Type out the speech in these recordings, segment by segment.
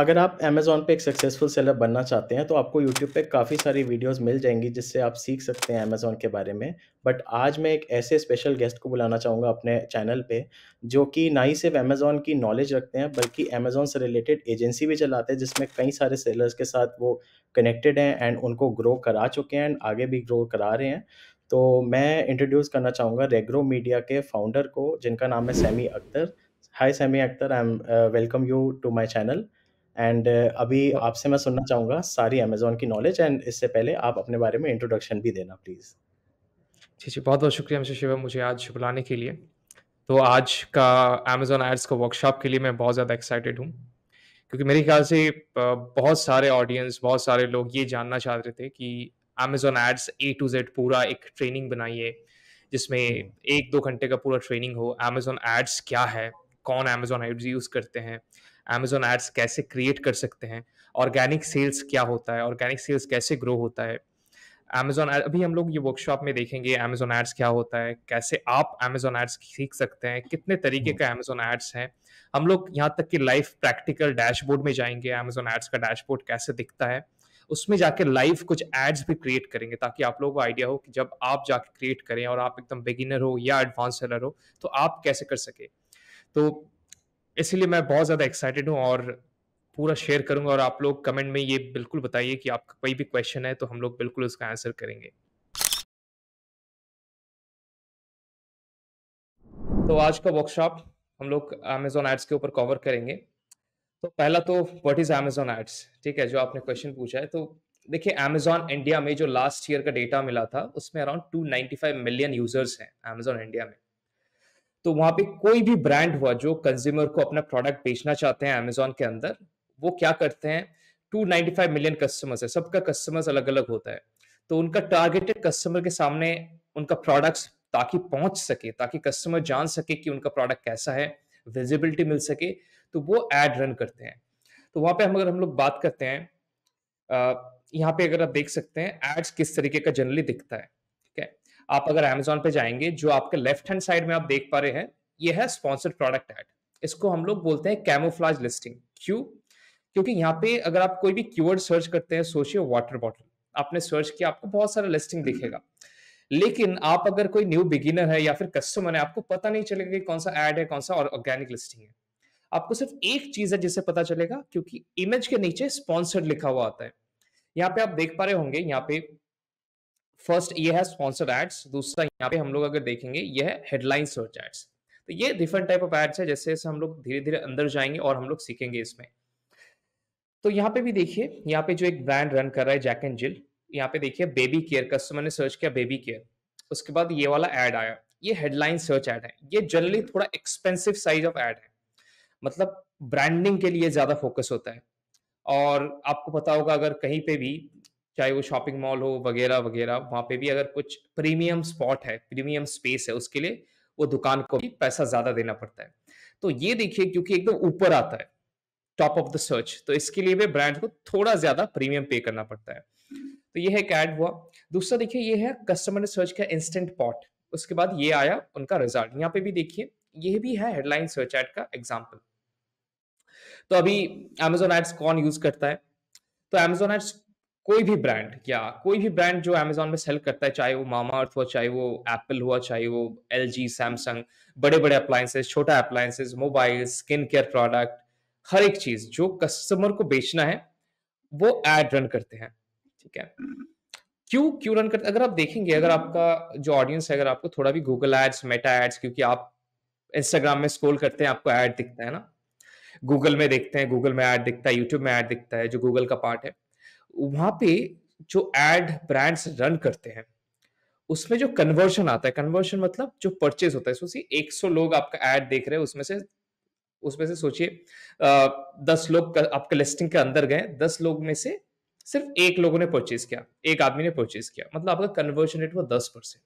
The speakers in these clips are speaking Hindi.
अगर आप अमेज़ोन पे एक सक्सेसफुल सेलर बनना चाहते हैं तो आपको यूट्यूब पे काफ़ी सारी वीडियोस मिल जाएंगी जिससे आप सीख सकते हैं अमेज़ोन के बारे में बट आज मैं एक ऐसे स्पेशल गेस्ट को बुलाना चाहूँगा अपने चैनल पे जो कि ना ही सिर्फ अमेज़ोन की नॉलेज रखते हैं बल्कि अमेज़ोन से रिलेटेड एजेंसी भी चलाते हैं जिसमें कई सारे सेलर्स के साथ वो कनेक्टेड हैं एंड उनको ग्रो करा चुके हैं एंड आगे भी ग्रो करा रहे हैं तो मैं इंट्रोड्यूस करना चाहूँगा रेग्रो मीडिया के फाउंडर को जिनका नाम है Sami Akhtar hi Sami Akhtar I am welcome you to my channel and uh, अभी आपसे मैं सुनना चाहूँगा सारी अमेजोन की नॉलेज एंड इससे पहले आप अपने बारे में इंट्रोडक्शन भी देना प्लीज़ जी जी बहुत बहुत शुक्रिया मिस्टर शिवम मुझे आज बुलाने के लिए तो आज का अमेजोन एड्स का वर्कशॉप के लिए मैं बहुत ज़्यादा एक्साइटेड हूँ क्योंकि मेरे ख्याल से बहुत सारे ऑडियंस बहुत सारे लोग ये जानना चाह रहे थे कि Amazon ads A to Z पूरा एक ट्रेनिंग बनाइए जिसमें एक दो घंटे का पूरा ट्रेनिंग हो अमेजोन एड्स क्या है कौन अमेजोन एड्स यूज़ करते हैं अमेजोन एड्स कैसे क्रिएट कर सकते हैं ऑर्गेनिक सेल्स क्या होता है ऑर्गेनिक सेल्स कैसे ग्रो होता है अमेजोन अभी हम लोग ये वर्कशॉप में देखेंगे अमेजोन एड्स क्या होता है कैसे आप अमेजोन एड्स सीख सकते हैं कितने तरीके का अमेजोन हम्म। एड्स हैं हम लोग यहाँ तक कि लाइव प्रैक्टिकल डैशबोर्ड में जाएंगे अमेजोन एड्स का डैशबोर्ड कैसे दिखता है उसमें जाके लाइव कुछ एड्स भी क्रिएट करेंगे ताकि आप लोगों को आइडिया हो कि जब आप जाके क्रिएट करें और आप एकदम बिगिनर हो या एडवांस सेलर हो तो आप कैसे कर सके तो इसलिए मैं बहुत ज़्यादा एक्साइटेड हूँ और पूरा शेयर करूंगा और आप लोग कमेंट में ये बिल्कुल बताइए कि आपका कोई भी क्वेश्चन है तो हम लोग बिल्कुल उसका आंसर करेंगे तो आज का वर्कशॉप हम लोग अमेजोन एड्स के ऊपर कवर करेंगे तो पहला तो व्हाट इज़ अमेजोन एड्स ठीक है जो आपने क्वेश्चन पूछा है तो देखिए अमेजोन इंडिया में जो लास्ट ईयर का डेटा मिला था उसमें अराउंड 295 मिलियन यूजर्स हैं अमेजोन इंडिया में तो वहां पे कोई भी ब्रांड हुआ जो कंज्यूमर को अपना प्रोडक्ट बेचना चाहते हैं अमेजोन के अंदर वो क्या करते हैं 295 मिलियन कस्टमर्स है सबका कस्टमर्स अलग अलग होता है तो उनका टारगेटेड कस्टमर के सामने उनका प्रोडक्ट्स ताकि पहुंच सके ताकि कस्टमर जान सके कि उनका प्रोडक्ट कैसा है विजिबिलिटी मिल सके तो वो एड रन करते हैं तो वहां पे हम अगर हम लोग बात करते हैं यहाँ पे अगर आप देख सकते हैं एड्स किस तरीके का जनरली दिखता है आप अगर एमेजोन पे जाएंगे जो आपके लेफ्ट हैंड साइड में आप देख पा रहे हैं ये है स्पॉन्सर्ड प्रोडक्ट एड इसको हम लोग बोलते हैं कैमोफ्लाज लिस्टिंग क्यों क्योंकि यहाँ पे अगर आप कोई भी कीवर्ड सर्च करते हैं सोशियो वाटर बॉटल आपने सर्च किया आपको बहुत सारा लिस्टिंग दिखेगा लेकिन आप अगर कोई न्यू बिगिनर है या फिर कस्टमर है आपको पता नहीं चलेगा कि कौन सा एड है कौन सा और ऑर्गेनिक लिस्टिंग है आपको सिर्फ एक चीज है जिससे पता चलेगा क्योंकि इमेज के नीचे स्पॉन्सर्ड लिखा हुआ आता है यहाँ पे आप देख पा रहे होंगे यहाँ पे फर्स्ट ये है स्पॉन्सर्ड एड्स दूसरा यहाँ पे हम लोग अगर देखेंगे यह है हेडलाइन सर्च एड्स तो ये डिफरेंट टाइप ऑफ एड्स है जैसे जैसे हम लोग धीरे धीरे अंदर जाएंगे और हम लोग सीखेंगे इसमें तो यहाँ पे भी देखिए यहाँ पे जो एक ब्रांड रन कर रहा है जैक एंड जिल यहाँ पे देखिए बेबी केयर कस्टमर ने सर्च किया बेबी केयर उसके बाद ये वाला एड आया ये हेडलाइन सर्च एड है ये जनरली थोड़ा एक्सपेंसिव साइज ऑफ एड है मतलब ब्रांडिंग के लिए ज्यादा फोकस होता है और आपको पता होगा अगर कहीं पे भी चाहे वो शॉपिंग मॉल हो वगैरह वगैरह वहां पे भी अगर कुछ प्रीमियम स्पॉट है प्रीमियम स्पेस है उसके लिए वो दुकान को भी पैसा ज्यादा देना पड़ता है तो ये देखिए क्योंकि एकदम ऊपर आता है टॉप ऑफ द सर्च तो इसके लिए भी ब्रांड को थोड़ा ज्यादा प्रीमियम पे करना पड़ता है तो ये है एक ऐड हुआ दूसरा देखिए ये है कस्टमर सर्च का इंस्टेंट पॉट उसके बाद ये आया उनका रिजल्ट यहाँ पे भी देखिए ये भी है हेडलाइन सर्च ऐड का एग्जाम्पल तो अभी एमेजोन एड्स कौन यूज करता है तो एमेजोन एड्स कोई भी ब्रांड या कोई भी ब्रांड जो अमेजोन में सेल करता है चाहे वो मामा अर्थ हुआ चाहे वो एप्पल हुआ चाहे वो एल जी सैमसंग बड़े बड़े अप्लायंसेज छोटा appliances mobile skin care product हर एक चीज जो कस्टमर को बेचना है वो एड रन करते हैं ठीक है क्यों क्यों रन करते अगर आप देखेंगे अगर आपका जो ऑडियंस है अगर आपको थोड़ा भी गूगल एड्स मेटा एड्स क्योंकि आप इंस्टाग्राम में स्क्रोल करते हैं आपको एड दिखता है ना गूगल में देखते हैं गूगल में एड दिखता है यूट्यूब में एड दिखता है जो गूगल का पार्ट है वहां पे जो एड ब्रांड्स रन करते हैं उसमें जो कन्वर्शन आता है कन्वर्शन मतलब जो परचेज होता है सोचिए 100 लोग आपका एड देख रहे हैं उसमें से उसमें से सोचिए दस लोग आपके लिस्टिंग के अंदर गए दस लोग में से सिर्फ एक लोगों ने परचेज किया एक आदमी ने परचेज किया मतलब आपका कन्वर्शन रेट वो दस परसेंट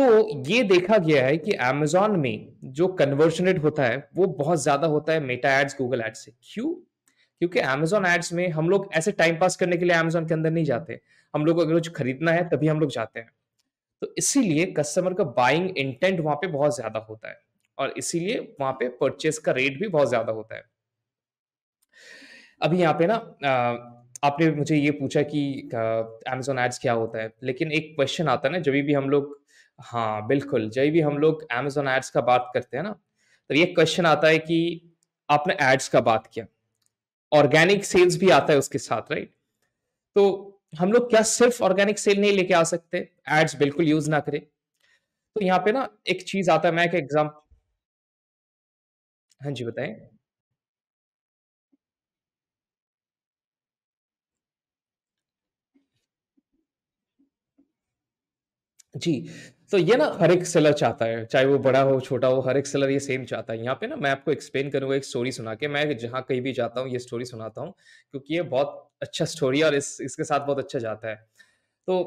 तो ये देखा गया है कि अमेजोन में जो कन्वर्शन रेट होता है वो बहुत ज्यादा होता है मेटा एड्स गूगल एड्स से क्यों क्योंकि अमेजोन एड्स में हम लोग ऐसे टाइम पास करने के लिए अमेजोन के अंदर नहीं जाते हम लोग अगर कुछ खरीदना है तभी हम लोग जाते हैं तो इसीलिए कस्टमर का बाइंग इंटेंट वहां पे बहुत ज्यादा होता है और इसीलिए वहां पे परचेस का रेट भी बहुत ज्यादा होता है अभी यहाँ पे ना आपने मुझे ये पूछा कि अमेजोन एड्स क्या होता है लेकिन एक क्वेश्चन आता है ना जब भी हम लोग हाँ बिल्कुल जब भी हम लोग अमेजोन एड्स का बात करते हैं ना तो ये क्वेश्चन आता है कि आपने एड्स का बात किया ऑर्गेनिक सेल्स भी आता है उसके साथ राइट तो हम लोग क्या सिर्फ ऑर्गेनिक सेल नहीं लेके आ सकते एड्स बिल्कुल यूज ना करें तो यहाँ पे ना एक चीज आता है मैं एक एग्जाम हाँ जी बताएं जी तो ये ना हर एक सेलर चाहता है चाहे वो बड़ा हो छोटा हो हर एक सेलर ये सेम चाहता है यहाँ पे ना मैं आपको एक्सप्लेन करूंगा एक स्टोरी सुना के मैं जहाँ कहीं भी जाता हूँ ये स्टोरी सुनाता हूँ क्योंकि ये बहुत अच्छा स्टोरी है और इस इसके साथ बहुत अच्छा जाता है तो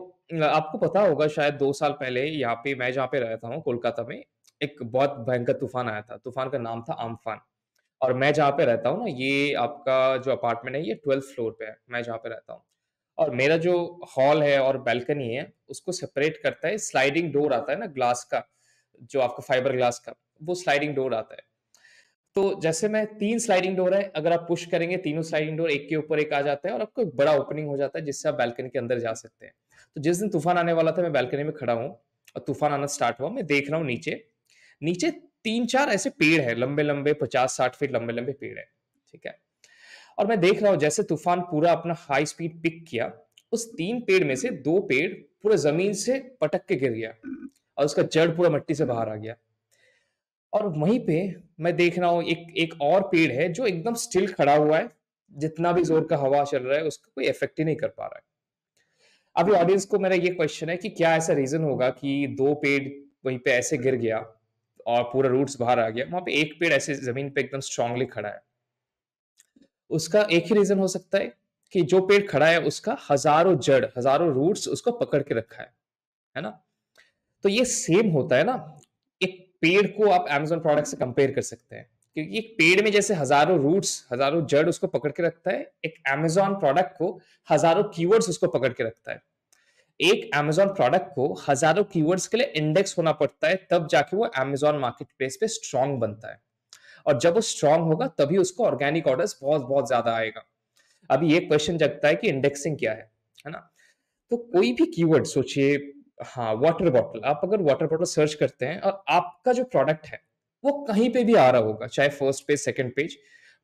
आपको पता होगा शायद दो साल पहले यहाँ पे मैं जहाँ पे रहता हूँ कोलकाता में एक बहुत भयंकर तूफान आया था तूफान का नाम था आमफान और मैं जहाँ पे रहता हूँ ना ये आपका जो अपार्टमेंट है ये ट्वेल्थ फ्लोर पे है मैं जहाँ पे रहता हूँ और मेरा जो हॉल है और बैल्कनी है उसको सेपरेट करता है स्लाइडिंग डोर आता है ना ग्लास का जो आपका फाइबर ग्लास का वो स्लाइडिंग डोर आता है तो जैसे मैं तीन स्लाइडिंग डोर है अगर आप पुश करेंगे तीनों स्लाइडिंग डोर एक के ऊपर एक आ जाता है और आपको एक बड़ा ओपनिंग हो जाता है जिससे आप बैल्कनी के अंदर जा सकते हैं तो जिस दिन तूफान आने वाला था मैं बैल्कनी में खड़ा हूँ और तूफान आना स्टार्ट हुआ मैं देख रहा हूँ नीचे नीचे तीन चार ऐसे पेड़ है लंबे लंबे पचास साठ फीट लंबे लंबे पेड़ है ठीक है और मैं देख रहा हूँ जैसे तूफान पूरा अपना हाई स्पीड पिक किया उस तीन पेड़ में से दो पेड़ पूरा जमीन से पटक के गिर गया और उसका जड़ पूरा मट्टी से बाहर आ गया और वहीं पे मैं देख रहा हूँ एक एक और पेड़ है जो एकदम स्टिल खड़ा हुआ है जितना भी जोर का हवा चल रहा है उसका कोई इफेक्ट ही नहीं कर पा रहा है अभी ऑडियंस को मेरा ये क्वेश्चन है कि क्या ऐसा रीजन होगा कि दो पेड़ वहीं पे ऐसे गिर गया और पूरा रूट्स बाहर आ गया वहां पे एक पेड़ ऐसे जमीन पे एकदम स्ट्रांगली खड़ा है उसका एक ही रीजन हो सकता है कि जो पेड़ खड़ा है उसका हजारों जड़ हजारों रूट्स उसको पकड़ के रखा है है ना तो ये सेम होता है ना एक पेड़ को आप एमेजोन प्रोडक्ट से कंपेयर कर सकते हैं क्योंकि एक पेड़ में जैसे हजारों रूट्स हजारों जड़ उसको पकड़ के रखता है एक एमेजोन प्रोडक्ट को हजारों कीवर्ड्स उसको पकड़ के रखता है एक एमेजॉन प्रोडक्ट को हजारों कीवर्ड्स के लिए इंडेक्स होना पड़ता है तब जाके वो एमेजॉन मार्केट प्लेस पे स्ट्रांग बनता है और जब वो स्ट्रांग होगा तभी उसको ऑर्गेनिक ऑर्डर्स बहुत बहुत ज्यादा आएगा अभी एक क्वेश्चन जगता है कि इंडेक्सिंग क्या है है ना तो कोई भी कीवर्ड सोचिए हाँ वाटर बॉटल आप अगर वाटर बॉटल सर्च करते हैं और आपका जो प्रोडक्ट है वो कहीं पे भी आ रहा होगा चाहे फर्स्ट पेज सेकंड पेज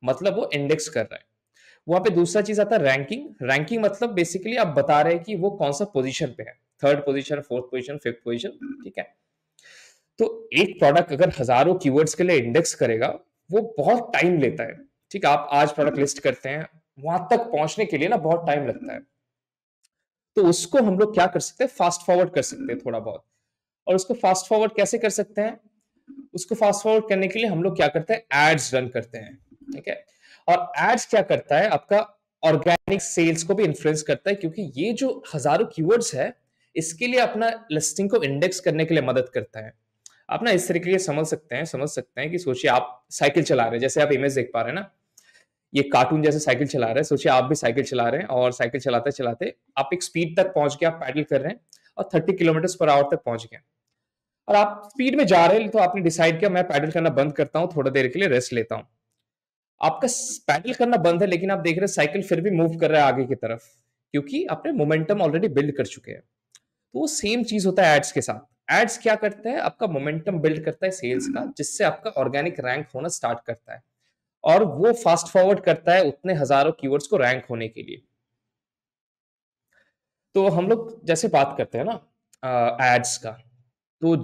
मतलब वो इंडेक्स कर रहा है वहां पे दूसरा चीज आता है रैंकिंग रैंकिंग मतलब बेसिकली आप बता रहे हैं कि वो कौन सा पोजीशन पे है third position fourth position fifth position ठीक है तो एक प्रोडक्ट अगर हजारों कीवर्ड्स के लिए इंडेक्स करेगा वो बहुत टाइम लेता है ठीक है आप आज प्रोडक्ट लिस्ट करते हैं वहां तक पहुंचने के लिए ना बहुत टाइम लगता है तो उसको हम लोग क्या कर सकते हैं फास्ट फॉरवर्ड कर सकते हैं थोड़ा बहुत और उसको फास्ट फॉरवर्ड कैसे कर सकते हैं उसको फास्ट फॉरवर्ड करने के लिए हम लोग क्या करते हैं एड्स रन करते हैं ठीक है और एड्स क्या करता है आपका ऑर्गेनिक सेल्स को भी इन्फ्लुएंस करता है क्योंकि ये जो हजारों कीवर्ड्स है इसके लिए अपना लिस्टिंग को इंडेक्स करने के लिए मदद करता है आप ना इस तरीके समझ सकते हैं समझ सकते हैं कि सोचिए आप साइकिल चला रहे हैं जैसे आप इमेज देख पा रहे हैं ना ये कार्टून जैसे साइकिल चला रहे हैं सोचिए आप भी साइकिल चला रहे हैं और साइकिल चलाते चलाते आप एक स्पीड तक पहुंच गए आप पैडल कर रहे हैं और थर्टी किलोमीटर पर आवर तक पहुंच गए और आप स्पीड में जा रहे हैं तो आपने डिसाइड किया मैं पैडल करना बंद करता हूँ थोड़ा देर के लिए रेस्ट लेता हूँ आपका पैडल करना बंद है लेकिन आप देख रहे हैं साइकिल फिर भी मूव कर रहा है आगे की तरफ क्योंकि आपने मोमेंटम ऑलरेडी बिल्ड कर चुके हैं तो वो सेम चीज होता है एड्स के साथ एड्स क्या करता है आपका मोमेंटम बिल्ड करता है सेल्स का जिससे आपका ऑर्गेनिक रैंक होना स्टार्ट करता है और वो फास्ट फॉरवर्ड करता है उतने हजारों कीवर्ड्स को रैंक होने के लिए तो हम लोग जैसे बात करते हैं ना एड्स का तो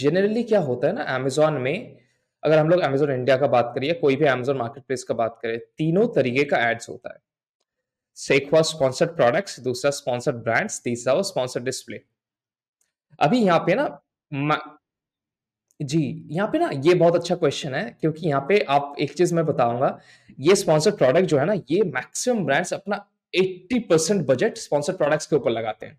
जनरली क्या होता है ना अमेजोन में अगर हम लोग अमेजोन इंडिया का बात करिए कोई भी अमेजोन मार्केट प्लेस का बात करें तीनों तरीके का एड्स होता है सेकवा स्पॉन्सर्ड प्रोडक्ट्स दूसरा स्पॉन्सर्ड ब्रांड्स तीसरा वो स्पॉन्सर्ड डिस्प्ले अभी यहाँ पे ना जी यहाँ पे ना ये बहुत अच्छा क्वेश्चन है क्योंकि यहाँ पे आप एक चीज मैं बताऊंगा ये स्पॉन्सर्ड प्रोडक्ट जो है ना ये मैक्सिमम ब्रांड्स अपना 80 परसेंट बजट स्पॉन्सर्ड प्रोडक्ट्स के ऊपर लगाते हैं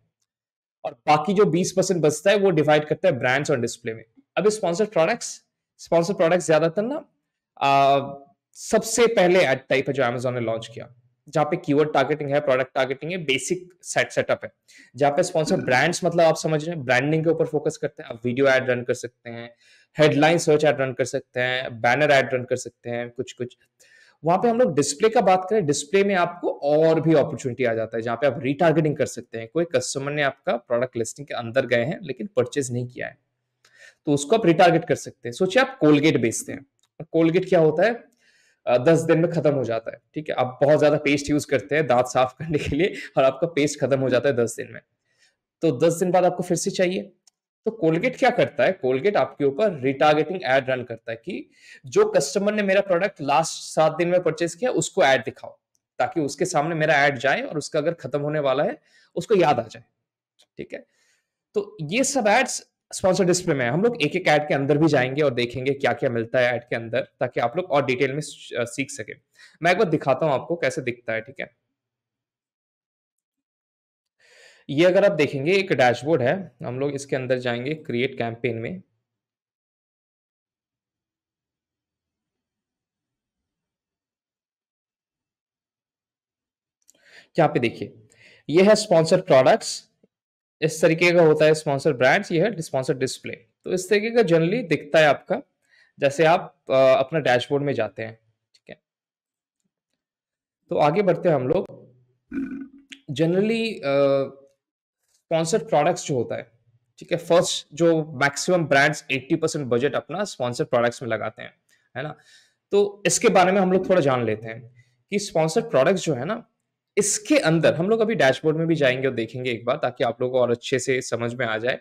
और बाकी जो 20 परसेंट बचता है वो डिवाइड करता है ब्रांड्स और डिस्प्ले में अब स्पॉन्सर्ड प्रोडक्ट्स स्पॉन्सर्ड प्रोडक्ट ज्यादातर ना आ, सबसे पहले एड टाइप है जो अमेजोन ने लॉन्च किया जहाँ पे कीवर्ड टारगेटिंग है प्रोडक्ट टारगेटिंग है बेसिक सेट सेटअप है जहाँ पे स्पॉन्सर ब्रांड्स मतलब आप समझ रहे हैं ब्रांडिंग के ऊपर फोकस करते हैं आप वीडियो एड रन कर सकते हैं हेडलाइन सर्च एड रन कर सकते हैं बैनर एड रन कर सकते हैं कुछ कुछ वहां पे हम लोग डिस्प्ले का बात करें डिस्प्ले में आपको और भी अपॉर्चुनिटी आ जाता है जहाँ पे आप रिटारगेटिंग कर सकते हैं कोई कस्टमर ने आपका प्रोडक्ट लिस्टिंग के अंदर गए हैं लेकिन परचेज नहीं किया है तो उसको आप रिटारगेट कर सकते हैं सोचिए आप कोलगेट बेचते हैं कोलगेट क्या होता है दस दिन में खत्म हो जाता है ठीक है आप बहुत ज्यादा पेस्ट यूज करते हैं दांत साफ करने के लिए और आपका पेस्ट खत्म हो जाता है दस दिन में तो दस दिन बाद आपको फिर से चाहिए तो कोलगेट क्या करता है कोलगेट आपके ऊपर रिटार्गेटिंग एड रन करता है कि जो कस्टमर ने मेरा प्रोडक्ट लास्ट सात दिन में परचेस किया उसको एड दिखाओ ताकि उसके सामने मेरा एड जाए और उसका अगर खत्म होने वाला है उसको याद आ जाए ठीक है तो ये सब एड्स स्पॉन्सर डिस्प्ले में हम लोग एक एक ऐड के अंदर भी जाएंगे और देखेंगे क्या क्या मिलता है ऐड के अंदर ताकि आप लोग और डिटेल में सीख सके मैं एक बार दिखाता हूं आपको कैसे दिखता है ठीक है ये अगर आप देखेंगे एक डैशबोर्ड है हम लोग इसके अंदर जाएंगे क्रिएट कैंपेन में यहां पे देखिए ये है स्पॉन्सर प्रोडक्ट्स इस तरीके का होता है स्पॉन्सर ब्रांड्स ये है स्पॉन्सर डिस्प्ले तो इस तरीके का जनरली दिखता है आपका जैसे आप अपना डैशबोर्ड में जाते हैं ठीक है तो आगे बढ़ते हैं हम लोग जनरली स्पॉन्सर्ड प्रोडक्ट्स जो होता है ठीक है फर्स्ट जो मैक्सिमम ब्रांड्स 80 परसेंट बजट अपना स्पॉन्सर्ड प्रोडक्ट्स में लगाते हैं है ना तो इसके बारे में हम लोग थोड़ा जान लेते हैं कि स्पॉन्सर्ड प्रोडक्ट्स जो है ना इसके अंदर हम लोग अभी डैशबोर्ड में भी जाएंगे और देखेंगे एक बार ताकि आप लोगों को और अच्छे से समझ में आ जाए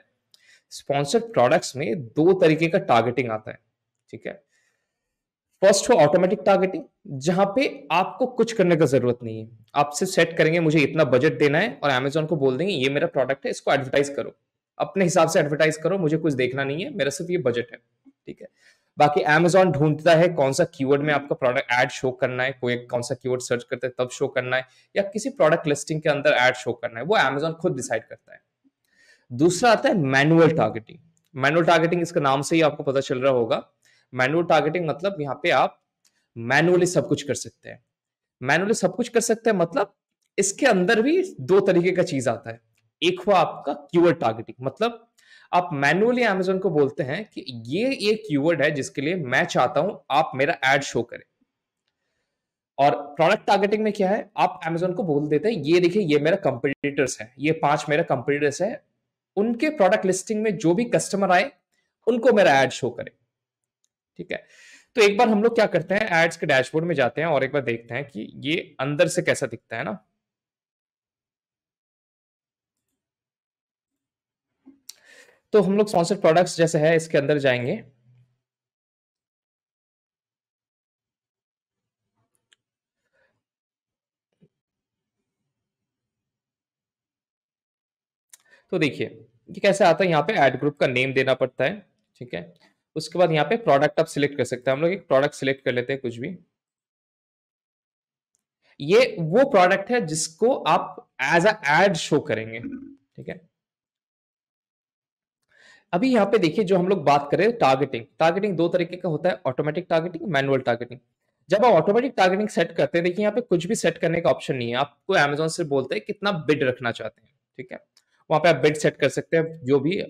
स्पॉन्सर्ड प्रोडक्ट्स में दो तरीके का टारगेटिंग आता है ठीक है फर्स्ट हो ऑटोमेटिक टारगेटिंग जहां पे आपको कुछ करने का जरूरत नहीं है आप सिर्फ सेट करेंगे मुझे इतना बजट देना है और अमेजोन को बोल देंगे ये मेरा प्रोडक्ट है इसको एडवर्टाइज करो अपने हिसाब से एडवर्टाइज करो मुझे कुछ देखना नहीं है मेरा सिर्फ ये बजट है ठीक है बाकी Amazon ढूंढता है कौन सा कीवर्ड में आपका प्रोडक्ट एड शो करना है कोई कौन सा कीवर्ड सर्च करते हैं तब शो करना है या किसी प्रोडक्ट लिस्टिंग के अंदर एड शो करना है वो Amazon खुद डिसाइड करता है दूसरा आता है मैनुअल टारगेटिंग मैनुअल टारगेटिंग इसका नाम से ही आपको पता चल रहा होगा मैनुअल टारगेटिंग मतलब यहाँ पे आप मैनुअली सब कुछ कर सकते हैं मैनुअली सब कुछ कर सकते हैं मतलब इसके अंदर भी दो तरीके का चीज आता है एक हुआ आपका कीवर्ड टारगेटिंग मतलब आप मैनुअली एमेजोन को बोलते हैं कि ये एक कीवर्ड है जिसके लिए मैं चाहता हूं आप मेरा एड शो करें और प्रोडक्ट टारगेटिंग में क्या है आप एमेजोन को बोल देते हैं ये देखिए ये मेरा कंपटीटर्स है ये पांच मेरा कंपटीटर्स है उनके प्रोडक्ट लिस्टिंग में जो भी कस्टमर आए उनको मेरा एड शो करें ठीक है तो एक बार हम लोग क्या करते हैं एड्स के डैशबोर्ड में जाते हैं और एक बार देखते हैं कि ये अंदर से कैसा दिखता है ना तो हम लोग स्पॉन्सर प्रोडक्ट्स जैसे है इसके अंदर जाएंगे तो देखिए ये कैसे आता है यहाँ पे एड ग्रुप का नेम देना पड़ता है ठीक है उसके बाद यहाँ पे प्रोडक्ट आप सिलेक्ट कर सकते हैं हम लोग एक प्रोडक्ट सिलेक्ट कर लेते हैं कुछ भी ये वो प्रोडक्ट है जिसको आप एज अ एड शो करेंगे ठीक है अभी यहाँ पे देखिए जो हम लोग बात करें टारगेटिंग टारगेटिंग दो तरीके का होता है ऑटोमेटिक टारगेटिंग मैनुअल टारगेटिंग जब आप ऑटोमेटिक टारगेटिंग सेट करते हैं देखिए यहाँ पे कुछ भी सेट करने का ऑप्शन नहीं है आपको एमेजोन से बोलते हैं कितना बिड रखना चाहते हैं ठीक है वहां पे आप बिड सेट कर सकते हैं जो भी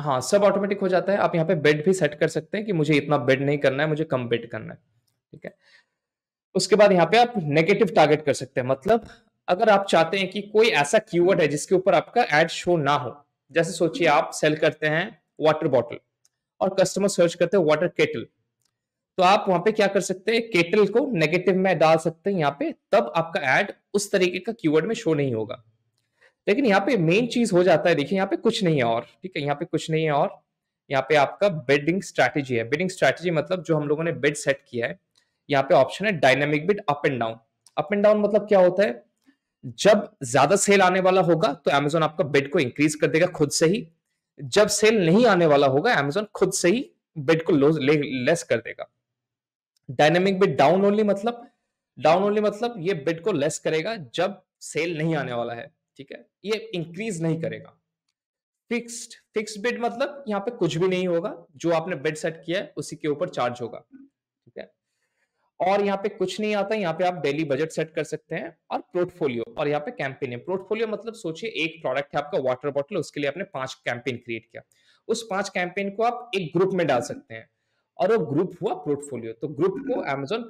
हाँ सब ऑटोमेटिक हो जाता है आप यहाँ पे बेड भी सेट कर सकते हैं कि मुझे इतना बेड नहीं करना है मुझे कम बेड करना है ठीक है उसके बाद यहाँ पे आप नेगेटिव टारगेट कर सकते हैं मतलब अगर आप चाहते हैं कि कोई ऐसा कीवर्ड है जिसके ऊपर आपका एड शो ना हो जैसे सोचिए आप सेल करते हैं वाटर बॉटल और कस्टमर सर्च करते हैं वाटर केटल तो आप वहां पे क्या कर सकते हैं केटल को नेगेटिव में डाल सकते हैं यहाँ पे तब आपका एड उस तरीके का कीवर्ड में शो नहीं होगा लेकिन यहाँ पे मेन चीज हो जाता है देखिए यहाँ पे कुछ नहीं है और ठीक है यहाँ पे कुछ नहीं है और यहाँ पे आपका बेडिंग स्ट्रैटेजी है बेडिंग स्ट्रैटेजी मतलब जो हम लोगों ने बेड सेट किया है यहाँ पे ऑप्शन है dynamic bid up and down up and down मतलब क्या होता है जब ज्यादा सेल आने वाला होगा तो एमेजोन आपका बिड को इंक्रीज कर देगा खुद से ही जब सेल नहीं आने वाला होगा एमेजोन खुद से ही बिड को लोज ले, लेस कर देगा डायनेमिक बिड डाउन ओनली मतलब डाउन ओनली मतलब ये बिड को लेस करेगा जब सेल नहीं आने वाला है ठीक है ये इंक्रीज नहीं करेगा फिक्स्ड फिक्स्ड बिड मतलब यहाँ पे कुछ भी नहीं होगा जो आपने बिड सेट किया है उसी के ऊपर चार्ज होगा और यहाँ पे कुछ नहीं आता यहाँ पे आप डेली बजट सेट कर सकते हैं और पोर्टफोलियो और यहाँ पे कैंपेन है पोर्टफोलियो मतलब सोचिए एक प्रोडक्ट है आपका वाटर बॉटल उसके लिए आपने पांच कैंपेन क्रिएट किया उस पांच कैंपेन को आप एक ग्रुप में डाल सकते हैं और वो ग्रुप हुआ पोर्टफोलियो तो ग्रुप को अमेजोन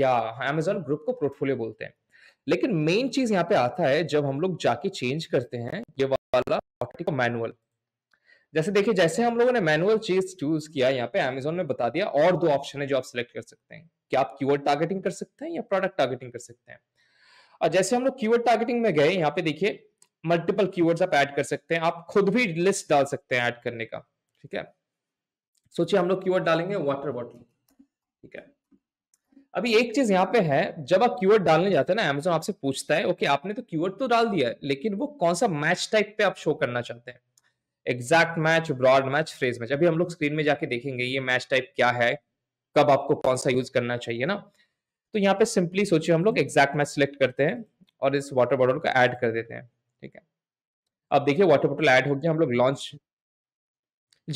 या एमेजोन ग्रुप को पोर्टफोलियो बोलते हैं लेकिन मेन चीज यहाँ पे आता है जब हम लोग जाके चेंज करते हैं ये वाला मैनुअल जैसे देखिए जैसे हम लोगों ने मैनुअल चीज चूज किया यहाँ पे अमेजोन में बता दिया और दो ऑप्शन है जो आप सिलेक्ट कर सकते हैं कि आप कीवर्ड टारगेटिंग कर सकते हैं या प्रोडक्ट टारगेटिंग कर सकते हैं और जैसे हम लोग कीवर्ड टारगेटिंग में गए यहाँ पे देखिए मल्टीपल कीवर्ड्स आप ऐड कर सकते हैं आप खुद भी लिस्ट डाल सकते हैं ऐड करने का ठीक है सोचिए हम लोग कीवर्ड डालेंगे वाटर बॉटल ठीक है अभी एक चीज यहाँ पे है जब आप कीवर्ड डालने जाते हैं ना अमेजोन आपसे पूछता है ओके आपने तो कीवर्ड तो डाल दिया है लेकिन वो कौन सा मैच टाइप पे आप शो करना चाहते हैं exact match broad match phrase match अभी हम लोग स्क्रीन में जाके देखेंगे ये मैच टाइप क्या है कब आपको कौन सा यूज करना चाहिए ना तो यहाँ पे सिंपली सोचिए हम लोग एग्जैक्ट मैच सिलेक्ट करते हैं और इस वाटर बॉटल को ऐड कर देते हैं ठीक है अब देखिए वाटर बॉटल ऐड हो गया हम लोग लॉन्च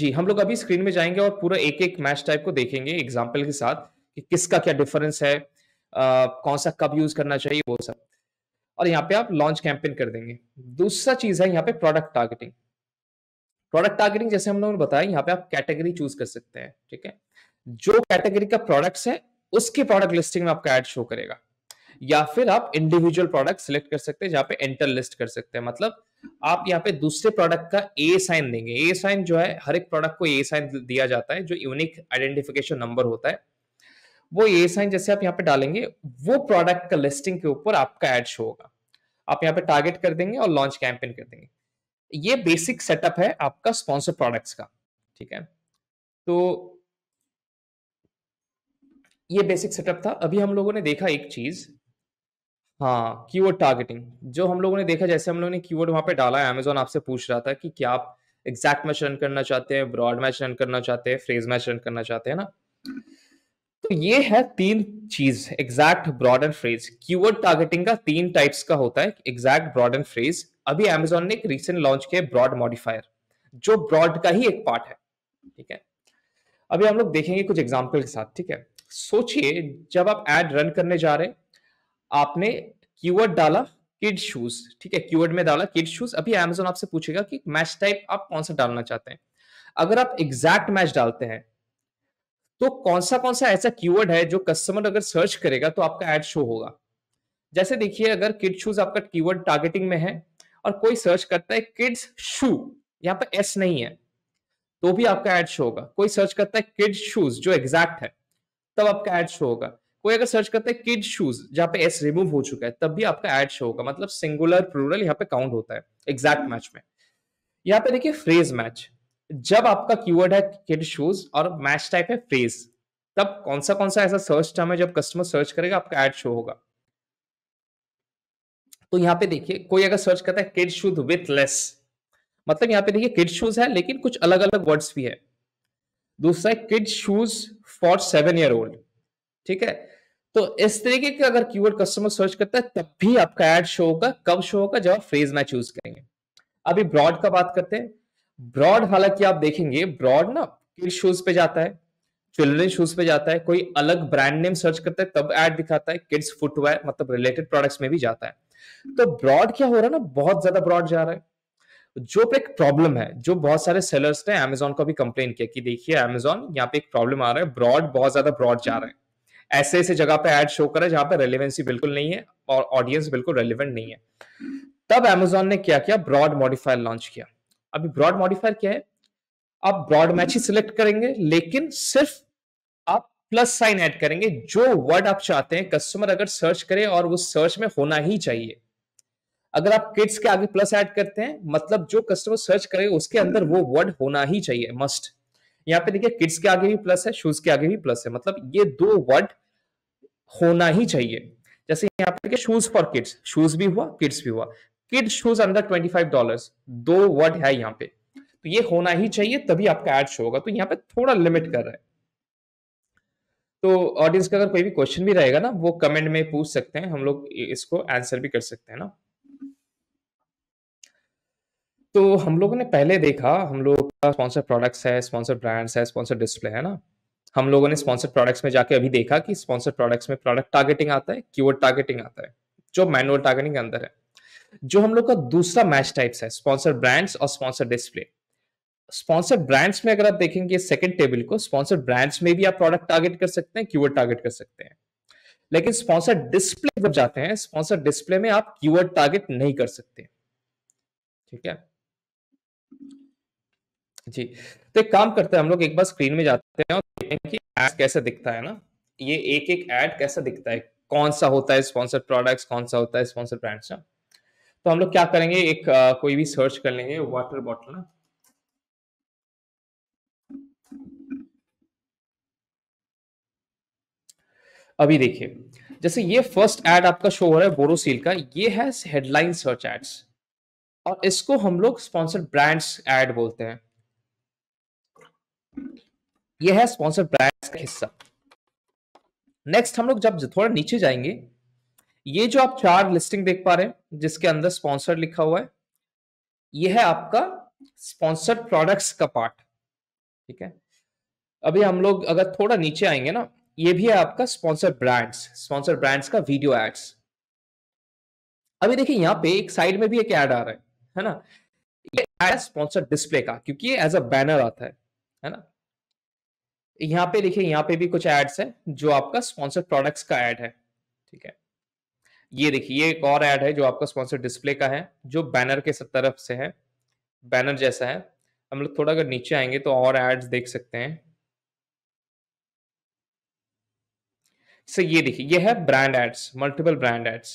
जी हम लोग अभी स्क्रीन में जाएंगे और पूरा एक एक मैच टाइप को देखेंगे एग्जाम्पल के साथ कि किसका क्या डिफरेंस है आ, कौन सा कब यूज करना चाहिए वो सब और यहाँ पे आप लॉन्च कैंपेन कर देंगे दूसरा चीज है यहाँ पे प्रोडक्ट टारगेटिंग प्रोडक्ट टारगेटिंग जैसे हम लोगों ने बताया यहाँ पे आप कैटेगरी चूज कर सकते हैं ठीक है जो कैटेगरी का प्रोडक्ट्स है उसके प्रोडक्ट लिस्टिंग में आपका एड शो करेगा या फिर आप इंडिविजुअल प्रोडक्ट सिलेक्ट कर सकते हैं जहां पे एंटर लिस्ट कर सकते हैं मतलब आप यहाँ पे दूसरे प्रोडक्ट का ए साइन देंगे ए साइन जो है हर एक प्रोडक्ट को ए साइन दिया जाता है जो यूनिक आइडेंटिफिकेशन नंबर होता है वो ए साइन जैसे आप यहाँ पे डालेंगे वो प्रोडक्ट का लिस्टिंग के ऊपर आपका एड शो होगा आप यहाँ पे टारगेट कर देंगे और लॉन्च कैंपेन कर देंगे ये बेसिक सेटअप है आपका स्पॉन्सर प्रोडक्ट्स का ठीक है तो ये बेसिक सेटअप था अभी हम लोगों ने देखा एक चीज हाँ कीवर्ड टारगेटिंग जो हम लोगों ने देखा जैसे हम लोगों ने कीवर्ड वहां पे डाला है अमेजोन आपसे पूछ रहा था कि क्या आप एग्जैक्ट मैच रन करना चाहते हैं ब्रॉड मैच रन करना चाहते हैं फ्रेज मैच रन करना चाहते हैं ना तो ये है तीन चीज exact broad and phrase keyword targeting का तीन टाइप्स का होता है एग्जैक्ट ब्रॉड एंड फ्रेज अभी एमेजोन ने एक रिसेंट लॉन्च किया ब्रॉड मॉडिफायर जो ब्रॉड का ही एक पार्ट है ठीक है अभी हम लोग देखेंगे कुछ एग्जाम्पल के साथ ठीक है सोचिए जब आप एड रन करने जा रहे आपने कीवर्ड डाला किड शूज ठीक है कीवर्ड में डाला किड शूज अभी एमेजोन आपसे पूछेगा कि मैच टाइप आप कौन सा डालना चाहते हैं अगर आप एग्जैक्ट मैच डालते हैं तो कौन सा कौन सा ऐसा कीवर्ड है जो कस्टमर अगर सर्च करेगा तो आपका एड शो होगा जैसे देखिए अगर किड शूज आपका कीवर्ड टारगेटिंग में है और कोई सर्च करता है किड्स शू यहाँ पर एस नहीं है तो भी आपका एड शो होगा कोई सर्च करता है किड शूज जो एग्जैक्ट है तब आपका एड शो होगा कोई अगर सर्च करता है किड शूज जहाँ पे एस रिमूव हो चुका है तब भी आपका एड शो होगा मतलब सिंगुलर प्लूरल यहाँ पे काउंट होता है एग्जैक्ट मैच में यहाँ पे देखिए फ्रेज मैच जब आपका कीवर्ड है किड शूज और मैच टाइप है फ्रेज तब कौन सा कौन सा ऐसा सर्च टर्म है जब कस्टमर सर्च करेगा आपका एड शो होगा तो यहाँ पे देखिए कोई अगर सर्च करता है किड शूज विथ लेस मतलब यहाँ पे देखिए किड शूज है लेकिन कुछ अलग अलग वर्ड्स भी है दूसरा है kid shoes for seven year old ठीक है तो इस तरीके के अगर कीवर्ड कस्टमर सर्च करता है तब भी आपका एड शो होगा कब शो होगा जब आप फ्रेज मैच चूज करेंगे अभी ब्रॉड का बात करते हैं ब्रॉड हालांकि आप देखेंगे ब्रॉड ना किड शूज पे जाता है चिल्ड्रन शूज पे जाता है कोई अलग ब्रांड नेम सर्च करता है तब एड दिखाता है किड्स फुटवेयर मतलब रिलेटेड प्रोडक्ट्स में भी जाता है तो ब्रॉड क्या हो रहा है ना बहुत ज्यादा ब्रॉड जा रहा है जो पे एक प्रॉब्लम है जो बहुत सारे सेलर्स ने अमेजोन को भी कंप्लेन किया कि देखिए अमेजोन यहाँ पे एक प्रॉब्लम आ रहा है ब्रॉड बहुत ज्यादा ब्रॉड जा रहा है ऐसे ऐसे जगह पे एड शो करे जहां पे रेलिवेंसी बिल्कुल नहीं है और ऑडियंस बिल्कुल रेलिवेंट नहीं है तब एमेजोन ने क्या किया ब्रॉड मॉडिफायर लॉन्च किया अभी ब्रॉड मॉडिफायर क्या है आप ब्रॉड मैच ही सिलेक्ट करेंगे लेकिन सिर्फ प्लस साइन ऐड करेंगे जो वर्ड आप चाहते हैं कस्टमर अगर सर्च करे और वो सर्च में होना ही चाहिए अगर आप किड्स के आगे प्लस ऐड करते हैं मतलब जो कस्टमर सर्च करे उसके अंदर वो वर्ड होना ही चाहिए मस्ट यहाँ पे देखिए किड्स के आगे भी प्लस है शूज के आगे भी प्लस है मतलब ये दो वर्ड होना ही चाहिए जैसे यहाँ पे देखिए शूज फॉर किड्स शूज भी हुआ किड्स भी हुआ kids shoes under twenty five dollar दो वर्ड है यहाँ पे तो ये होना ही चाहिए तभी आपका एड शो होगा तो यहाँ पे थोड़ा लिमिट कर रहा है तो ऑडियंस का अगर कोई भी क्वेश्चन भी रहेगा ना वो कमेंट में पूछ सकते हैं हम लोग इसको आंसर भी कर सकते हैं ना तो हम लोगों ने पहले देखा हम लोग का स्पॉन्सर प्रोडक्ट्स है स्पॉन्सर ब्रांड्स है स्पॉन्सर डिस्प्ले है ना हम लोगों ने स्पॉन्सर प्रोडक्ट्स में जाके अभी देखा कि स्पॉन्सर प्रोडक्ट्स में प्रोडक्ट टारगेटिंग आता है कीवर्ड टारगेटिंग आता है जो मैनुअल टारगेटिंग के अंदर है जो हम लोग का दूसरा मैच टाइप्स है स्पॉन्सर ब्रांड्स और स्पॉन्सर डिस्प्ले स्पॉन्सर्ड ब्रांड्स में अगर आप देखेंगे सेकंड टेबल को स्पॉन्सर्ड ब्रांड्स में भी आप प्रोडक्ट टारगेट कर सकते हैं कीवर्ड टारगेट कर सकते हैं लेकिन स्पॉन्सर डिस्प्ले जब जाते हैं स्पॉन्सर डिस्प्ले में आप कीवर्ड टारगेट नहीं कर सकते ठीक है जी तो एक काम करते हैं हम लोग एक बार स्क्रीन में जाते हैं और देखते कि एड कैसा दिखता है ना ये एक एक एड कैसा दिखता है कौन सा होता है स्पॉन्सर प्रोडक्ट्स कौन सा होता है स्पॉन्सर ब्रांड्स हाँ। तो हम लोग क्या करेंगे एक आ, कोई भी सर्च कर लेंगे वाटर बॉटल ना अभी देखिए जैसे ये फर्स्ट एड आपका शो हो रहा है बोरोसिल का ये है हेडलाइन सर्च एड्स और इसको हम लोग स्पॉन्सर्ड ब्रांड्स एड बोलते हैं ये है स्पॉन्सर्ड ब्रांड्स का हिस्सा नेक्स्ट हम लोग जब थोड़ा नीचे जाएंगे ये जो आप चार लिस्टिंग देख पा रहे हैं जिसके अंदर स्पॉन्सर लिखा हुआ है ये है आपका स्पॉन्सर्ड प्रोडक्ट्स का पार्ट ठीक है अभी हम लोग अगर थोड़ा नीचे आएंगे ना ये भी है आपका स्पॉन्सर ब्रांड्स स्पॉन्सर ब्रांड्स का वीडियो एड्स अभी देखिए यहाँ पे एक साइड में भी एक एड आ रहा है है ना ये एड स्पॉन्सर डिस्प्ले का क्योंकि ये एज अ बैनर आता है है ना यहाँ पे देखिए यहाँ पे भी कुछ एड्स है जो आपका स्पॉन्सर प्रोडक्ट्स का एड है ठीक है ये देखिए ये एक और एड है जो आपका स्पॉन्सर डिस्प्ले का है जो बैनर के तरफ से है बैनर जैसा है हम लोग थोड़ा अगर नीचे आएंगे तो और एड्स देख सकते हैं सो ये देखिए ये है brand ads multiple brand ads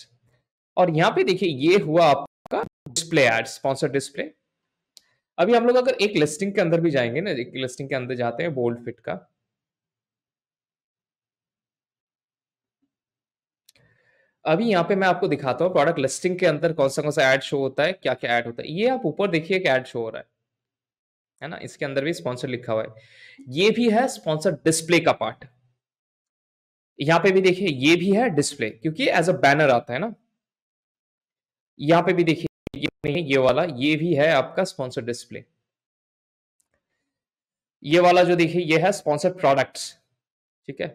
और यहाँ पे देखिए ये हुआ आपका डिस्प्ले एड स्पॉन्सर डिस्प्ले अभी हम लोग अगर एक लिस्टिंग के अंदर भी जाएंगे ना एक लिस्टिंग के अंदर जाते हैं बोल्ड फिट का अभी यहाँ पे मैं आपको दिखाता हूँ प्रोडक्ट लिस्टिंग के अंदर कौन सा कौन सा एड शो होता है क्या क्या एड होता है ये आप ऊपर देखिए एक एड शो हो रहा है है ना इसके अंदर भी स्पॉन्सर लिखा हुआ है ये भी है स्पॉन्सर डिस्प्ले का पार्ट यहां पे भी देखिए ये भी है डिस्प्ले क्योंकि एज अ बैनर आता है ना यहां पे भी देखिए ये नहीं ये वाला ये भी है आपका स्पॉन्सर डिस्प्ले ये वाला जो देखिए ये है स्पॉन्सर प्रोडक्ट्स ठीक है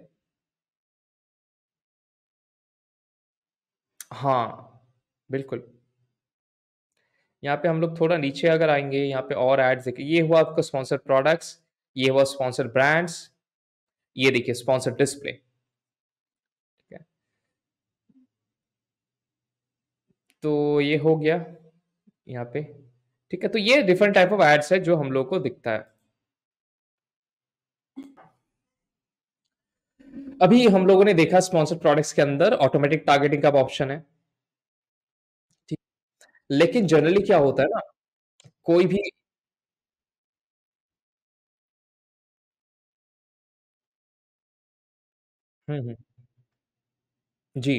हाँ बिल्कुल यहाँ पे हम लोग थोड़ा नीचे अगर आएंगे यहाँ पे और एड्स देखिए ये हुआ आपका स्पॉन्सर प्रोडक्ट्स ये हुआ स्पॉन्सर ब्रांड्स ये देखिए स्पॉन्सर डिस्प्ले तो ये हो गया यहाँ पे ठीक है तो ये डिफरेंट टाइप ऑफ एड्स है जो हम लोग को दिखता है अभी हम लोगों ने देखा स्पॉन्सर्ड प्रोडक्ट्स के अंदर ऑटोमेटिक टारगेटिंग का ऑप्शन है ठीक लेकिन जनरली क्या होता है ना कोई भी हम्म, हम्म। जी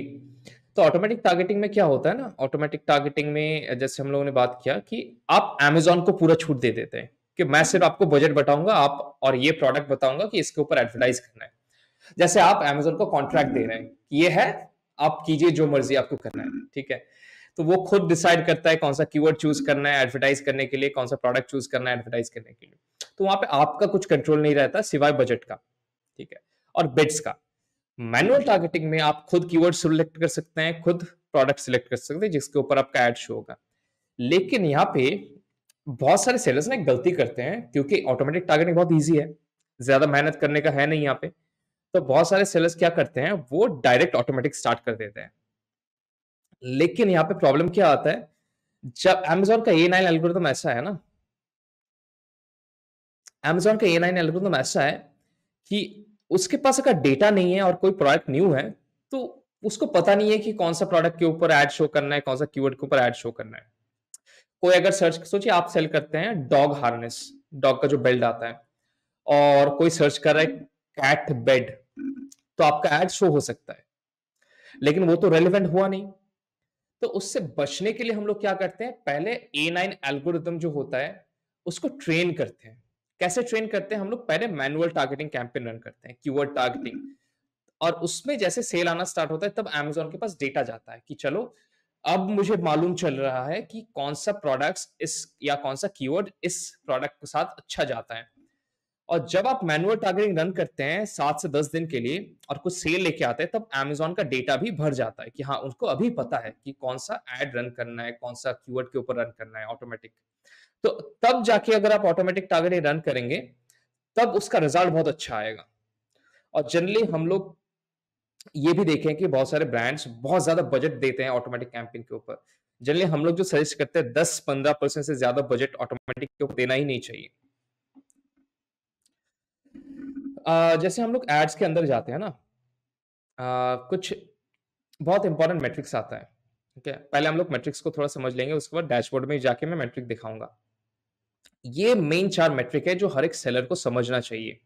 तो ऑटोमेटिक टारगेटिंग में क्या होता है ना ऑटोमेटिक टारगेटिंग में जैसे हम लोगों ने बात किया कि आप एमेजोन को पूरा छूट दे देते हैं कि मैं सिर्फ आपको बजट बताऊंगा आप और ये प्रोडक्ट बताऊंगा कि इसके ऊपर एडवर्टाइज करना है जैसे आप एमेजोन को कॉन्ट्रैक्ट दे रहे हैं ये है आप कीजिए जो मर्जी आपको करना है ठीक है तो वो खुद डिसाइड करता है कौन सा कीवर्ड चूज करना है एडवर्टाइज करने के लिए कौन सा प्रोडक्ट चूज करना है एडवर्टाइज करने के लिए तो वहां पे आपका कुछ कंट्रोल नहीं रहता सिवाय बजट का ठीक है और बिट्स का मैनुअल टारगेटिंग में आप खुद कीवर्ड सिलेक्ट कर सकते हैं खुद प्रोडक्ट सिलेक्ट कर सकते हैं जिसके ऊपर आपका एड शो होगा लेकिन यहाँ पे बहुत सारे सेलर्स ना गलती करते हैं क्योंकि ऑटोमेटिक टारगेटिंग बहुत ईजी है ज्यादा मेहनत करने का है नहीं यहाँ पे तो बहुत सारे सेलर्स क्या करते हैं वो डायरेक्ट ऑटोमेटिक स्टार्ट कर देते हैं लेकिन यहाँ पे प्रॉब्लम क्या आता है जब अमेजोन का ए नाइन एल्गोरिथम ऐसा है ना अमेजोन का ए नाइन एल्गोरिथम ऐसा है कि उसके पास अगर डेटा नहीं है और कोई प्रोडक्ट न्यू है तो उसको पता नहीं है कि कौन सा प्रोडक्ट के ऊपर एड शो करना है कौन सा कीवर्ड के ऊपर एड शो करना है कोई अगर सर्च सोचिए आप सेल करते हैं डॉग हार्नेस डॉग का जो बेल्ट आता है और कोई सर्च कर रहा है कैट बेड तो आपका एड शो हो सकता है लेकिन वो तो रेलिवेंट हुआ नहीं तो उससे बचने के लिए हम लोग क्या करते हैं पहले ए नाइन एल्गोरिदम जो होता है उसको ट्रेन करते हैं कैसे ट्रेन करते हैं हम लोग पहले मैनुअल टारगेटिंग कैंपेन रन करते हैं कीवर्ड टारगेटिंग और उसमें जैसे सेल आना स्टार्ट होता है तब एमेजोन के पास डेटा जाता है कि चलो अब मुझे मालूम चल रहा है कि कौन सा प्रोडक्ट इस या कौन सा कीवर्ड इस प्रोडक्ट के साथ अच्छा जाता है और जब आप मैनुअल टारगेटिंग रन करते हैं सात से दस दिन के लिए और कुछ सेल लेके आते हैं तब एमेजोन का डेटा भी भर जाता है कि हाँ उनको अभी पता है कि कौन सा एड रन करना है कौन सा कीवर्ड के ऊपर रन करना है ऑटोमेटिक तो तब जाके अगर आप ऑटोमेटिक टारगेटिंग रन करेंगे तब उसका रिजल्ट बहुत अच्छा आएगा और जनरली हम लोग ये भी देखें कि बहुत सारे ब्रांड्स बहुत ज्यादा बजट देते हैं ऑटोमेटिक कैंपिंग के ऊपर जनरली हम लोग जो सजेस्ट करते हैं दस पंद्रह परसेंट से ज्यादा बजट ऑटोमेटिक के ऊपर देना ही नहीं चाहिए जैसे हम लोग एड्स के अंदर जाते हैं ना कुछ बहुत इंपॉर्टेंट मैट्रिक्स आता है ठीक है पहले हम लोग मैट्रिक्स को थोड़ा समझ लेंगे उसके बाद डैशबोर्ड में जाके मैं मैट्रिक दिखाऊंगा ये मेन चार मेट्रिक है जो हर एक सेलर को समझना चाहिए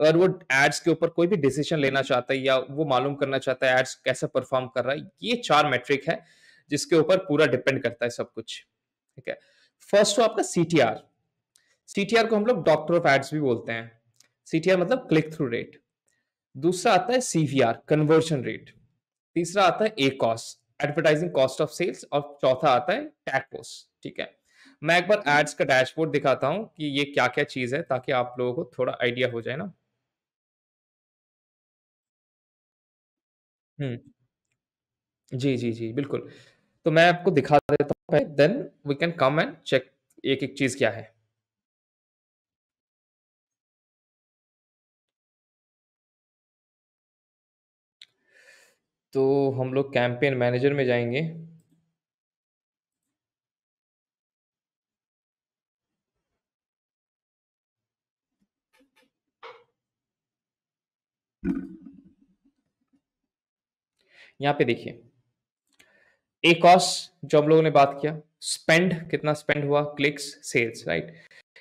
अगर वो एड्स के ऊपर कोई भी डिसीजन लेना चाहता है या वो मालूम करना चाहता है एड्स कैसे परफॉर्म कर रहा है ये चार मेट्रिक है जिसके ऊपर पूरा डिपेंड करता है सब कुछ ठीक है फर्स्ट हो आपका सी टी को हम लोग डॉक्टर ऑफ एड्स भी बोलते हैं सी मतलब क्लिक थ्रू रेट दूसरा आता है सीवीआर कन्वर्शन रेट तीसरा आता है ACoS advertising cost of sales और चौथा आता है टैक्स ठीक है मैं एक बार एड्स का डैशबोर्ड दिखाता हूँ कि ये क्या क्या चीज़ है ताकि आप लोगों को थोड़ा आइडिया हो जाए ना हम्म जी जी जी बिल्कुल तो मैं आपको दिखा देता हूँ then we can come and check एक एक चीज़ क्या है तो हम लोग कैंपेन मैनेजर में जाएंगे यहां पे देखिए ए कॉस्ट जो हम लोगों ने बात किया स्पेंड कितना स्पेंड हुआ क्लिक्स सेल्स राइट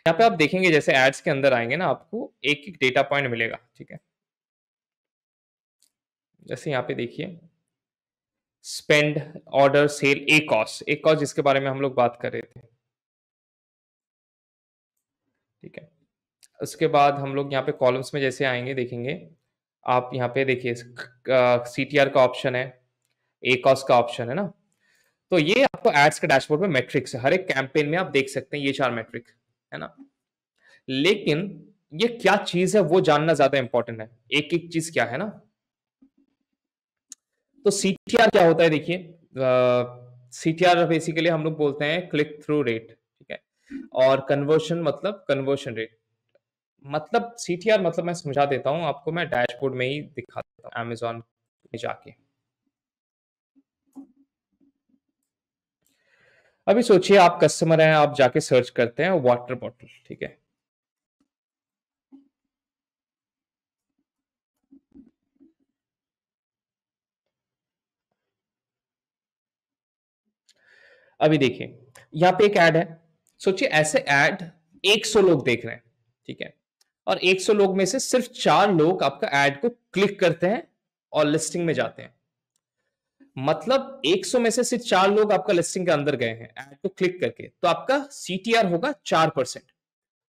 यहाँ पे आप देखेंगे जैसे एड्स के अंदर आएंगे ना आपको एक एक डेटा पॉइंट मिलेगा ठीक है जैसे यहाँ पे देखिए spend order sale ACoS ACoS जिसके बारे में हम लोग बात कर रहे थे ठीक है उसके बाद हम लोग यहाँ पे कॉलम्स में जैसे आएंगे देखेंगे आप यहाँ पे देखिए सी टी आर का ऑप्शन है ए कॉस्ट का ऑप्शन है ना तो ये आपको एड्स के डैशबोर्ड में मैट्रिक्स है हर एक कैंपेन में आप देख सकते हैं ये चार मैट्रिक है ना लेकिन ये क्या चीज है वो जानना ज्यादा इंपॉर्टेंट है एक एक चीज क्या है ना तो सीटीआर क्या होता है देखिए सीटीआर बेसिकली हम लोग बोलते हैं क्लिक थ्रू रेट ठीक है और कन्वर्शन मतलब कन्वर्शन रेट मतलब सीटीआर मतलब मैं समझा देता हूँ आपको मैं डैशबोर्ड में ही दिखा देता हूँ अमेजोन में जाके अभी सोचिए आप कस्टमर हैं आप जाके सर्च करते हैं वाटर बॉटल ठीक है अभी देखिए यहां पे एक ऐड है सोचिए ऐसे ऐड 100 लोग देख रहे हैं ठीक है और 100 लोग में से सिर्फ चार लोग आपका एड को क्लिक करते हैं और लिस्टिंग में जाते हैं मतलब 100 में से सिर्फ चार लोग आपका लिस्टिंग के अंदर गए हैं एड को क्लिक करके तो आपका सीटीआर होगा चार परसेंट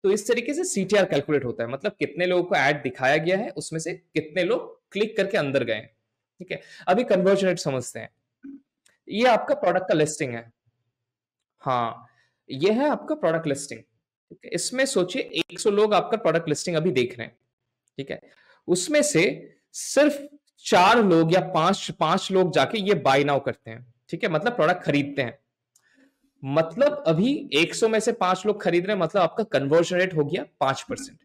तो इस तरीके से सीटीआर कैलकुलेट होता है मतलब कितने लोगों को एड दिखाया गया है उसमें से कितने लोग क्लिक करके अंदर गए ठीक है अभी कन्वर्जन रेट समझते हैं ये आपका प्रोडक्ट का लिस्टिंग है हाँ ये है आपका प्रोडक्ट लिस्टिंग इसमें सोचिए 100 लोग आपका प्रोडक्ट लिस्टिंग अभी देख रहे हैं ठीक है उसमें से सिर्फ चार लोग या पांच पांच लोग जाके ये बाय नाउ करते हैं ठीक है मतलब प्रोडक्ट खरीदते हैं मतलब अभी 100 में से पांच लोग खरीद रहे हैं मतलब आपका कन्वर्जन रेट हो गया पांच परसेंट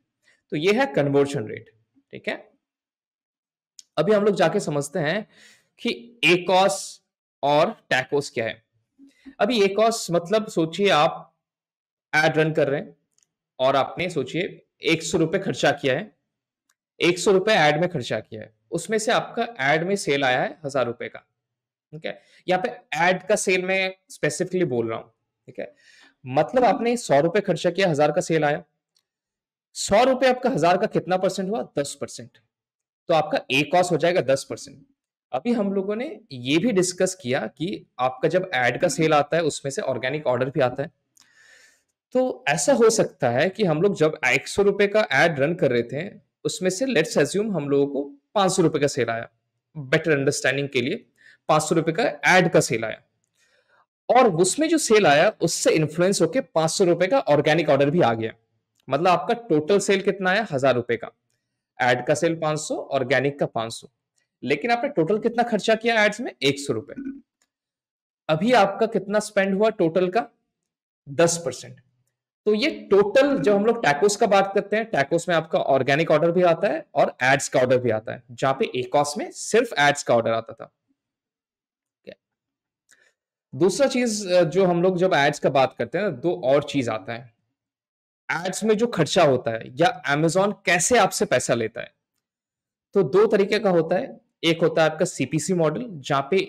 तो ये है कन्वर्जन रेट ठीक है अभी हम लोग जाके समझते हैं कि एकॉस और टैकोस क्या है अभी एकॉस मतलब सोचिए आप एड रन कर रहे हैं और आपने सोचिए एक सौ रुपये खर्चा किया है एक सौ रुपये एड में खर्चा किया है उसमें से आपका एड में सेल आया है हजार रुपए का ठीक है यहाँ पे एड का सेल मैं स्पेसिफिकली बोल रहा हूँ ठीक है मतलब आपने सौ रुपए खर्चा किया हजार का सेल आया सौ रुपये आपका हजार का कितना परसेंट हुआ दस परसेंट तो आपका ए कॉस्ट हो जाएगा दस परसेंट अभी हम लोगों ने ये भी डिस्कस किया कि आपका जब एड का सेल आता है उसमें से ऑर्गेनिक ऑर्डर भी आता है तो ऐसा हो सकता है कि हम लोग जब एक सौ रुपए का एड रन कर रहे थे उसमें से लेट्स एज्यूम हम लोगों को पांच सौ रुपए का सेल आया बेटर अंडरस्टैंडिंग के लिए पांच सौ रुपए का एड का सेल आया और उसमें जो सेल आया उससे इन्फ्लुएंस होकर पांच सौ रुपए का ऑर्गेनिक ऑर्डर भी आ गया मतलब आपका टोटल सेल कितना आया हजार रुपए का एड का सेल पांच सौ ऑर्गेनिक का पांच सौ लेकिन आपने टोटल कितना खर्चा किया एड्स में एक सौ रुपए अभी आपका कितना स्पेंड हुआ टोटल का दस परसेंट तो ये टोटल जब हम लोग टैकोस का बात करते हैं टैकोस में आपका ऑर्गेनिक ऑर्डर भी आता है और एड्स का ऑर्डर भी आता है जहां पे एक में सिर्फ एड्स का ऑर्डर आता था दूसरा चीज जो हम लोग जब एड्स का बात करते हैं दो और चीज आता है एड्स में जो खर्चा होता है या एमेजॉन कैसे आपसे पैसा लेता है तो दो तरीके का होता है एक होता है आपका सीपीसी मॉडल जहां पे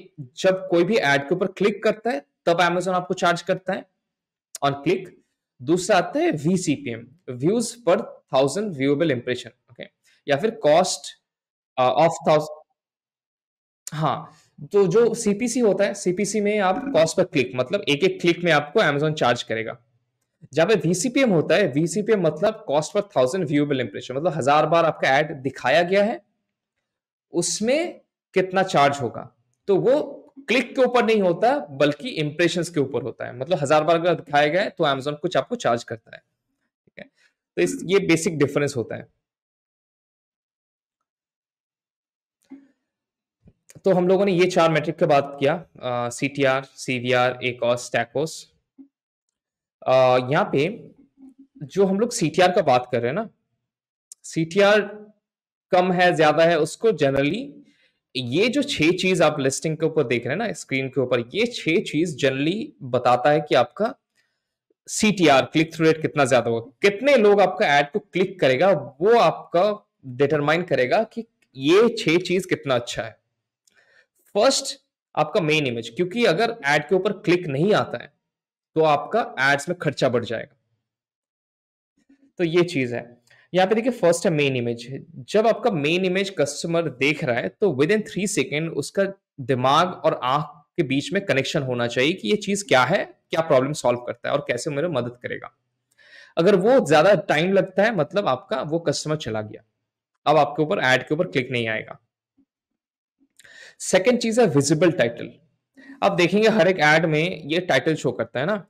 जब कोई भी एड के ऊपर क्लिक करता है तब एमेजॉन आपको चार्ज करता है ऑन क्लिक दूसरा आता है V C P M views per thousand viewable impression okay या फिर कॉस्ट ऑफ थाउजेंड हाँ तो जो सीपीसी होता है सीपीसी में आप कॉस्ट पर क्लिक मतलब एक एक क्लिक में आपको एमेजोन चार्ज करेगा जहां पर वीसीपीएम होता है वीसीपीएम मतलब cost per thousand viewable impression मतलब हजार बार आपका एड दिखाया गया है उसमें कितना चार्ज होगा तो वो क्लिक के ऊपर नहीं होता बल्कि इंप्रेशन के ऊपर होता है मतलब हजार बार अगर दिखाया गया तो एमेजोन कुछ आपको चार्ज करता है ठीक है तो इस ये बेसिक डिफरेंस होता है तो हम लोगों ने ये चार मैट्रिक के बात किया C T R C V R ACoS TACoS यहाँ पे जो हम लोग सी टी आर का बात कर रहे हैं ना सी टी आर कम है ज्यादा है उसको जनरली ये जो छह चीज आप लिस्टिंग के ऊपर देख रहे हैं ना स्क्रीन के ऊपर ये छह चीज जनरली बताता है कि आपका सीटीआर क्लिक थ्रू रेट कितना ज्यादा होगा कितने लोग आपका एड को क्लिक करेगा वो आपका डिटरमाइन करेगा कि ये छह चीज कितना अच्छा है फर्स्ट आपका मेन इमेज क्योंकि अगर एड के ऊपर क्लिक नहीं आता है तो आपका एड्स में खर्चा बढ़ जाएगा तो ये चीज है यहाँ पे देखिए फर्स्ट है मेन इमेज जब आपका मेन इमेज कस्टमर देख रहा है तो विद इन थ्री सेकेंड उसका दिमाग और आंख के बीच में कनेक्शन होना चाहिए कि ये चीज क्या है क्या प्रॉब्लम सॉल्व करता है और कैसे मेरे मदद करेगा अगर वो ज्यादा टाइम लगता है मतलब आपका वो कस्टमर चला गया अब आपके ऊपर एड के ऊपर क्लिक नहीं आएगा सेकेंड चीज है विजिबल टाइटल आप देखेंगे हर एक एड में ये टाइटल शो करता है ना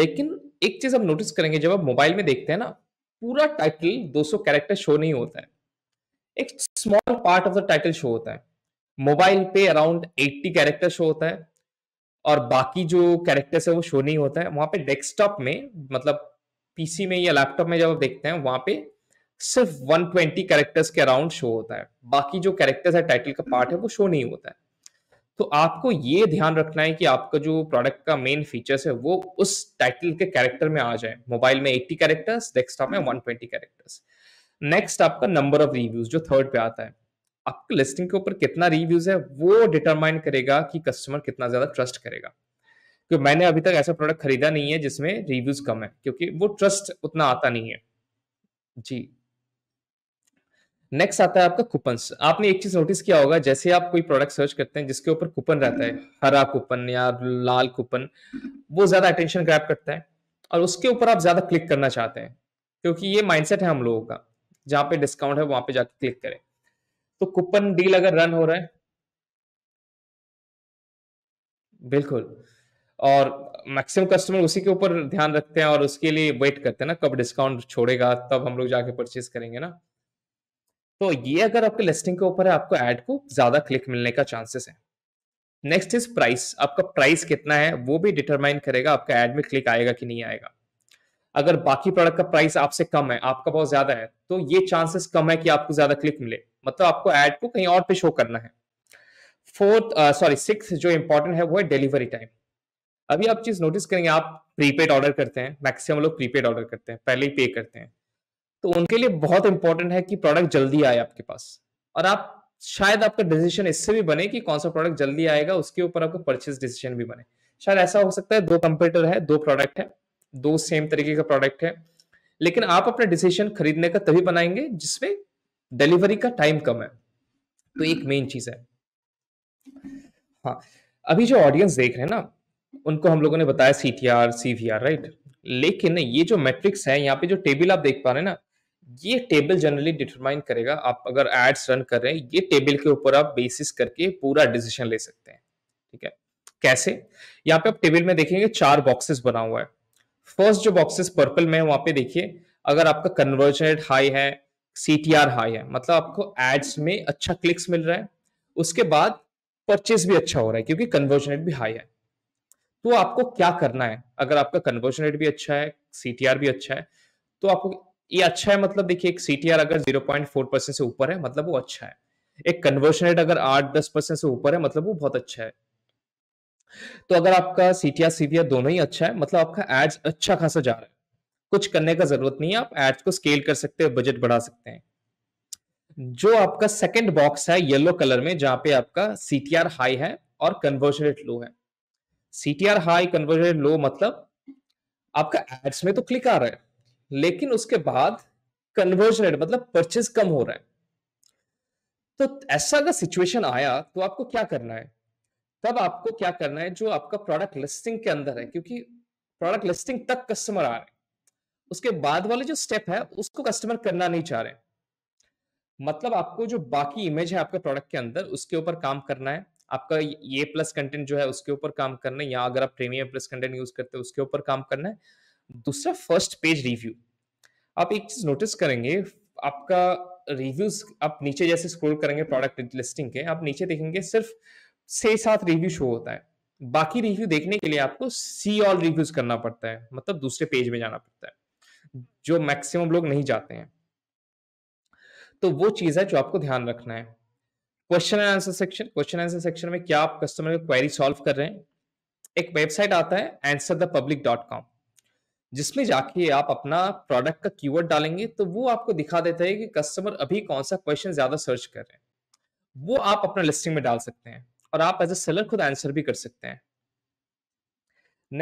लेकिन एक चीज आप नोटिस करेंगे जब आप मोबाइल में देखते हैं ना पूरा टाइटल 200 कैरेक्टर शो नहीं होता है एक small part of the title show होता है मोबाइल पे अराउंड 80 कैरेक्टर शो होता है और बाकी जो कैरेक्टर्स है वो शो नहीं होता है वहां पे डेस्कटॉप में मतलब पीसी में या लैपटॉप में जब आप देखते हैं वहां पे सिर्फ 120 कैरेक्टर्स के अराउंड शो होता है बाकी जो कैरेक्टर्स है टाइटल का पार्ट है वो शो नहीं होता है तो आपको ये ध्यान रखना है कि आपका जो प्रोडक्ट का मेन फीचर्स है वो उस टाइटल के कैरेक्टर में आ जाए मोबाइल में 80 कैरेक्टर्स डेस्कटॉप में 120 कैरेक्टर्स नेक्स्ट आपका नंबर ऑफ रिव्यूज जो थर्ड पे आता है आपके लिस्टिंग के ऊपर कितना रिव्यूज है वो डिटरमाइन करेगा कि कस्टमर कितना ज्यादा ट्रस्ट करेगा क्योंकि मैंने अभी तक ऐसा प्रोडक्ट खरीदा नहीं है जिसमें रिव्यूज कम है क्योंकि वो ट्रस्ट उतना आता नहीं है जी नेक्स्ट आता है आपका कूपन्स आपने एक चीज नोटिस किया होगा जैसे आप कोई प्रोडक्ट सर्च करते हैं जिसके ऊपर कूपन रहता है हरा कूपन या लाल कूपन वो ज्यादा अटेंशन ग्रैप करता है और उसके ऊपर आप ज्यादा क्लिक करना चाहते हैं क्योंकि ये माइंडसेट है हम लोगों का जहां पे डिस्काउंट है वहां पे जाकर क्लिक करें तो कूपन डील अगर रन हो रहा है बिल्कुल और मैक्सिमम कस्टमर उसी के ऊपर ध्यान रखते हैं और उसके लिए वेट करते हैं ना कब डिस्काउंट छोड़ेगा तब हम लोग जाके परचेज करेंगे ना तो ये अगर आपके लिस्टिंग के ऊपर है आपको एड को ज्यादा क्लिक मिलने का चांसेस है नेक्स्ट इज प्राइस आपका प्राइस कितना है वो भी डिटरमाइन करेगा आपका एड में क्लिक आएगा कि नहीं आएगा अगर बाकी प्रोडक्ट का प्राइस आपसे कम है आपका बहुत ज्यादा है तो ये चांसेस कम है कि आपको ज्यादा क्लिक मिले मतलब आपको एड को कहीं और पे शो करना है फोर्थ सॉरी सिक्स जो इंपॉर्टेंट है वो है डिलीवरी टाइम अभी आप चीज नोटिस करेंगे आप प्रीपेड ऑर्डर करते हैं मैक्सिमम लोग प्रीपेड ऑर्डर करते हैं पहले ही पे करते हैं तो उनके लिए बहुत इंपॉर्टेंट है कि प्रोडक्ट जल्दी आए आपके पास और आप शायद आपका डिसीजन इससे भी बने कि कौन सा प्रोडक्ट जल्दी आएगा उसके ऊपर आपका परचेज डिसीजन भी बने शायद ऐसा हो सकता है दो कंप्यूटर है दो प्रोडक्ट है दो सेम तरीके का प्रोडक्ट है लेकिन आप अपना डिसीजन खरीदने का तभी बनाएंगे जिसमें डिलीवरी का टाइम कम है तो एक मेन चीज है हाँ अभी जो ऑडियंस देख रहे हैं ना उनको हम लोगों ने बताया C T R C V R right लेकिन ये जो मैट्रिक्स है यहाँ पे जो टेबल आप देख पा रहे हैं ना ये टेबल जनरली डिटरमाइन करेगा आप अगर एड्स रन कर रहे हैं ये टेबल के ऊपर आप बेसिस करके पूरा डिसीजन ले सकते हैं ठीक है कैसे यहाँ पे आप टेबल में देखेंगे चार बॉक्सेस बना हुआ है फर्स्ट जो बॉक्सेस पर्पल में है वहां पे देखिए अगर आपका कन्वर्जन रेट हाई है सी हाई है मतलब आपको एड्स में अच्छा क्लिक्स मिल रहा है उसके बाद परचेज भी अच्छा हो रहा है क्योंकि कन्वर्जन रेट भी हाई है तो आपको क्या करना है अगर आपका कन्वर्जन रेट भी अच्छा है सी भी अच्छा है तो आपको ये अच्छा है मतलब देखिए एक सीटीआर अगर जीरो पॉइंट फोर परसेंट से ऊपर है मतलब वो अच्छा है एक कन्वर्शन रेट अगर आठ दस परसेंट से ऊपर है मतलब वो बहुत अच्छा है तो अगर आपका सीटीआर सीवीआर दोनों ही अच्छा है मतलब आपका एड्स अच्छा खासा जा रहा है कुछ करने का जरूरत नहीं है आप एड्स को स्केल कर सकते हैं बजट बढ़ा सकते हैं जो आपका सेकेंड बॉक्स है येलो कलर में जहां पे आपका सीटीआर हाई है और कन्वर्जन रेट लो है CTR high conversion rate low मतलब आपका एड्स में तो क्लिक आ रहा है लेकिन उसके बाद कन्वर्जन रेट मतलब परचेज कम हो रहा है तो ऐसा अगर सिचुएशन आया तो आपको क्या करना है तब आपको क्या करना है जो आपका प्रोडक्ट लिस्टिंग के अंदर है क्योंकि प्रोडक्ट लिस्टिंग तक कस्टमर आ रहे हैं उसके बाद वाले जो स्टेप है उसको कस्टमर करना नहीं चाह रहे मतलब आपको जो बाकी इमेज है आपके प्रोडक्ट के अंदर उसके ऊपर काम करना है आपका ये प्लस कंटेंट जो है उसके ऊपर काम करना है या अगर आप प्रीमियम प्लस कंटेंट यूज करते हैं उसके ऊपर काम करना है दूसरा फर्स्ट पेज रिव्यू आप एक चीज नोटिस करेंगे आपका रिव्यूज आप नीचे जैसे स्क्रॉल करेंगे प्रोडक्ट लिस्टिंग के आप नीचे देखेंगे सिर्फ छह सात रिव्यू शो होता है बाकी रिव्यू देखने के लिए आपको सी ऑल रिव्यूज करना पड़ता है मतलब दूसरे पेज में जाना पड़ता है जो मैक्सिमम लोग नहीं जाते हैं तो वो चीज है जो आपको ध्यान रखना है question and answer section question answer section में क्या आप कस्टमर की क्वेरी सॉल्व कर रहे हैं एक वेबसाइट आता है answer the public dot com जिसमें जाके आप अपना प्रोडक्ट का कीवर्ड डालेंगे तो वो आपको दिखा देता है कि कस्टमर अभी कौन सा क्वेश्चन ज्यादा सर्च कर रहे हैं वो आप अपना लिस्टिंग में डाल सकते हैं और आप एज ए सेलर खुद आंसर भी कर सकते हैं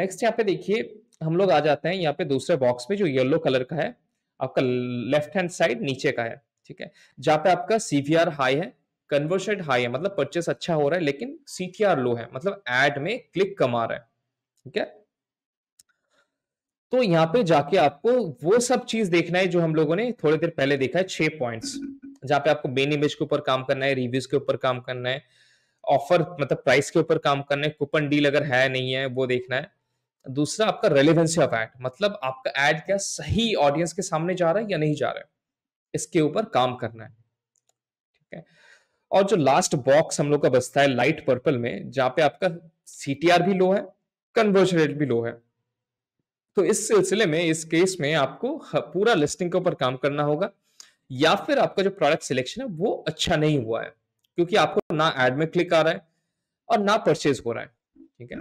नेक्स्ट यहाँ पे देखिए हम लोग आ जाते हैं यहाँ पे दूसरे बॉक्स में जो येलो कलर का है आपका लेफ्ट हैंड साइड नीचे का है ठीक है जहाँ पे आपका सीवीआर हाई है कन्वर्शन हाई है मतलब परचेस अच्छा हो रहा है लेकिन सीटीआर लो है मतलब एड में क्लिक कम आ रहा है ठीक है तो यहाँ पे जाके आपको वो सब चीज देखना है जो हम लोगों ने थोड़ी देर पहले देखा है छह पॉइंट्स जहां पे आपको मेन इमेज के ऊपर काम करना है रिव्यूज के ऊपर काम करना है ऑफर मतलब प्राइस के ऊपर काम करना है कूपन डील अगर है नहीं है वो देखना है दूसरा आपका रेलिवेंसी ऑफ एड मतलब आपका एड क्या सही ऑडियंस के सामने जा रहा है या नहीं जा रहा है इसके ऊपर काम करना है ठीक है और जो लास्ट बॉक्स हम लोग का बचता है लाइट पर्पल में जहां पे आपका सीटीआर भी लो है कन्वर्जन रेट भी लो है तो इस सिलसिले में इस केस में आपको पूरा लिस्टिंग के ऊपर काम करना होगा या फिर आपका जो प्रोडक्ट सिलेक्शन है वो अच्छा नहीं हुआ है क्योंकि आपको ना एड में क्लिक आ रहा है और ना परचेज हो रहा है ठीक है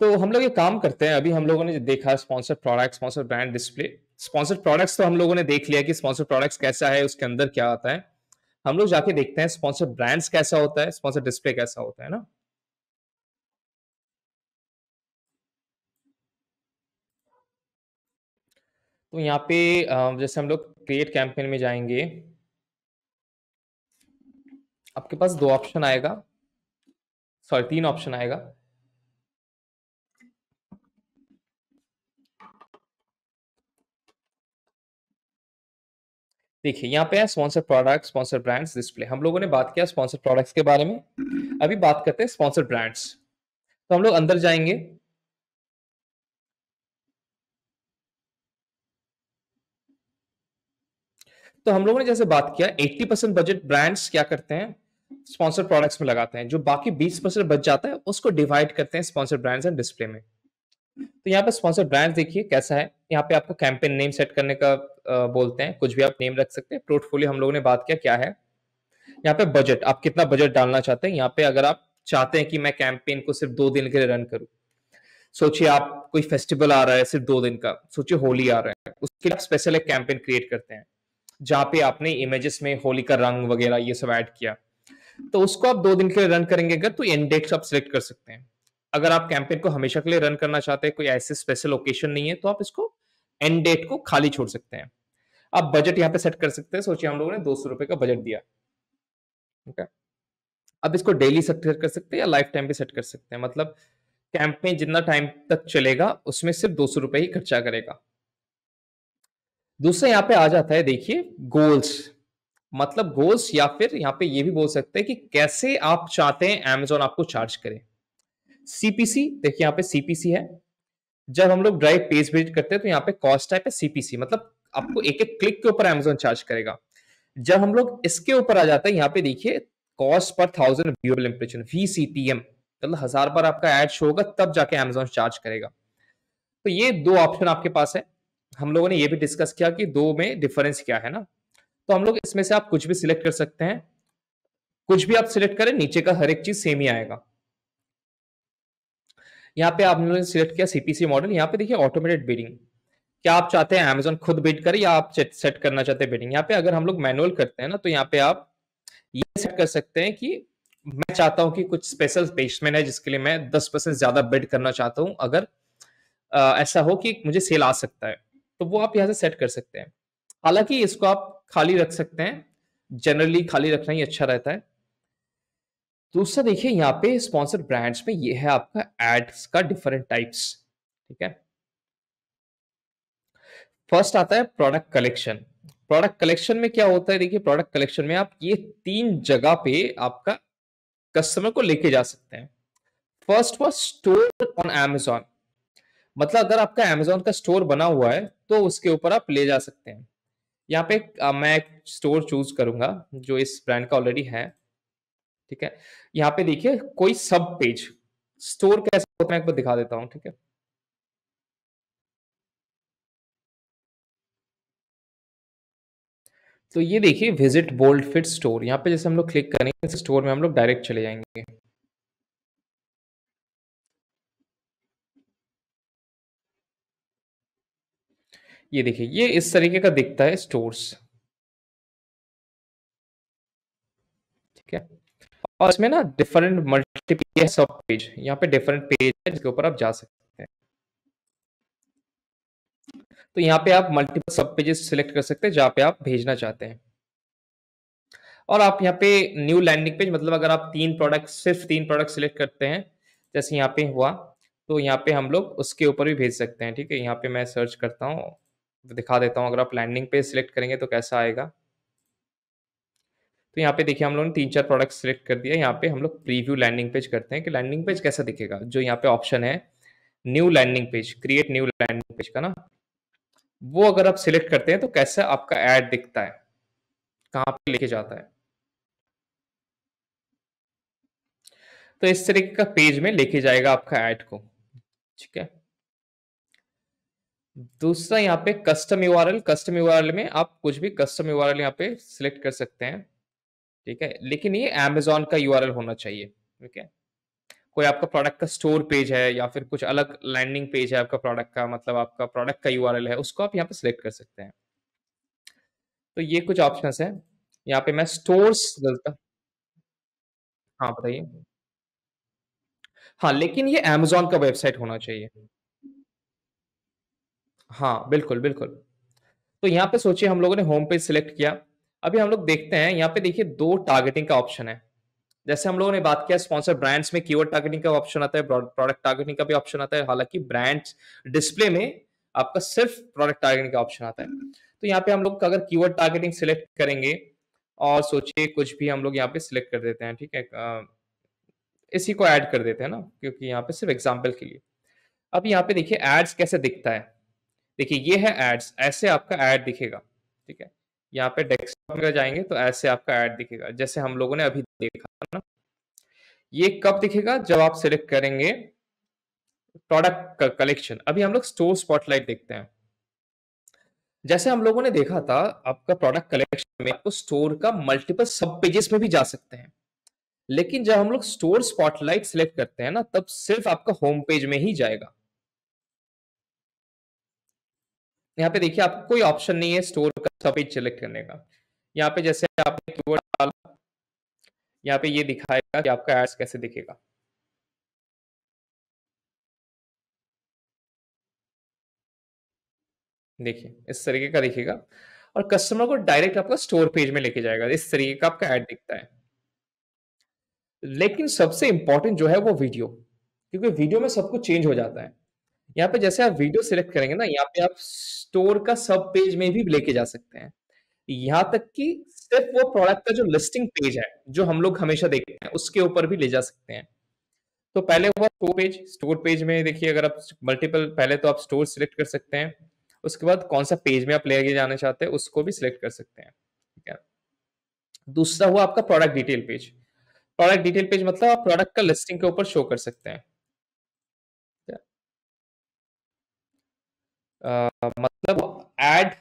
तो हम लोग ये काम करते हैं अभी हम लोगों ने देखा sponsor product sponsor brand display sponsor products तो हम लोगों ने देख लिया कि स्पॉन्सर प्रोडक्ट्स कैसा है उसके अंदर क्या आता है हम लोग जाके देखते हैं स्पॉन्सर ब्रांड्स कैसा होता है स्पॉन्सर डिस्प्ले कैसा होता है ना तो यहाँ पे जैसे हम लोग क्रिएट कैंपेन में जाएंगे आपके पास दो ऑप्शन आएगा सॉरी तीन ऑप्शन आएगा देखिए यहाँ पे है sponsor product sponsor brands display हम लोगों ने बात किया स्पॉन्सर प्रोडक्ट्स के बारे में अभी बात करते हैं स्पॉन्सर ब्रांड्स तो हम लोग अंदर जाएंगे तो हम लोगों ने जैसे बात किया 80 परसेंट बजट ब्रांड्स क्या करते हैं स्पॉन्सर प्रोडक्ट्स में लगाते हैं जो बाकी 20 परसेंट बच जाता है उसको डिवाइड करते हैं स्पॉन्सर ब्रांड्स एंड डिस्प्ले में तो यहाँ पे स्पॉन्सर ब्रांड देखिए कैसा है यहाँ पे आपको कैंपेन नेम सेट करने का बोलते हैं कुछ भी आप नेम रख सकते हैं पोर्टफोलियो हम लोगों ने बात किया क्या है यहाँ पे बजट आप कितना बजट डालना चाहते हैं यहाँ पे अगर आप चाहते हैं कि मैं कैंपेन को सिर्फ दो दिन के लिए रन करूँ सोचिए आप कोई फेस्टिवल आ रहा है सिर्फ दो दिन का सोचिए होली आ रहा है उसके लिए आप स्पेशल एक कैंपेन क्रिएट करते हैं जहां पे आपने इमेजेस में होली का रंग वगैरह ये सब ऐड किया तो उसको आप दो दिन के लिए रन करेंगे अगर तो एंड डेट्स आप सिलेक्ट कर सकते हैं अगर आप कैंपेन को हमेशा के लिए रन करना चाहते हैं कोई ऐसे स्पेशल ओकेशन नहीं है तो आप इसको एंड डेट को खाली छोड़ सकते हैं आप बजट यहाँ पे सेट कर सकते हैं सोचिए हम लोगों ने दो सौ रुपए का बजट दिया ठीक है अब इसको डेली सेट कर सकते हैं या लाइफ टाइम भी सेट कर सकते हैं मतलब कैंप में जितना टाइम तक चलेगा उसमें सिर्फ दो सौ रुपए ही खर्चा करेगा दूसरा यहाँ पे आ जाता है देखिए गोल्स मतलब गोल्स या फिर यहाँ पे ये भी बोल सकते हैं कि कैसे आप चाहते हैं एमेजॉन आपको चार्ज करे सीपीसी देखिए यहाँ पे सीपीसी है जब हम लोग ड्राइव पेज विजिट करते हैं तो यहाँ पे कॉस्ट टाइप है सीपीसी मतलब आपको एक एक क्लिक के ऊपर अमेजोन चार्ज करेगा जब हम लोग इसके ऊपर आ जाते हैं यहाँ पे देखिए कॉस्ट पर थाउजेंड व्यूबल इंप्रेशन वीसीपीएम मतलब हजार बार आपका एड शो होगा तब जाके एमेजॉन चार्ज करेगा तो ये दो ऑप्शन आपके पास है हम लोगों ने ये भी डिस्कस किया कि दो में डिफरेंस क्या है ना तो हम लोग इसमें से आप कुछ भी सिलेक्ट कर सकते हैं कुछ भी आप सिलेक्ट करें नीचे का हर एक चीज सेम ही आएगा यहाँ पे आप लोगों ने सिलेक्ट किया सीपीसी मॉडल यहाँ पे देखिए ऑटोमेटेड बिडिंग क्या आप चाहते हैं अमेजोन खुद बिड करे या आप सेट करना चाहते हैं बिडिंग यहाँ पे अगर हम लोग मैनुअल करते हैं ना तो यहाँ पे आप ये सेट कर सकते हैं कि मैं चाहता हूँ कि कुछ स्पेशल बेसमेंट है जिसके लिए मैं दस परसेंट ज्यादा बिड करना चाहता हूँ अगर आ, ऐसा हो कि मुझे सेल आ सकता है तो वो आप यहाँ से सेट कर सकते हैं हालांकि इसको आप खाली रख सकते हैं जनरली खाली रखना ही अच्छा रहता है दूसरा देखिए यहाँ पे स्पॉन्सर ब्रांड्स में ये है आपका एड्स का डिफरेंट टाइप्स ठीक है फर्स्ट आता है प्रोडक्ट कलेक्शन प्रोडक्ट कलेक्शन में क्या होता है देखिए प्रोडक्ट कलेक्शन में आप ये तीन जगह पे आपका कस्टमर को लेके जा सकते हैं first was store on Amazon मतलब अगर आपका एमेजॉन का स्टोर बना हुआ है तो उसके ऊपर आप ले जा सकते हैं यहाँ पे आ, मैं एक स्टोर चूज करूंगा जो इस ब्रांड का ऑलरेडी है ठीक है यहाँ पे देखिए कोई सब पेज स्टोर कैसे होता है एक बार दिखा देता हूँ ठीक है तो ये देखिए विजिट बोल्ड फिट स्टोर यहाँ पे जैसे हम लोग क्लिक करेंगे स्टोर में हम लोग डायरेक्ट चले जाएंगे ये देखिए ये इस तरीके का दिखता है स्टोर्स ठीक है और इसमें ना डिफरेंट मल्टीपीएस ऑफ पेज यहाँ पे डिफरेंट पेज है जिसके ऊपर आप जा सकते हैं तो यहाँ पे आप मल्टीपल सब पेजेस सिलेक्ट कर सकते हैं जहां पे आप भेजना चाहते हैं और आप यहाँ पे न्यू लैंडिंग पेज मतलब अगर आप तीन प्रोडक्ट सिर्फ तीन प्रोडक्ट सिलेक्ट करते हैं जैसे यहाँ पे हुआ तो यहाँ पे हम लोग उसके ऊपर भी भेज सकते हैं ठीक है यहाँ पे मैं सर्च करता हूँ दिखा देता हूँ अगर आप लैंडिंग पेज सिलेक्ट करेंगे तो कैसा आएगा तो यहाँ पे देखिए हम लोगों ने तीन चार प्रोडक्ट सिलेक्ट कर दिया यहाँ पे हम लोग प्रीव्यू लैंडिंग पेज करते हैं कि लैंडिंग पेज कैसा दिखेगा जो यहाँ पे ऑप्शन है new landing page create new landing page का ना वो अगर आप सिलेक्ट करते हैं तो कैसा आपका एड दिखता है कहाँ पे लेके जाता है तो इस तरीके का पेज में लेके जाएगा आपका एड को ठीक है दूसरा यहाँ पे कस्टम यू कस्टम यू में आप कुछ भी कस्टम यू आर यहाँ पे सिलेक्ट कर सकते हैं ठीक है लेकिन ये अमेजोन का यू होना चाहिए ठीक है कोई आपका प्रोडक्ट का स्टोर पेज है या फिर कुछ अलग लैंडिंग पेज है आपका प्रोडक्ट का मतलब आपका प्रोडक्ट का यू है उसको आप यहाँ पे सिलेक्ट कर सकते हैं तो ये कुछ ऑप्शन है यहाँ पे मैं स्टोर हाँ बताइए हाँ लेकिन ये अमेजोन का वेबसाइट होना चाहिए हाँ बिल्कुल बिल्कुल तो यहाँ पे सोचिए हम लोगों ने होम पेज सिलेक्ट किया अभी हम लोग देखते हैं यहाँ पे देखिए दो टारगेटिंग का ऑप्शन है जैसे हम लोगों ने बात किया स्पॉन्सर ब्रांड्स में कीवर्ड टारगेटिंग का ऑप्शन आता है प्रोडक्ट टारगेटिंग का भी ऑप्शन आता है हालांकि ब्रांड्स डिस्प्ले में आपका सिर्फ प्रोडक्ट टारगेटिंग का ऑप्शन आता है तो यहाँ पे हम लोग अगर कीवर्ड टारगेटिंग सिलेक्ट करेंगे और सोचिए कुछ भी हम लोग यहाँ पे सिलेक्ट कर देते हैं ठीक है इसी को ऐड कर देते हैं ना क्योंकि यहाँ पे सिर्फ एग्जाम्पल के लिए अब यहाँ पे देखिए एड्स कैसे दिखता है देखिए ये है एड्स ऐसे आपका एड दिखेगा ठीक है यहाँ पे डेस्कटॉप में जाएंगे तो ऐसे आपका एड दिखेगा जैसे हम लोगों ने अभी देखा ना ये कब दिखेगा जब आप सिलेक्ट करेंगे प्रोडक्ट कलेक्शन अभी हम लोग स्टोर स्पॉटलाइट देखते हैं जैसे हम लोगों ने देखा था आपका प्रोडक्ट कलेक्शन में आपको स्टोर का मल्टीपल सब पेजेस में भी जा सकते हैं लेकिन जब हम लोग स्टोर स्पॉटलाइट सिलेक्ट करते हैं ना तब सिर्फ आपका होम पेज में ही जाएगा यहाँ पे देखिए आपको कोई ऑप्शन नहीं है स्टोर का सब पेज सेलेक्ट करने का यहाँ पे जैसे आपने कीवर्ड डाला यहाँ पे ये दिखाएगा कि आपका एड्स कैसे दिखेगा देखिए इस तरीके का दिखेगा और कस्टमर को डायरेक्ट आपका स्टोर पेज में लेके जाएगा इस तरीके का आपका एड दिखता है लेकिन सबसे इंपॉर्टेंट जो है वो वीडियो क्योंकि वीडियो में सब कुछ चेंज हो जाता है यहाँ पे जैसे आप वीडियो सिलेक्ट करेंगे ना यहाँ पे आप स्टोर का सब पेज में भी लेके जा सकते हैं यहाँ तक कि सिर्फ वो प्रोडक्ट का जो लिस्टिंग पेज है जो हम लोग हमेशा देखते हैं उसके ऊपर भी ले जा सकते हैं तो पहले हुआ स्टोर पेज स्टोर पेज में देखिए अगर आप मल्टीपल पहले तो आप स्टोर सिलेक्ट कर सकते हैं उसके बाद कौन सा पेज में आप लेके जाना चाहते हैं उसको भी सिलेक्ट कर सकते हैं ठीक है दूसरा हुआ आपका product detail page product detail page मतलब आप प्रोडक्ट का लिस्टिंग के ऊपर शो कर सकते हैं मतलब एड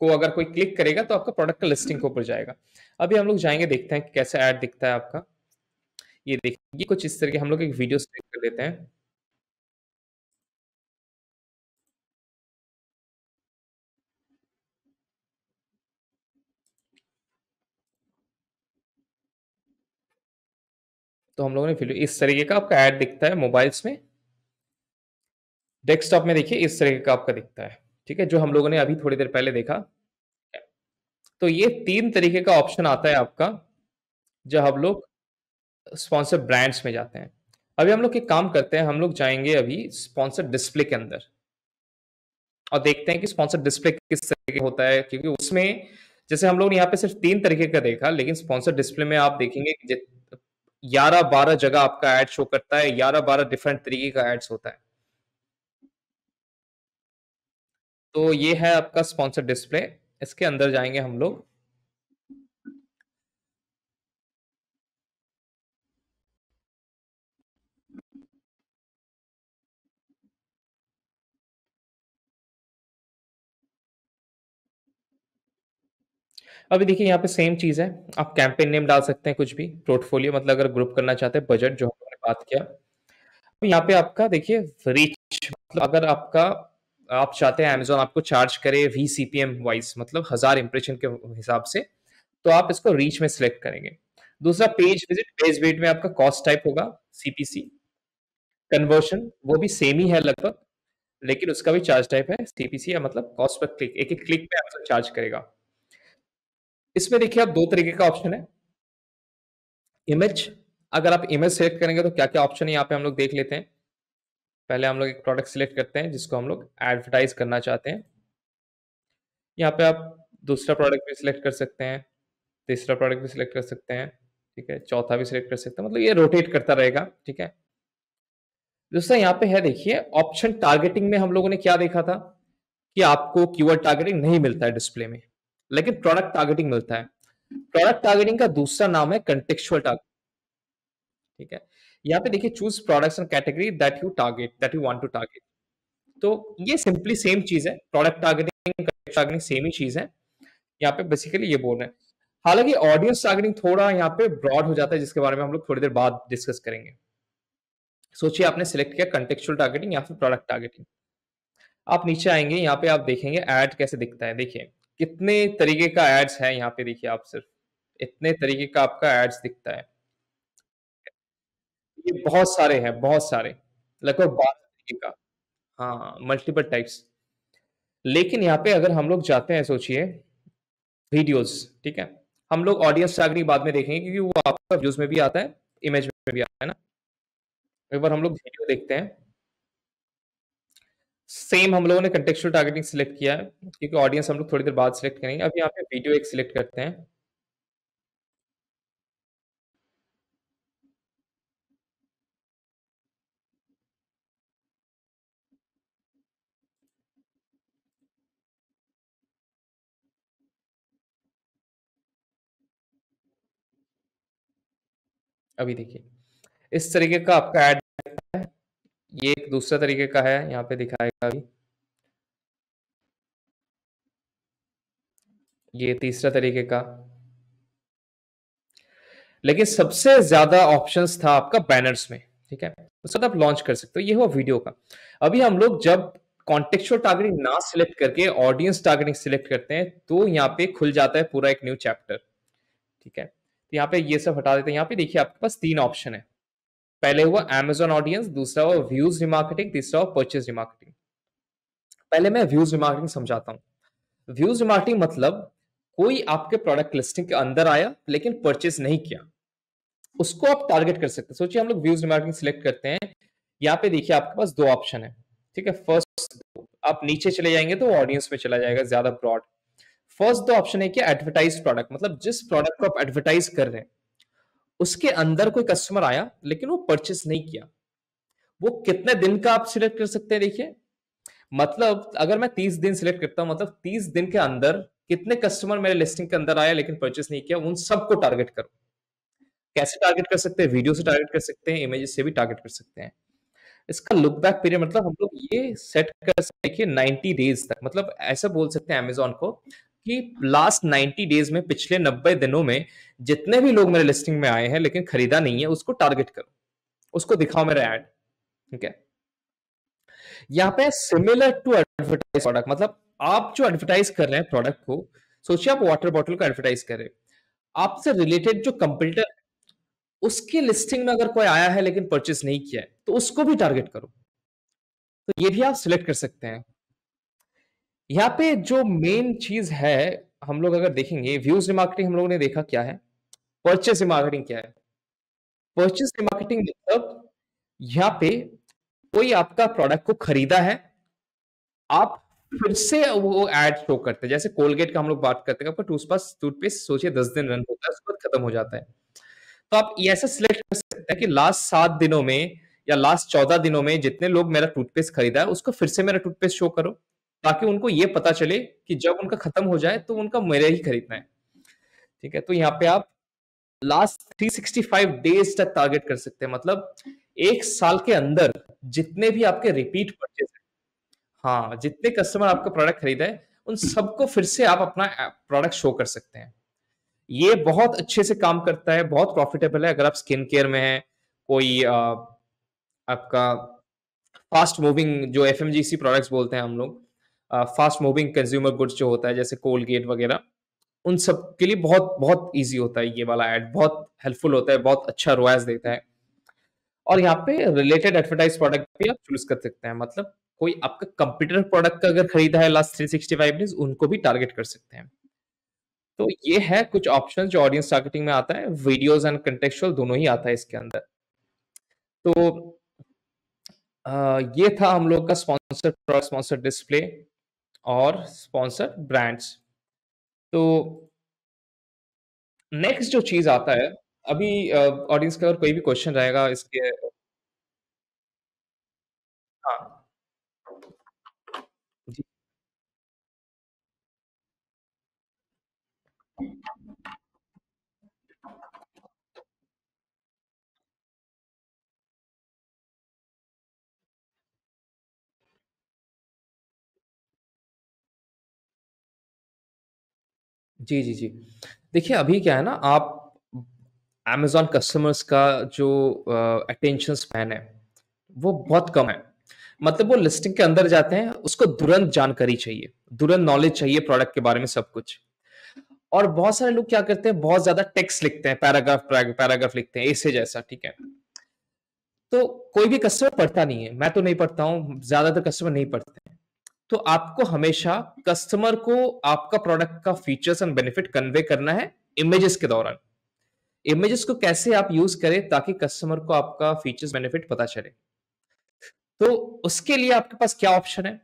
को अगर कोई क्लिक करेगा तो आपका प्रोडक्ट का लिस्टिंग के ऊपर जाएगा अभी हम लोग जाएंगे देखते हैं कि कैसे ऐड दिखता है आपका ये देखिए कुछ इस तरीके हम लोग एक वीडियो सेलेक्ट कर लेते हैं तो हम लोगों ने इस तरीके का आपका ऐड दिखता है मोबाइल्स में डेस्कटॉप में देखिए इस तरह का आपका दिखता है ठीक है जो हम लोगों ने अभी थोड़ी देर पहले देखा तो ये तीन तरीके का ऑप्शन आता है आपका जो हम लोग स्पॉन्सर ब्रांड्स में जाते हैं अभी हम लोग एक काम करते हैं हम लोग जाएंगे अभी स्पॉन्सर डिस्प्ले के अंदर और देखते हैं कि स्पॉन्सर डिस्प्ले किस तरीके होता है क्योंकि उसमें जैसे हम लोग ने यहाँ पे सिर्फ तीन तरीके का देखा लेकिन स्पॉन्सर डिस्प्ले में आप देखेंगे ग्यारह बारह जगह आपका एड शो करता है ग्यारह बारह डिफरेंट तरीके का एड्स होता है तो ये है आपका स्पॉन्सर डिस्प्ले इसके अंदर जाएंगे हम लोग अभी देखिए यहाँ पे सेम चीज है आप कैंपेन नेम डाल सकते हैं कुछ भी पोर्टफोलियो मतलब अगर ग्रुप करना चाहते हैं बजट जो हमने बात किया अब यहाँ पे आपका देखिए रीच मतलब अगर आपका आप चाहते हैं अमेजोन आपको चार्ज करे V C P M wise मतलब हज़ार इंप्रेशन के हिसाब से तो आप इसको रीच में सिलेक्ट करेंगे दूसरा पेज विजिट पेज वेट में आपका कॉस्ट टाइप होगा सीपीसी कन्वर्शन वो भी सेम ही है लगभग लेकिन उसका भी चार्ज टाइप है सीपीसी या मतलब कॉस्ट पर क्लिक एक एक क्लिक पे अमेजोन चार्ज करेगा इसमें देखिए आप दो तरीके का ऑप्शन है इमेज अगर आप इमेज सेलेक्ट करेंगे तो क्या क्या ऑप्शन है यहाँ पे हम लोग देख लेते हैं पहले हम लोग एक प्रोडक्ट सिलेक्ट करते हैं जिसको हम लोग एडवर्टाइज करना चाहते हैं यहाँ पे आप दूसरा प्रोडक्ट भी सिलेक्ट कर सकते हैं तीसरा प्रोडक्ट भी सिलेक्ट कर सकते हैं ठीक है चौथा भी सिलेक्ट कर सकते हैं मतलब ये रोटेट करता रहेगा ठीक है दूसरा यहाँ पे है देखिए ऑप्शन टारगेटिंग में हम लोगों ने क्या देखा था कि आपको कीवर्ड टारगेटिंग नहीं मिलता है डिस्प्ले में लेकिन प्रोडक्ट टारगेटिंग मिलता है प्रोडक्ट टारगेटिंग का दूसरा नाम है कंटेक्चुअल टारगेट ठीक है यहाँ पे देखिए choose products and category that you target that you want to target तो ये सिंपली सेम चीज है प्रोडक्ट टारगेटिंग टारगेटिंग सेम ही चीज है यहाँ पे बेसिकली ये बोल रहे हैं हालांकि ऑडियंस टारगेटिंग थोड़ा यहाँ पे ब्रॉड हो जाता है जिसके बारे में हम लोग थोड़ी देर बाद डिस्कस करेंगे सोचिए आपने सिलेक्ट किया कंटेक्चुअल टारगेटिंग या फिर प्रोडक्ट टारगेटिंग आप नीचे आएंगे यहाँ पे आप देखेंगे एड कैसे दिखता है देखिए कितने तरीके का एड्स है यहाँ पे देखिए आप सिर्फ इतने तरीके का आपका एड्स दिखता है ये बहुत सारे हैं बहुत सारे लगभग बारह तरीके का हाँ मल्टीपल टाइप्स लेकिन यहाँ पे अगर हम लोग जाते हैं सोचिए वीडियोस ठीक है हम लोग ऑडियंस टारगेटिंग बाद में देखेंगे क्योंकि वो आपका व्यूज में भी आता है इमेज में भी आता है ना एक बार हम लोग वीडियो देखते हैं सेम हम लोगों ने कंटेक्चुअल टारगेटिंग सिलेक्ट किया है क्योंकि ऑडियंस हम लोग थोड़ी देर बाद सिलेक्ट करेंगे अब यहाँ पे वीडियो एक सिलेक्ट करते हैं अभी देखिए इस तरीके का आपका ऐड है ये एक दूसरा तरीके का है यहाँ पे दिखाएगा अभी ये तीसरा तरीके का लेकिन सबसे ज्यादा ऑप्शंस था आपका बैनर्स में ठीक है उसके बाद तो आप लॉन्च कर सकते हो ये हुआ वीडियो का अभी हम लोग जब कॉन्टेक्चुअल टारगेटिंग ना सिलेक्ट करके ऑडियंस टारगेटिंग सिलेक्ट करते हैं तो यहाँ पे खुल जाता है पूरा एक न्यू चैप्टर ठीक है यहाँ पे ये सब हटा देते हैं यहाँ पे देखिए आपके पास तीन ऑप्शन है पहले हुआ एमेजोन ऑडियंस दूसरा हुआ व्यूज रिमार्केटिंग तीसरा हुआ परचेज रिमार्केटिंग पहले मैं व्यूज रिमार्केटिंग समझाता हूँ व्यूज रिमार्केटिंग मतलब कोई आपके प्रोडक्ट लिस्टिंग के अंदर आया लेकिन परचेज नहीं किया उसको आप टारगेट कर सकते सोचिए हम लोग व्यूज रिमार्केटिंग सिलेक्ट करते हैं यहाँ पे देखिए आपके पास दो ऑप्शन है ठीक है फर्स्ट आप नीचे चले जाएंगे तो ऑडियंस में चला जाएगा ज्यादा ब्रॉड फर्स्ट दो ऑप्शन है कि एडवर्टाइज प्रोडक्ट मतलब जिस प्रोडक्ट को आप एडवर्टाइज कर रहे हैं उसके अंदर कोई कस्टमर आया लेकिन वो परचेस नहीं किया वो कितने दिन का आप सिलेक्ट कर सकते हैं देखिए मतलब अगर मैं तीस दिन सिलेक्ट करता हूं मतलब तीस दिन के अंदर कितने कस्टमर मेरे लिस्टिंग के अंदर आया लेकिन परचेस नहीं किया उन सबको टारगेट करो कैसे टारगेट कर सकते हैं वीडियो से टारगेट कर सकते हैं इमेजेस से भी टारगेट कर सकते हैं इसका लुक बैक पीरियड मतलब हम लोग ये सेट कर सकते हैं 90 डेज तक मतलब ऐसा बोल सकते हैं अमेजोन को कि लास्ट नाइनटी डेज में पिछले नब्बे दिनों में जितने भी लोग मेरे लिस्टिंग में आए हैं लेकिन खरीदा नहीं है उसको टारगेट करो उसको दिखाओ मेरा एड ठीक है यहां पे सिमिलर टू एडवर्टाइज प्रोडक्ट मतलब आप जो एडवर्टाइज कर रहे हैं प्रोडक्ट को सोचिए आप वाटर बॉटल का एडवर्टाइज करें आपसे रिलेटेड जो कंप्यूटर उसकी लिस्टिंग में अगर कोई आया है लेकिन परचेस नहीं किया है तो उसको भी टारगेट करो तो ये भी आप सिलेक्ट कर सकते हैं यहाँ पे जो मेन चीज है हम लोग अगर देखेंगे व्यूज रिमार्केटिंग हम लोगों ने देखा क्या है परचेस रिमार्केटिंग क्या है परचेस रिमार्केटिंग मतलब यहाँ पे कोई आपका प्रोडक्ट को खरीदा है आप फिर से वो एड शो करते हैं जैसे कोलगेट का हम लोग बात करते हैं आपका टूथपेस्ट सोचिए दस दिन रन होता है उसके बाद खत्म हो जाता है तो आप ऐसा सिलेक्ट कर सकते हैं कि लास्ट सात दिनों में या लास्ट चौदह दिनों में जितने लोग मेरा टूथपेस्ट खरीदा है उसको फिर से मेरा टूथपेस्ट शो करो ताकि उनको ये पता चले कि जब उनका खत्म हो जाए तो उनका मेरा ही खरीदना है ठीक है तो यहाँ पे आप लास्ट 365 डेज तक टारगेट कर सकते हैं मतलब एक साल के अंदर जितने भी आपके रिपीट परचेज है हाँ जितने कस्टमर आपका प्रोडक्ट खरीदा है उन सबको फिर से आप अपना प्रोडक्ट शो कर सकते हैं ये बहुत अच्छे से काम करता है बहुत प्रॉफिटेबल है अगर आप स्किन केयर में है कोई आ, आपका फास्ट मूविंग जो एफ प्रोडक्ट्स बोलते हैं हम लोग फास्ट मूविंग कंज्यूमर गुड्स जो होता है जैसे कोलगेट वगैरह उन सब के लिए बहुत बहुत ईजी होता है ये वाला एड बहुत हेल्पफुल होता है बहुत अच्छा रोयास देता है और यहाँ पे रिलेटेड एडवर्टाइज प्रोडक्ट भी आप चूज कर सकते हैं मतलब कोई आपका कंप्यूटर प्रोडक्ट का अगर खरीदा है last three sixty five days उनको भी टारगेट कर सकते हैं तो ये है कुछ ऑप्शन जो ऑडियंस टारगेटिंग में आता है वीडियोज एंड कंटेक्चुअल दोनों ही आता है इसके अंदर तो आ, ये था हम लोग का स्पॉन्सर स्पॉन्सर डिस्प्ले और स्पॉन्सर ब्रांड्स तो नेक्स्ट जो चीज आता है अभी ऑडियंस का अगर कोई भी क्वेश्चन रहेगा इसके हाँ जी, जी, जी। देखिए, अभी क्या है ना आप अमेज़न कस्टमर्स का जो अटेंशन अटेंशन स्पैन है, वो बहुत कम है। मतलब वो लिस्टिंग के अंदर जाते हैं, उसको तुरंत जानकारी चाहिए, तुरंत नॉलेज चाहिए प्रोडक्ट के बारे में सब कुछ। और बहुत सारे लोग क्या करते हैं, बहुत ज़्यादा टेक्स्ट लिखते हैं, पैराग्राफ पैराग्राफ लिखते हैं, ऐसे जैसा, ठीक है। तो कोई भी कस्टमर पढ़ता नहीं है, मैं तो नहीं पढ़ता हूँ, ज़्यादातर कस्टमर नहीं पढ़ते हैं। तो आपको हमेशा कस्टमर को आपका प्रोडक्ट का फीचर्स एंड बेनिफिट कन्वे करना है इमेजेस के दौरान इमेजेस को कैसे आप यूज करें ताकि कस्टमर को आपका फीचर्स बेनिफिट पता चले तो उसके लिए आपके पास क्या ऑप्शन है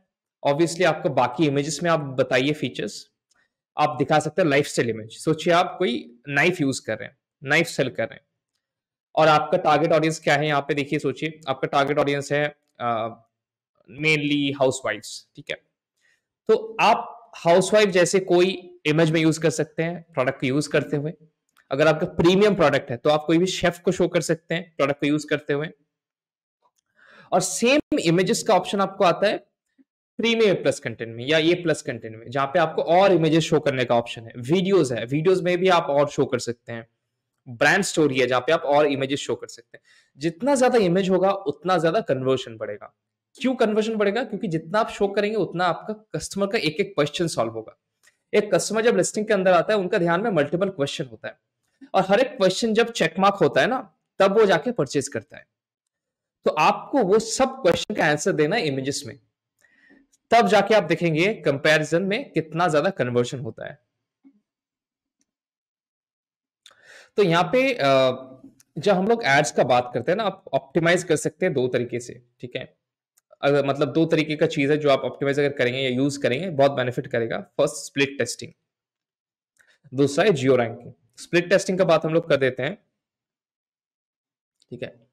ऑब्वियसली आपको बाकी इमेजेस में आप बताइए फीचर्स आप दिखा सकते हैं लाइफ स्टाइल इमेज सोचिए आप कोई नाइफ यूज कर रहे हैं नाइफ सेल कर रहे हैं और आपका टारगेट ऑडियंस क्या है यहाँ पे देखिए सोचिए आपका टारगेट ऑडियंस है मेनली हाउसवाइफ्स ठीक है तो आप हाउसवाइफ जैसे कोई इमेज में यूज कर सकते हैं प्रोडक्ट को यूज करते हुए अगर आपका प्रीमियम प्रोडक्ट है तो आप कोई भी शेफ को शो कर सकते हैं प्रोडक्ट को यूज करते हुए और सेम इमेजेस का ऑप्शन आपको आता है प्रीमियम प्लस कंटेंट में या ये प्लस कंटेंट में जहां पे आपको और इमेजेस शो करने का ऑप्शन है वीडियोस है वीडियोस में भी आप और शो कर सकते हैं ब्रांड स्टोरी है जहां पे आप और इमेजेस शो कर सकते हैं जितना ज्यादा इमेज होगा उतना ज्यादा कन्वर्शन बढ़ेगा क्यों कन्वर्जन बढ़ेगा क्योंकि जितना आप शो करेंगे उतना आपका कस्टमर का एक एक क्वेश्चन सॉल्व होगा एक कस्टमर जब लिस्टिंग के अंदर आता है उनका ध्यान में मल्टीपल क्वेश्चन होता है और हर एक क्वेश्चन जब चेकमार्क होता है ना तब वो जाके परचेज करता है तो आपको वो सब क्वेश्चन का आंसर देना है इमेजेस में तब जाके आप देखेंगे कंपैरिजन में कितना ज्यादा कन्वर्जन होता है तो यहाँ पे जब हम लोग एड्स का बात करते हैं ना आप ऑप्टिमाइज कर सकते हैं दो तरीके से ठीक है अगर मतलब दो तरीके का चीज़ है जो आप ऑप्टिमाइज अगर करेंगे या यूज़ करेंगे बहुत बेनिफिट करेगा फर्स्ट स्प्लिट टेस्टिंग दूसरा है जियो रैंकिंग स्प्लिट टेस्टिंग का बात हम लोग कर देते हैं ठीक है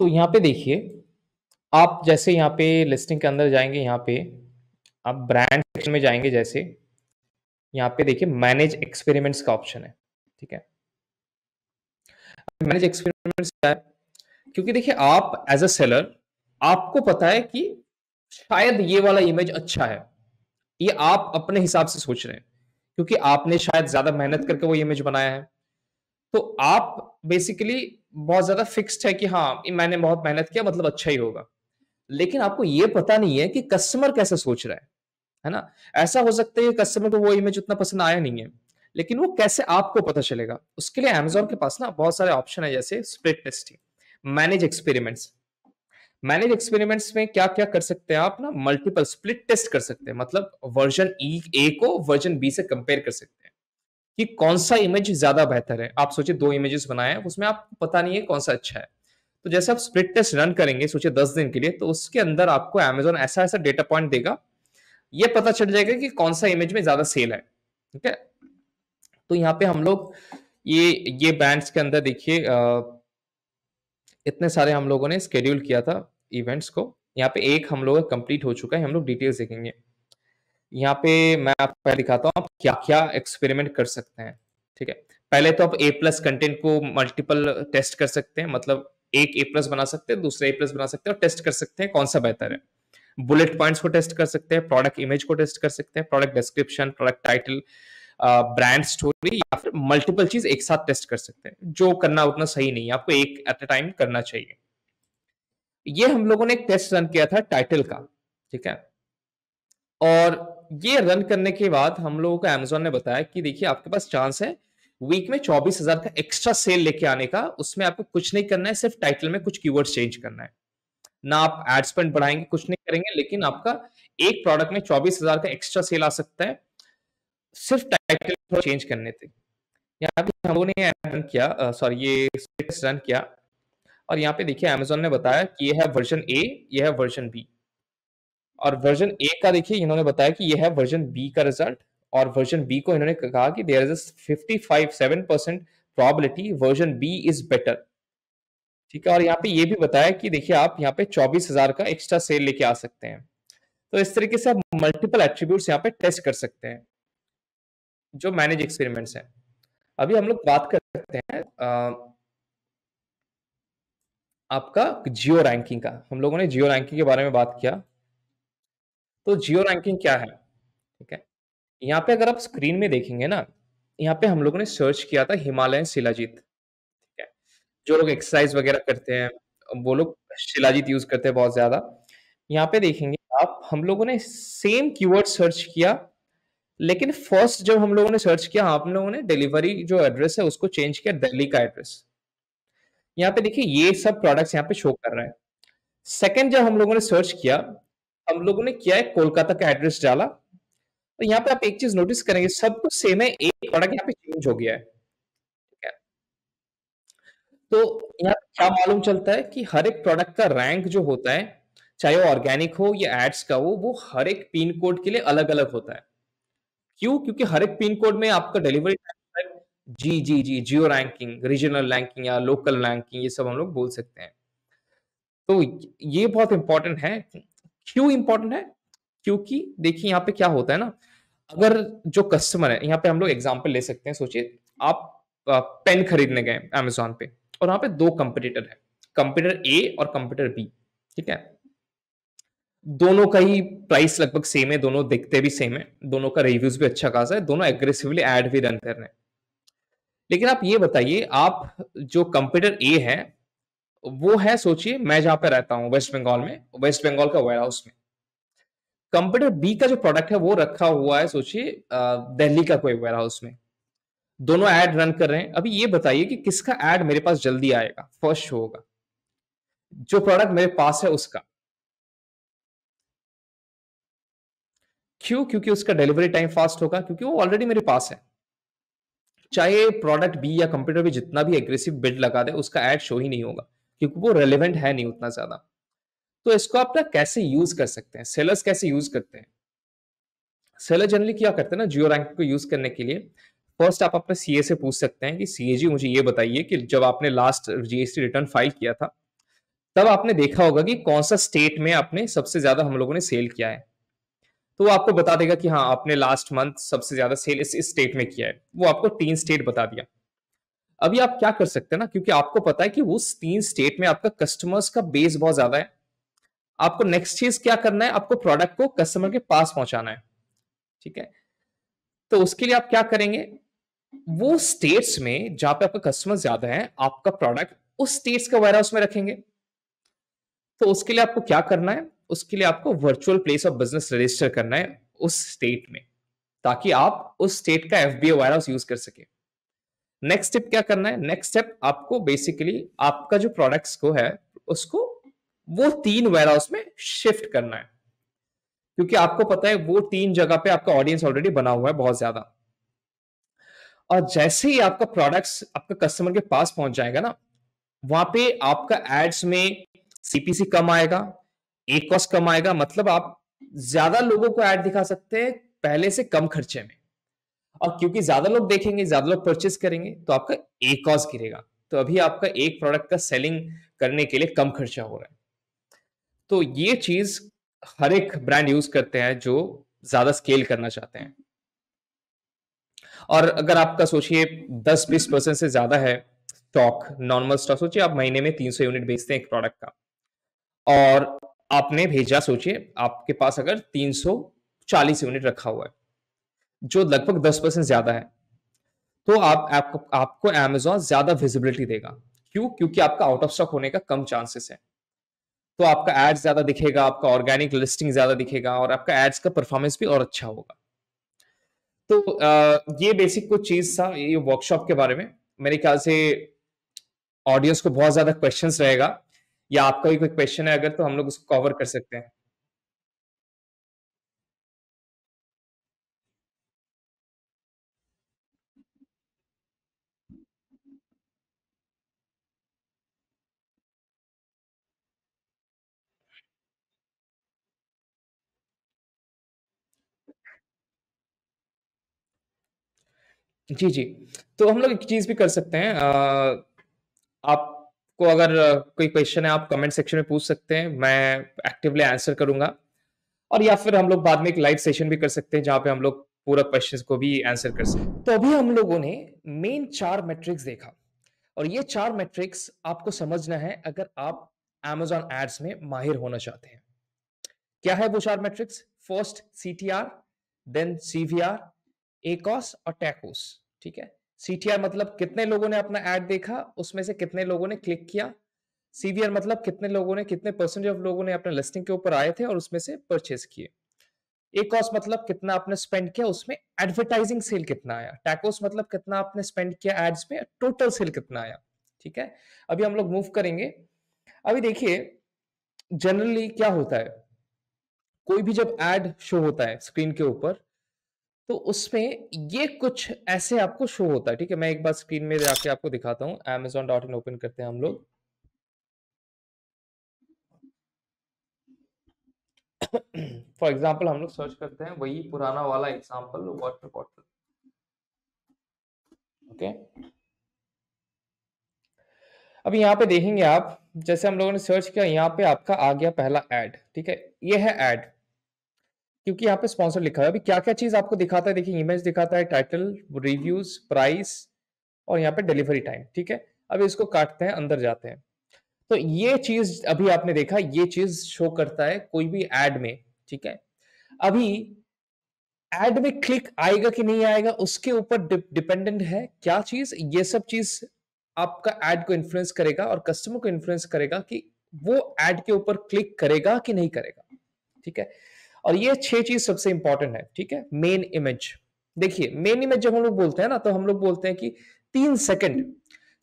तो यहाँ पे देखिए आप जैसे यहाँ पे लिस्टिंग के अंदर जाएंगे यहाँ पे आप ब्रांड सेक्शन में जाएंगे जैसे यहाँ पे देखिए मैनेज एक्सपेरिमेंट्स का ऑप्शन है ठीक है मैनेज एक्सपेरिमेंट्स क्या है क्योंकि देखिए आप एज अ सेलर आपको पता है कि शायद ये वाला इमेज अच्छा है ये आप अपने हिसाब से सोच रहे हैं क्योंकि आपने शायद ज्यादा मेहनत करके वो इमेज बनाया है तो आप बेसिकली बहुत ज्यादा फिक्स्ड है कि हाँ मैंने बहुत मेहनत किया मतलब अच्छा ही होगा लेकिन आपको ये पता नहीं है कि कस्टमर कैसे सोच रहा है है ना ऐसा हो सकता है कस्टमर को वो इमेज उतना पसंद आया नहीं है लेकिन वो कैसे आपको पता चलेगा उसके लिए अमेजोन के पास ना बहुत सारे ऑप्शन है जैसे split testing manage experiments manage experiments में क्या क्या कर सकते हैं आप ना मल्टीपल स्प्लिट टेस्ट कर सकते हैं मतलब वर्जन ई ए को वर्जन बी से कंपेयर कर सकते हैं कि कौन सा इमेज ज्यादा बेहतर है आप सोचिए दो इमेजेस बनाए उसमें आप पता नहीं है कौन सा अच्छा है तो जैसे आप स्प्लिट टेस्ट रन करेंगे सोचिए दस दिन के लिए तो उसके अंदर आपको एमेजोन ऐसा ऐसा डेटा पॉइंट देगा ये पता चल जाएगा कि कौन सा इमेज में ज्यादा सेल है ठीक है तो यहाँ पे हम लोग ये ये बैंड्स के अंदर देखिए इतने सारे हम लोगों ने स्केड्यूल किया था इवेंट्स को यहाँ पे एक हम लोग कंप्लीट हो चुका है हम लोग डिटेल्स देखेंगे यहाँ पे मैं आप पहले दिखाता हूँ आप क्या क्या एक्सपेरिमेंट कर सकते हैं ठीक है पहले तो आप ए प्लस कंटेंट को मल्टीपल टेस्ट कर सकते हैं मतलब एक ए प्लस बना सकते हैं दूसरा ए प्लस बना सकते हैं और टेस्ट कर सकते हैं कौन सा बेहतर है बुलेट पॉइंट्स को टेस्ट कर सकते हैं प्रोडक्ट इमेज को टेस्ट कर सकते हैं product description product title brand story या फिर मल्टीपल चीज एक साथ टेस्ट कर सकते हैं जो करना उतना सही नहीं है आपको एक एट अ टाइम करना चाहिए ये हम लोगों ने एक टेस्ट रन किया था टाइटल का ठीक है और ये रन करने के बाद हम लोगों को अमेजोन ने बताया कि देखिए आपके पास चांस है वीक में चौबीस हजार का एक्स्ट्रा सेल लेके आने का उसमें आपको कुछ नहीं करना है सिर्फ टाइटल में कुछ की चेंज करना है ना आप एड स्पेंड बढ़ाएंगे कुछ नहीं करेंगे लेकिन आपका एक प्रोडक्ट में चौबीस हजार का एक्स्ट्रा सेल आ सकता है सिर्फ टाइटल चेंज करने थे यहाँ पे हम लोगों ने रन किया सॉरी ये रन किया और यहाँ पे देखिए अमेजोन ने बताया कि यह है वर्जन ए यह है वर्जन बी और वर्जन ए का देखिए इन्होंने बताया कि यह है वर्जन बी का रिजल्ट और वर्जन बी को इन्होंने कहा कि there is fifty five seven percent probability version B is better ठीक है और यहाँ पे ये भी बताया कि देखिए आप यहाँ पे चौबीस हजार का एक्स्ट्रा सेल लेके आ सकते हैं तो इस तरीके से आप मल्टीपल एट्रीब्यूट यहाँ पे टेस्ट कर सकते हैं जो मैनेज एक्सपेरिमेंट्स हैं अभी हम लोग बात कर सकते हैं आपका जियो रैंकिंग का हम लोगों ने जियो रैंकिंग के बारे में बात किया तो जियो रैंकिंग क्या है ठीक है यहाँ पे अगर आप स्क्रीन में देखेंगे ना यहाँ पे हम लोगों ने सर्च किया था हिमालयन शिलाजीत ठीक है जो लोग एक्सरसाइज वगैरह करते हैं वो लोग शिलाजीत यूज करते हैं बहुत ज्यादा यहाँ पे देखेंगे आप हम लोगों ने सेम कीवर्ड सर्च किया लेकिन फर्स्ट जब हम लोगों ने सर्च किया आप लोगों ने डिलीवरी जो एड्रेस है उसको चेंज किया दिल्ली का एड्रेस यहाँ पे देखिए ये सब प्रोडक्ट्स यहाँ पे शो कर रहा है सेकंड जब हम लोगों ने सर्च किया हम लोगों ने किया है कोलकाता का एड्रेस डाला तो यहाँ पे आप एक चीज नोटिस करेंगे सब कुछ सेम है एक प्रोडक्ट यहाँ पे चेंज हो गया है तो यहाँ क्या मालूम चलता है कि हर एक प्रोडक्ट का रैंक जो होता है चाहे वो ऑर्गेनिक हो या एड्स का हो वो हर एक पिन कोड के लिए अलग अलग होता है क्यों क्योंकि हर एक पिन कोड में आपका डिलीवरी जी जी जी जियो रैंकिंग रीजनल रैंकिंग या लोकल रैंकिंग ये सब हम लोग बोल सकते हैं तो ये बहुत इंपॉर्टेंट है क्यों इंपॉर्टेंट है क्योंकि देखिए यहाँ पे क्या होता है ना अगर जो कस्टमर है यहाँ पे हम लोग एग्जाम्पल ले सकते हैं सोचिए आप पेन खरीदने गए अमेजोन पे और यहाँ पे दो कंपटीटर है कंप्यूटर ए और कंप्यूटर बी ठीक है दोनों का ही प्राइस लगभग सेम है दोनों दिखते भी सेम है दोनों का रिव्यूज भी अच्छा खासा है दोनों एग्रेसिवली एड भी रन कर रहे हैं लेकिन आप ये बताइए आप जो कंप्यूटर ए है वो है सोचिए मैं जहां पे रहता हूं वेस्ट बंगाल में वेस्ट बंगाल का वेयर हाउस में कंप्यूटर बी का जो प्रोडक्ट है वो रखा हुआ है सोचिए दिल्ली का कोई वेयर हाउस में दोनों एड रन कर रहे हैं अभी ये बताइए कि किसका एड मेरे पास जल्दी आएगा फर्स्ट शो होगा जो प्रोडक्ट मेरे पास है उसका क्यों क्योंकि उसका डिलीवरी टाइम फास्ट होगा क्योंकि वो ऑलरेडी मेरे पास है चाहे प्रोडक्ट बी या कंप्यूटर भी जितना भी एग्रेसिव बिड लगा दे उसका एड शो ही नहीं होगा क्योंकि वो रेलिवेंट है नहीं उतना ज्यादा तो इसको आप ना कैसे यूज कर सकते हैं सेलर्स कैसे यूज करते हैं सेलर जनरली क्या करते हैं ना जियो रैंक को यूज करने के लिए फर्स्ट आप अपने सीए से पूछ सकते हैं कि सीए जी मुझे ये बताइए कि जब आपने लास्ट जीएसटी रिटर्न फाइल किया था तब आपने देखा होगा कि कौन सा स्टेट में आपने सबसे ज्यादा हम लोगों ने सेल किया है तो वो आपको बता देगा कि हाँ आपने लास्ट मंथ सबसे ज्यादा सेल इस स्टेट में किया है वो आपको तीन स्टेट बता दिया अभी आप क्या कर सकते हैं ना क्योंकि आपको पता है कि उस तीन स्टेट में आपका कस्टमर्स का बेस बहुत ज्यादा है आपको नेक्स्ट चीज क्या करना है आपको प्रोडक्ट को कस्टमर के पास पहुंचाना है ठीक है तो उसके लिए आप क्या करेंगे वो स्टेट्स में जहां पे आपका कस्टमर ज्यादा है आपका प्रोडक्ट उस स्टेट्स का वेयर हाउस में रखेंगे तो उसके लिए आपको क्या करना है उसके लिए आपको virtual place of business register करना है उस स्टेट में ताकि आप उस स्टेट का F B warehouse use कर सके नेक्स्ट स्टेप क्या करना है नेक्स्ट स्टेप आपको बेसिकली आपका जो प्रोडक्ट्स को है उसको वो तीन वेयर हाउस में शिफ्ट करना है क्योंकि आपको पता है वो तीन जगह पे आपका ऑडियंस ऑलरेडी बना हुआ है बहुत ज्यादा और जैसे ही आपका प्रोडक्ट्स आपका कस्टमर के पास पहुंच जाएगा ना वहां पे आपका एड्स में सीपीसी कम आएगा एक कॉस्ट कम आएगा मतलब आप ज्यादा लोगों को एड दिखा सकते हैं पहले से कम खर्चे में और क्योंकि ज्यादा लोग देखेंगे ज्यादा लोग परचेस करेंगे तो आपका एक कॉस्ट गिरेगा तो अभी आपका एक प्रोडक्ट का सेलिंग करने के लिए कम खर्चा हो रहा है तो ये चीज हर एक ब्रांड यूज करते हैं जो ज्यादा स्केल करना चाहते हैं और अगर आपका सोचिए दस बीस परसेंट से ज्यादा है स्टॉक नॉर्मल स्टॉक सोचिए आप महीने में तीन सौ यूनिट बेचते हैं एक प्रोडक्ट का और आपने भेजा सोचिए आपके पास अगर तीन सौ चालीस यूनिट रखा हुआ है जो लगभग दस परसेंट ज्यादा है तो आप, आप आपको एमेजोन ज्यादा विजिबिलिटी देगा क्यों क्योंकि आपका आउट ऑफ स्टॉक होने का कम चांसेस है तो आपका एड्स ज्यादा दिखेगा आपका ऑर्गेनिक लिस्टिंग ज्यादा दिखेगा और आपका एड्स का परफॉर्मेंस भी और अच्छा होगा तो आ, ये बेसिक कुछ चीज था ये वर्कशॉप के बारे में मेरे ख्याल से ऑडियंस को बहुत ज्यादा क्वेश्चंस रहेगा या आपका भी कोई क्वेश्चन है अगर तो हम लोग उसको कवर कर सकते हैं जी जी तो हम लोग एक चीज भी कर सकते हैं आ, आपको अगर कोई क्वेश्चन है आप कमेंट सेक्शन में पूछ सकते हैं मैं एक्टिवली आंसर करूंगा और या फिर हम लोग बाद में एक लाइव सेशन भी कर सकते हैं जहां पे हम लोग पूरा क्वेश्चन को भी आंसर कर सकते हैं तो अभी हम लोगों ने मेन चार मैट्रिक्स देखा और ये चार मैट्रिक्स आपको समझना है अगर आप एमेजॉन एड्स में माहिर होना चाहते हैं क्या है वो चार metrics first C T R then C V R ACoS और टैकोस ठीक है सीटीआर मतलब कितने लोगों ने अपना एड देखा उसमें से कितने लोगों ने क्लिक किया सीवीआर मतलब कितने लोगों ने कितने परसेंटेज ऑफ लोगों ने अपने लिस्टिंग के ऊपर आए थे और उसमें से परचेस किए एक मतलब कितना आपने स्पेंड किया उसमें एडवर्टाइजिंग सेल कितना आया टैकोस मतलब कितना आपने स्पेंड किया एड्स में टोटल सेल कितना आया ठीक है अभी हम लोग मूव करेंगे अभी देखिए जनरली क्या होता है कोई भी जब एड शो होता है स्क्रीन के ऊपर तो उसमें ये कुछ ऐसे आपको शो होता है ठीक है मैं एक बार स्क्रीन में जाके आपको दिखाता हूँ एमेजॉन डॉट इन ओपन करते हैं हम लोग फॉर एग्जाम्पल हम लोग सर्च करते हैं वही पुराना वाला एग्जाम्पल वाटर बॉटल ओके अब यहाँ पे देखेंगे आप जैसे हम लोगों ने सर्च किया यहाँ पे आपका आ गया पहला एड ठीक है ये है एड क्योंकि यहाँ पे स्पॉन्सर लिखा है अभी क्या क्या चीज आपको दिखाता है देखिए इमेज दिखाता है टाइटल रिव्यूज प्राइस और यहाँ पे डिलीवरी टाइम ठीक है अब इसको काटते हैं अंदर जाते हैं तो ये चीज अभी आपने देखा ये चीज शो करता है कोई भी एड में ठीक है अभी एड में क्लिक आएगा कि नहीं आएगा उसके ऊपर डिपेंडेंट है क्या चीज ये सब चीज आपका एड को इन्फ्लुएंस करेगा और कस्टमर को इन्फ्लुएंस करेगा कि वो एड के ऊपर क्लिक करेगा कि नहीं करेगा ठीक है और ये छह चीज सबसे इंपॉर्टेंट है ठीक है मेन इमेज देखिए मेन इमेज जब हम लोग बोलते हैं ना तो हम लोग बोलते हैं कि तीन सेकंड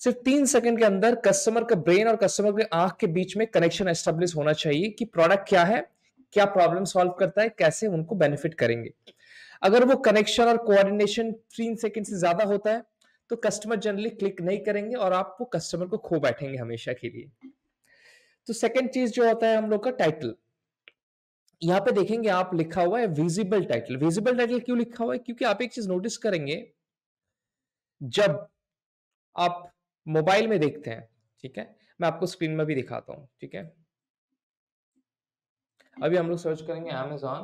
सिर्फ तीन सेकंड के अंदर कस्टमर का ब्रेन और कस्टमर के आंख के बीच में कनेक्शन एस्टेब्लिश होना चाहिए कि प्रोडक्ट क्या है क्या प्रॉब्लम सॉल्व करता है कैसे उनको बेनिफिट करेंगे अगर वो कनेक्शन और कोऑर्डिनेशन तीन सेकंड से ज्यादा होता है तो कस्टमर जनरली क्लिक नहीं करेंगे और आप वो कस्टमर को खो बैठेंगे हमेशा के लिए तो सेकंड चीज जो होता है हम लोग का टाइटल यहाँ पे देखेंगे आप लिखा हुआ है विजिबल टाइटल विजिबल टाइटल क्यों लिखा हुआ है क्योंकि आप एक चीज नोटिस करेंगे जब आप मोबाइल में देखते हैं ठीक है मैं आपको स्क्रीन में भी दिखाता हूं ठीक है अभी हम लोग सर्च करेंगे अमेजॉन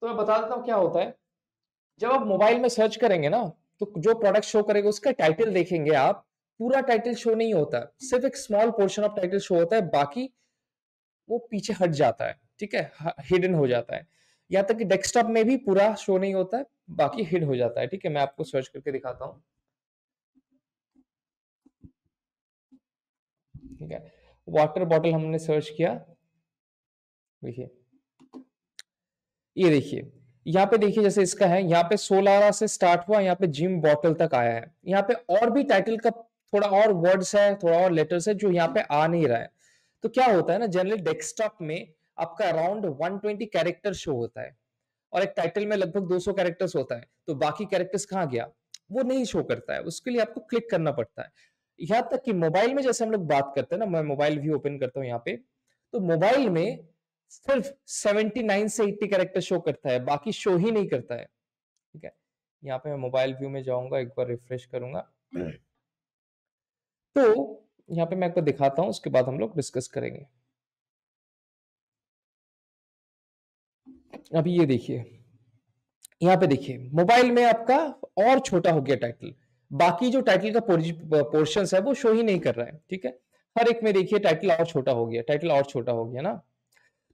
तो मैं बता देता हूं क्या होता है जब आप मोबाइल में सर्च करेंगे ना तो जो प्रोडक्ट शो करेगा उसका टाइटल देखेंगे आप पूरा टाइटल शो नहीं होता सिर्फ एक small portion of title show होता है बाकी वो पीछे हट जाता है ठीक है हिडन हो जाता है यहाँ तक कि डेस्कटॉप में भी पूरा शो नहीं होता है बाकी हिड हो जाता है ठीक है मैं आपको सर्च करके दिखाता हूँ ठीक है वाटर बॉटल हमने सर्च किया देखिए ये देखिए यहाँ पे देखिए जैसे इसका है यहाँ पे सोलारा से स्टार्ट हुआ यहाँ पे जिम बॉटल तक आया है यहाँ पे और भी टाइटल का थोड़ा और वर्ड्स है थोड़ा और लेटर्स है जो यहाँ पे आ नहीं रहा है तो क्या होता है ना जनरली डेस्कटॉप में आपका अराउंड 120 कैरेक्टर शो होता है और एक टाइटल में लगभग 200 कैरेक्टर्स होता है तो बाकी कैरेक्टर्स कहाँ गया वो नहीं शो करता है उसके लिए आपको क्लिक करना पड़ता है यहां तक कि मोबाइल में जैसे हम लोग बात करते हैं ना मैं मोबाइल व्यू ओपन करता हूँ यहाँ पे तो मोबाइल में सिर्फ 79 से 80 कैरेक्टर शो करता है बाकी शो ही नहीं करता है ठीक है यहाँ पे मैं मोबाइल व्यू में जाऊंगा एक बार रिफ्रेश करूंगा तो यहाँ पे मैं आपको दिखाता हूँ उसके बाद हम लोग डिस्कस करेंगे अभी ये देखिए यहाँ पे देखिए मोबाइल में आपका और छोटा हो गया टाइटल बाकी जो टाइटल का पोर्शन है वो शो ही नहीं कर रहा है ठीक है हर एक में देखिए टाइटल और छोटा हो गया टाइटल और छोटा हो गया ना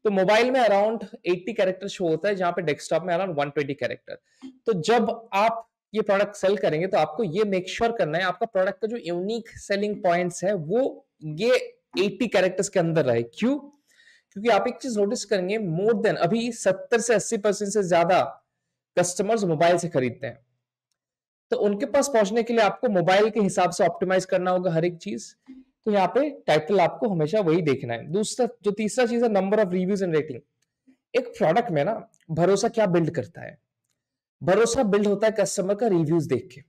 तो मोबाइल में अराउंड 80 कैरेक्टर शो होता है जहां पे डेस्कटॉप में अराउंड 120 कैरेक्टर तो जब आप ये प्रोडक्ट सेल करेंगे तो आपको ये मेक श्योर sure करना है आपका प्रोडक्ट का जो यूनिक सेलिंग पॉइंट्स है वो ये 80 कैरेक्टर्स के अंदर रहे क्यों क्योंकि आप एक चीज नोटिस करेंगे मोर देन अभी 70 से 80 परसेंट से ज्यादा कस्टमर्स मोबाइल से खरीदते हैं तो उनके पास पहुंचने के लिए आपको मोबाइल के हिसाब से ऑप्टिमाइज करना होगा हर एक चीज तो यहाँ पे टाइटल आपको हमेशा वही देखना है दूसरा जो तीसरा चीज है number of reviews and rating एक प्रोडक्ट में ना भरोसा क्या बिल्ड करता है भरोसा बिल्ड होता है कस्टमर का रिव्यूज देख के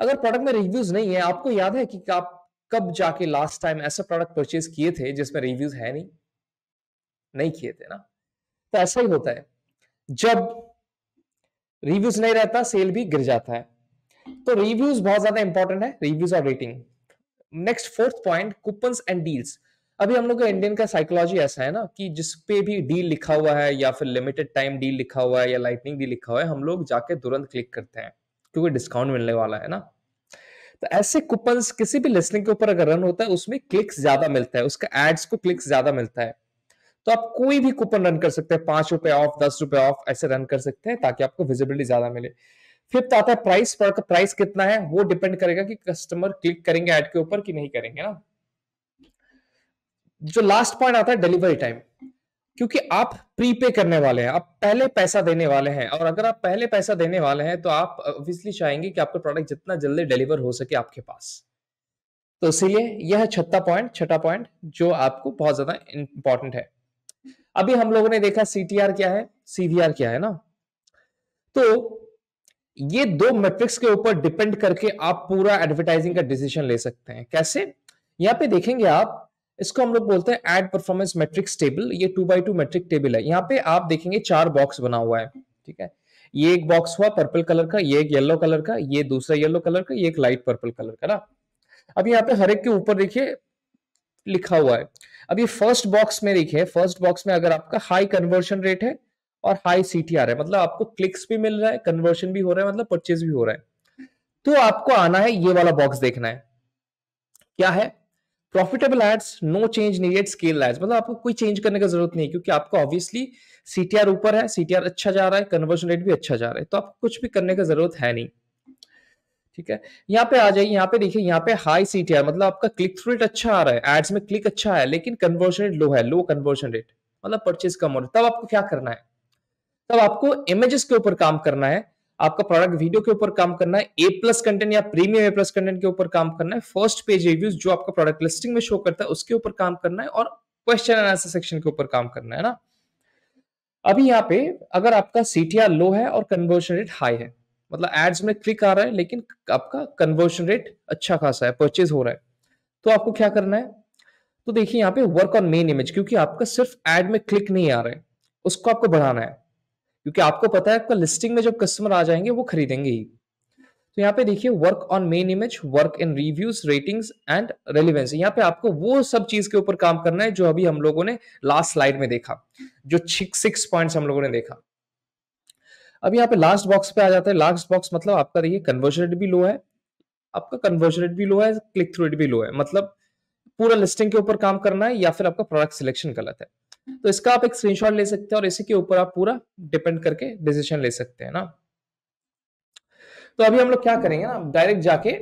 अगर प्रोडक्ट में रिव्यूज नहीं है आपको याद है कि आप कब जाके लास्ट टाइम ऐसा प्रोडक्ट परचेज किए थे जिसमें रिव्यूज है नहीं नहीं किए थे ना तो ऐसा ही होता है जब रिव्यूज नहीं रहता सेल भी गिर जाता है तो रिव्यूज बहुत ज्यादा इंपॉर्टेंट है रिव्यूज और rating next fourth point coupon and deals अभी हम लोग का इंडियन का साइकोलॉजी ऐसा है ना कि जिस पे भी डील लिखा हुआ है या फिर लिमिटेड टाइम डील लिखा हुआ है या लाइटनिंग डील लिखा हुआ है हम लोग जाके तुरंत क्लिक करते हैं क्योंकि डिस्काउंट मिलने वाला है ना तो ऐसे कूपन किसी भी लिस्टिंग के ऊपर अगर रन होता है उसमें क्लिक्स ज्यादा मिलता है उसका एड्स को क्लिक्स ज्यादा मिलता है तो आप कोई भी कूपन रन कर सकते हैं पांच रुपए ऑफ दस रुपए ऑफ ऐसे रन कर सकते हैं ताकि आपको विजिबिलिटी ज्यादा मिले फिफ्थ तो आता है प्राइस पर प्राइस कितना है वो डिपेंड करेगा कि कस्टमर क्लिक करेंगे एड के ऊपर कि नहीं करेंगे ना जो लास्ट पॉइंट आता है डिलीवरी टाइम क्योंकि आप प्रीपे करने वाले हैं आप पहले पैसा देने वाले हैं और अगर आप पहले पैसा देने वाले हैं तो आप ऑब्वियसली चाहेंगे कि आपका प्रोडक्ट जितना जल्दी डिलीवर हो सके आपके पास तो इसीलिए यह छत्ता पॉइंट छठा पॉइंट जो आपको बहुत ज्यादा इंपॉर्टेंट है अभी हम लोगों ने देखा सीटीआर क्या है सीवीआर क्या है ना तो ये दो मेट्रिक्स के ऊपर डिपेंड करके आप पूरा एडवर्टाइजिंग का डिसीजन ले सकते हैं कैसे यहां पे देखेंगे आप इसको हम लोग बोलते हैं एड परफॉर्मेंस मेट्रिक्स टेबल ये two by two metric table है यहाँ पे आप देखेंगे चार बॉक्स बना हुआ है ठीक है ये एक बॉक्स हुआ पर्पल कलर का ये एक येलो कलर का ये दूसरा येलो कलर का ये एक लाइट पर्पल कलर का ना अब यहाँ पे हर एक के ऊपर देखिए लिखा हुआ है अब ये फर्स्ट बॉक्स में देखिए फर्स्ट बॉक्स में अगर आपका हाई कन्वर्शन रेट है और हाई सी टी आर है मतलब आपको क्लिक्स भी मिल रहा है कन्वर्शन भी हो रहा है मतलब परचेज भी हो रहा है तो आपको आना है ये वाला बॉक्स देखना है क्या है profitable ads no change needed scale ads मतलब आपको कोई चेंज करने का जरूरत नहीं क्योंकि आपको ऑब्वियसली सीटीआर ऊपर है सीटीआर अच्छा जा रहा है कन्वर्जन रेट भी अच्छा जा रहा है तो आपको कुछ भी करने का जरूरत है नहीं ठीक है यहाँ पे आ जाइए यहाँ पे देखिए यहाँ पे हाई सीटीआर मतलब आपका क्लिक थ्रू रेट अच्छा आ रहा है एड्स में क्लिक अच्छा है लेकिन कन्वर्जन रेट लो है लो कन्वर्जन रेट मतलब परचेज कम हो रहा है तब आपको क्या करना है तब आपको इमेजेस के ऊपर काम करना है आपका प्रोडक्ट वीडियो के ऊपर काम करना है ए प्लस कंटेंट या प्रीमियम ए प्लस कंटेंट के ऊपर काम करना है फर्स्ट पेज रिव्यूज जो आपका प्रोडक्ट लिस्टिंग में शो करता है उसके ऊपर काम करना है और क्वेश्चन एंड आंसर सेक्शन के ऊपर काम करना है ना अभी यहाँ पे अगर आपका सीटीआर लो है और कन्वर्शन रेट हाई है मतलब एड्स में क्लिक आ रहा है लेकिन आपका कन्वर्शन रेट अच्छा खासा है परचेज हो रहा है तो आपको क्या करना है तो देखिए यहाँ पे वर्क ऑन मेन इमेज क्योंकि आपका सिर्फ एड में क्लिक नहीं आ रहा है उसको आपको बढ़ाना है क्योंकि आपको पता है आपका लिस्टिंग में जब कस्टमर आ जाएंगे वो खरीदेंगे ही तो यहाँ पे देखिए work on main image work in reviews ratings and relevance यहाँ पे आपको वो सब चीज के ऊपर काम करना है जो अभी हम लोगों ने लास्ट स्लाइड में देखा जो सिक्स पॉइंट्स हम लोगों ने देखा अब यहाँ पे लास्ट बॉक्स पे आ जाता है लास्ट बॉक्स मतलब आपका देखिए कन्वर्जन रेट भी लो है आपका कन्वर्जन रेट भी लो है क्लिक थ्रू रेट भी लो है मतलब पूरा लिस्टिंग के ऊपर काम करना है या फिर आपका प्रोडक्ट सिलेक्शन गलत है तो इसका आप एक स्क्रीनशॉट ले सकते हैं और इसी के ऊपर आप पूरा डिपेंड करके डिसीजन ले सकते हैं ना तो अभी हम लोग क्या करेंगे ना डायरेक्ट जाके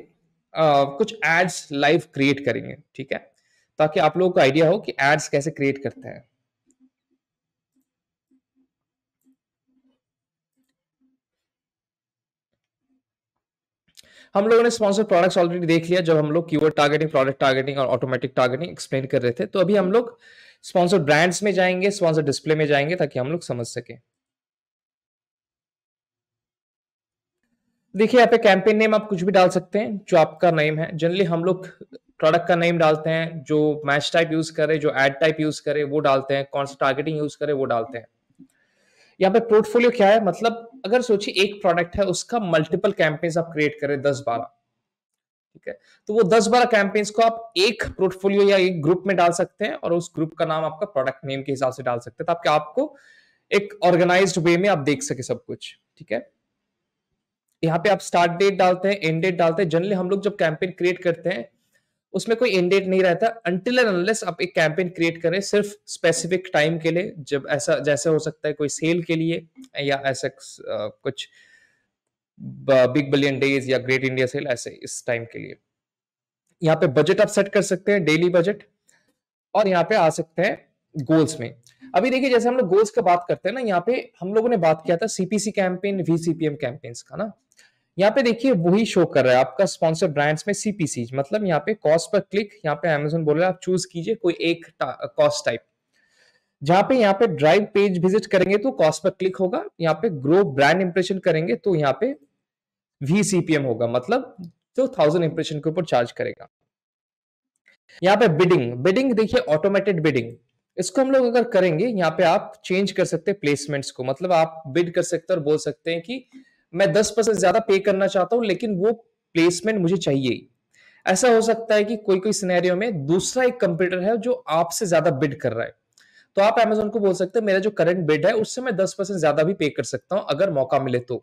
आ, कुछ एड्स लाइव क्रिएट करेंगे ठीक है ताकि आप लोगों को आइडिया हो कि एड्स कैसे क्रिएट करते हैं हम लोगों ने स्पॉन्सर प्रोडक्ट्स ऑलरेडी देख लिया जब हम लोग कीवर्ड टारगेटिंग प्रोडक्ट टारगेटिंग और ऑटोमेटिक टारगेटिंग एक्सप्लेन कर रहे थे तो अभी हम लोग स्पॉन्सर ब्रांड्स में जाएंगे स्पॉन्सर डिस्प्ले में जाएंगे ताकि हम लोग समझ सके देखिए यहाँ पे कैंपेन नेम आप कुछ भी डाल सकते हैं जो आपका नेम है जनरली हम लोग प्रोडक्ट का नेम डालते हैं जो मैच टाइप यूज करे जो एड टाइप यूज करे वो डालते हैं कौन सा टारगेटिंग यूज करे वो डालते हैं यहाँ पे पोर्टफोलियो क्या है मतलब अगर सोचिए एक प्रोडक्ट है उसका मल्टीपल कैंपेन्स आप क्रिएट करें दस बारह ठीक है तो वो दस बारह कैंपेन्स को आप एक पोर्टफोलियो या एक ग्रुप में डाल सकते हैं और उस ग्रुप का नाम आपका प्रोडक्ट नेम के हिसाब से डाल सकते हैं ताकि आपको एक ऑर्गेनाइज वे में आप देख सके सब कुछ ठीक है यहाँ पे आप स्टार्ट डेट डालते हैं एंड डेट डालते हैं जनरली हम लोग जब कैंपेन क्रिएट करते हैं उसमें कोई एंड डेट नहीं रहता अनटिल एंड अनलेस आप एक कैंपेन क्रिएट करें सिर्फ स्पेसिफिक टाइम के लिए जब ऐसा जैसे हो सकता है कोई सेल के लिए या ऐसा कुछ बिग बिलियन डेज या ग्रेट इंडिया सेल ऐसे इस टाइम के लिए यहाँ पे बजट आप सेट कर सकते हैं डेली बजट और यहाँ पे आ सकते हैं गोल्स में अभी देखिए जैसे हम लोग गोल्स का बात करते हैं ना यहाँ पे हम लोगों ने बात किया था सीपीसी कैंपेन वीसीपीएम कैंपेन्स का ना यहाँ पे देखिए वही शो कर रहा है आपका स्पॉन्सर ब्रांड्स में सीपीसी मतलब यहाँ पे कॉस्ट पर क्लिक यहाँ पे अमेजोन बोल रहा है आप चूज कीजिए कोई एक कॉस्ट टाइप जहां पे यहाँ पे ड्राइव पेज विजिट करेंगे तो कॉस्ट पर क्लिक होगा यहाँ पे ग्रो ब्रांड इंप्रेशन करेंगे तो यहाँ पे वी सीपीएम होगा मतलब जो थाउजेंड इंप्रेशन के ऊपर चार्ज करेगा यहाँ पे बिडिंग बिडिंग देखिए ऑटोमेटेड बिडिंग इसको हम लोग अगर करेंगे यहाँ पे आप चेंज कर सकते हैं प्लेसमेंट्स को मतलब आप बिड कर सकते हैं और बोल सकते हैं कि मैं दस परसेंट ज्यादा पे करना चाहता हूँ लेकिन वो प्लेसमेंट मुझे चाहिए ऐसा हो सकता है कि कोई कोई सिनेरियो में दूसरा एक कंप्यूटर है जो आपसे ज्यादा बिड कर रहा है तो आप एमेजोन को बोल सकते हैं मेरा जो करंट बिड है उससे मैं दस परसेंट ज्यादा भी पे कर सकता हूं अगर मौका मिले तो